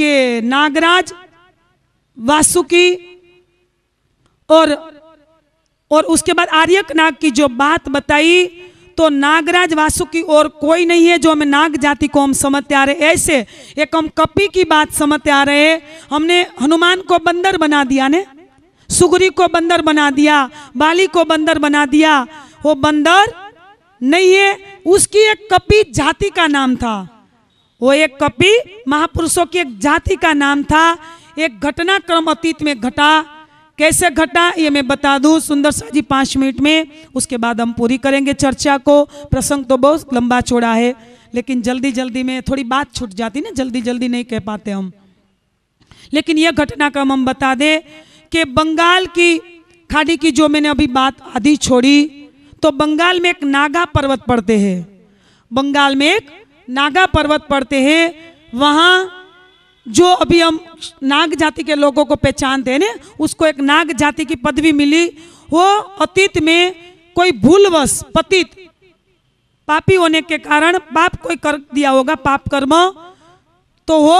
[SPEAKER 1] के नागराज वासुकी और और उसके बाद नाग की जो बात बताई तो नागराज वासुकी और कोई नहीं है जो हमें नाग जाति को हम समझते आ रहे ऐसे एक हम कपी की बात समझते आ रहे हमने हनुमान को बंदर बना दिया ने सुगरी को बंदर बना दिया बाली को बंदर बना दिया वो बंदर नहीं है उसकी एक कपी जाति का नाम था वो एक कपि महापुरुषों की एक जाति का नाम था एक घटना क्रम अतीत में घटा कैसे घटा ये मैं बता दूं सुंदर सा जी पांच मिनट में उसके बाद हम पूरी करेंगे चर्चा को प्रसंग तो बहुत लंबा चौड़ा है लेकिन जल्दी जल्दी में थोड़ी बात छूट जाती ना जल्दी जल्दी नहीं कह पाते हम लेकिन यह घटनाक्रम हम बता दें कि बंगाल की खाड़ी की जो मैंने अभी बात आधी छोड़ी तो बंगाल में एक नागा पर्वत पड़ते हैं बंगाल में एक नागा पर्वत पढ़ते हैं वहाँ जो अभी हम नाग जाति के लोगों को पहचानते हैं ना उसको एक नाग जाति की पदवी मिली वो अतीत में कोई भूलवश पतित पापी होने के कारण पाप कोई कर दिया होगा पाप कर्म तो वो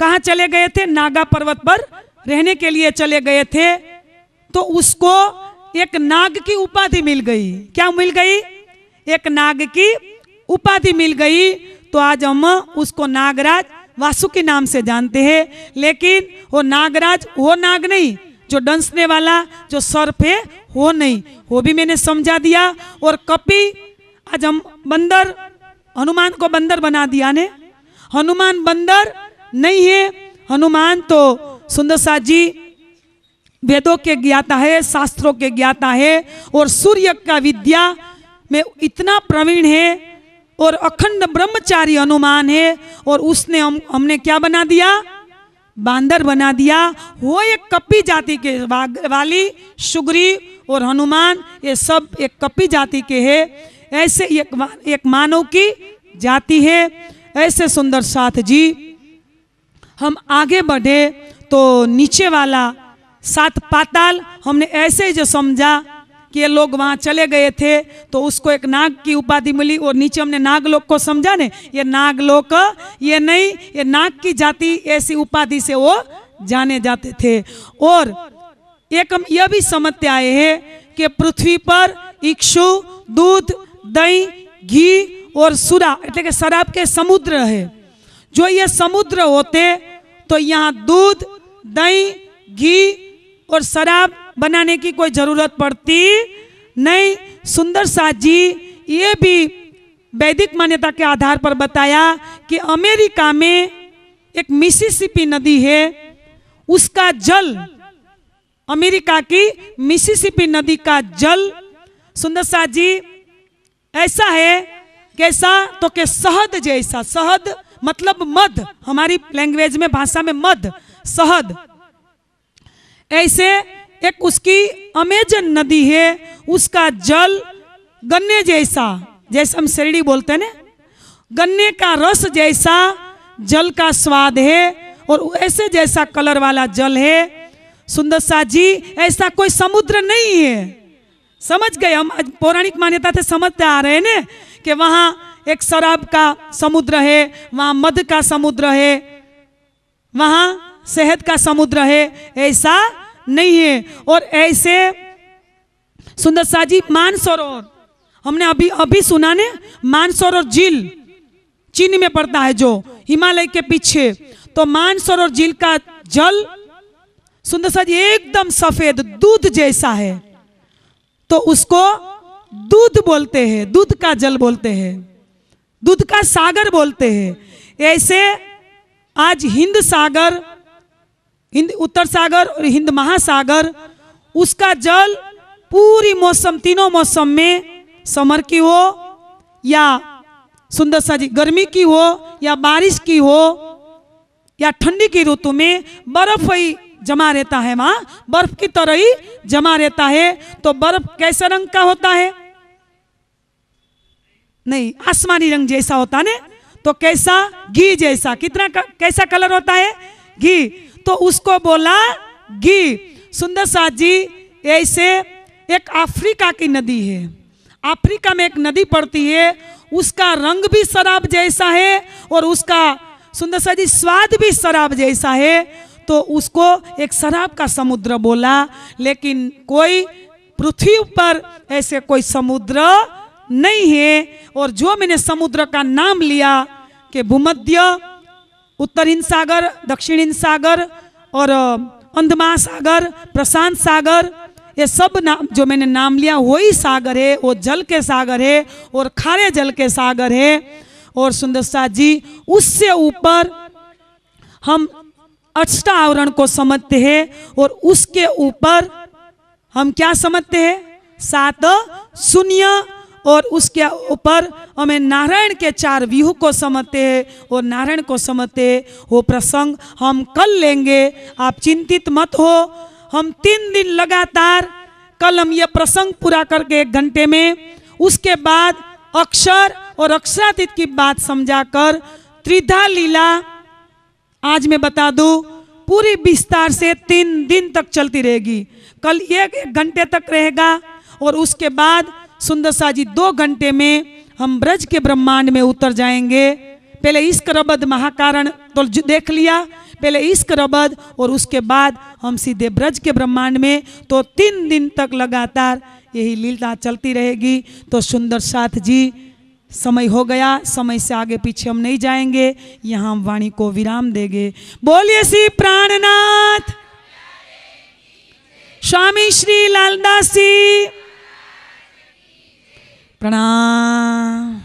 [SPEAKER 1] कहाँ चले गए थे नागा पर्वत पर रहने के लिए चले गए थे तो उसको एक नाग की उपाधि मिल गई क्या मिल गई एक नाग की उपाधि मिल गई तो आज हम उसको नागराज वासु के नाम से जानते हैं लेकिन वो नागराज वो नाग नहीं जो डंसने वाला जो सर्प है वो नहीं वो भी मैंने समझा दिया और कपि आज हम बंदर हनुमान को बंदर बना दिया ने हनुमान बंदर नहीं है हनुमान तो सुंदर सा जी वेदों के ज्ञाता है शास्त्रों के ज्ञाता है और सूर्य का विद्या में इतना प्रवीण है और अखंड ब्रह्मचारी हनुमान है और उसने हम हमने क्या बना दिया बांदर बना दिया वो एक कपी जाति के वाली सुग्री और हनुमान ये सब एक कपी जाति के है ऐसे एक एक मानव की जाति है ऐसे सुंदर साथ जी हम आगे बढ़े तो नीचे वाला सात पाताल हमने ऐसे जो समझा कि ये लोग वहाँ चले गए थे तो उसको एक नाग की उपाधि मिली और नीचे हमने नागलोक को समझा ने ये नागलोक ये नहीं ये नाग की जाति ऐसी उपाधि से वो जाने जाते थे और एक हम यह भी समझते आए हैं कि पृथ्वी पर इक्षु दूध दही घी और सुरा एट शराब के समुद्र है जो ये समुद्र होते तो यहाँ दूध दही घी और शराब बनाने की कोई ज़रूरत पड़ती नहीं सुंदर साथ जी ये भी वैदिक मान्यता के आधार पर बताया कि अमेरिका में एक मिसिसिपी नदी है उसका जल अमेरिका की मिसिसिपी नदी का जल सुंदर शाह जी ऐसा है कैसा तो के शहद जैसा शहद मतलब मध हमारी लैंग्वेज में भाषा में मध शहद ऐसे एक उसकी अमेजन नदी है उसका जल गन्ने जैसा जैसे हम शेरड़ी बोलते हैं ना गन्ने का रस जैसा जल का स्वाद है और ऐसे जैसा कलर वाला जल है सुंदर सा जी ऐसा कोई समुद्र नहीं है समझ गए हम पौराणिक मान्यता से समझते आ रहे हैं ना कि वहां एक शराब का समुद्र है वहां मध का समुद्र है वहां सेहत का समुद्र है ऐसा नहीं है और ऐसे सुंदर साजी मानसरोवर हमने अभी अभी सुना ने मानसरोवर झील चीन में पड़ता है जो हिमालय के पीछे तो मानसरोवर झील का जल सुंदर साजी एकदम सफेद दूध जैसा है तो उसको दूध बोलते हैं दूध का जल बोलते हैं दूध का सागर बोलते हैं ऐसे आज हिंद सागर हिंद उत्तर सागर और हिंद महासागर उसका जल पूरी मौसम तीनों मौसम में समर की हो या सुंदर साजी गर्मी की हो या बारिश की हो या ठंडी की ऋतु में बर्फ ही जमा रहता है वहां बर्फ की तरह ही जमा रहता है तो बर्फ कैसे रंग का होता है नहीं आसमानी रंग जैसा होता है तो कैसा घी जैसा कितना कैसा कलर होता है घी तो उसको बोला गी सुंदर शाह जी ऐसे एक अफ्रीका की नदी है अफ्रीका में एक नदी पड़ती है उसका रंग भी शराब जैसा है और उसका सुंदर शाह जी स्वाद भी शराब जैसा है तो उसको एक शराब का समुद्र बोला लेकिन कोई पृथ्वी पर ऐसे कोई समुद्र नहीं है और जो मैंने समुद्र का नाम लिया के भूमध्य उत्तर हिंद सागर दक्षिण हिंद सागर और अंध महासागर प्रशांत सागर ये सब नाम जो मैंने नाम लिया वही सागर है वो जल के सागर है और खारे जल के सागर है और सुंदर शाह जी उससे ऊपर हम अष्टा आवरण को समझते हैं और उसके ऊपर हम क्या समझते हैं सात शून्य और उसके ऊपर हमें नारायण के चार व्यूह को समझते हैं और नारायण को समझते हैं वो प्रसंग हम कल लेंगे आप चिंतित मत हो हम तीन दिन लगातार कल हम ये प्रसंग पूरा करके एक घंटे में उसके बाद अक्षर और अक्षरातीत की बात समझाकर त्रिधा लीला आज मैं बता दूं पूरी विस्तार से तीन दिन तक चलती रहेगी कल एक घंटे तक रहेगा और उसके बाद सुंदर जी दो घंटे में हम ब्रज के ब्रह्मांड में उतर जाएंगे पहले इश्क रबद महाकारण तो देख लिया पहले इश्क रबद और उसके बाद हम सीधे ब्रज के ब्रह्मांड में तो तीन दिन तक लगातार यही लीला चलती रहेगी तो सुंदर साथ जी समय हो गया समय से आगे पीछे हम नहीं जाएंगे यहाँ हम वाणी को विराम देंगे बोलिए श्री प्राणनाथ स्वामी श्री लालदास जी プラナー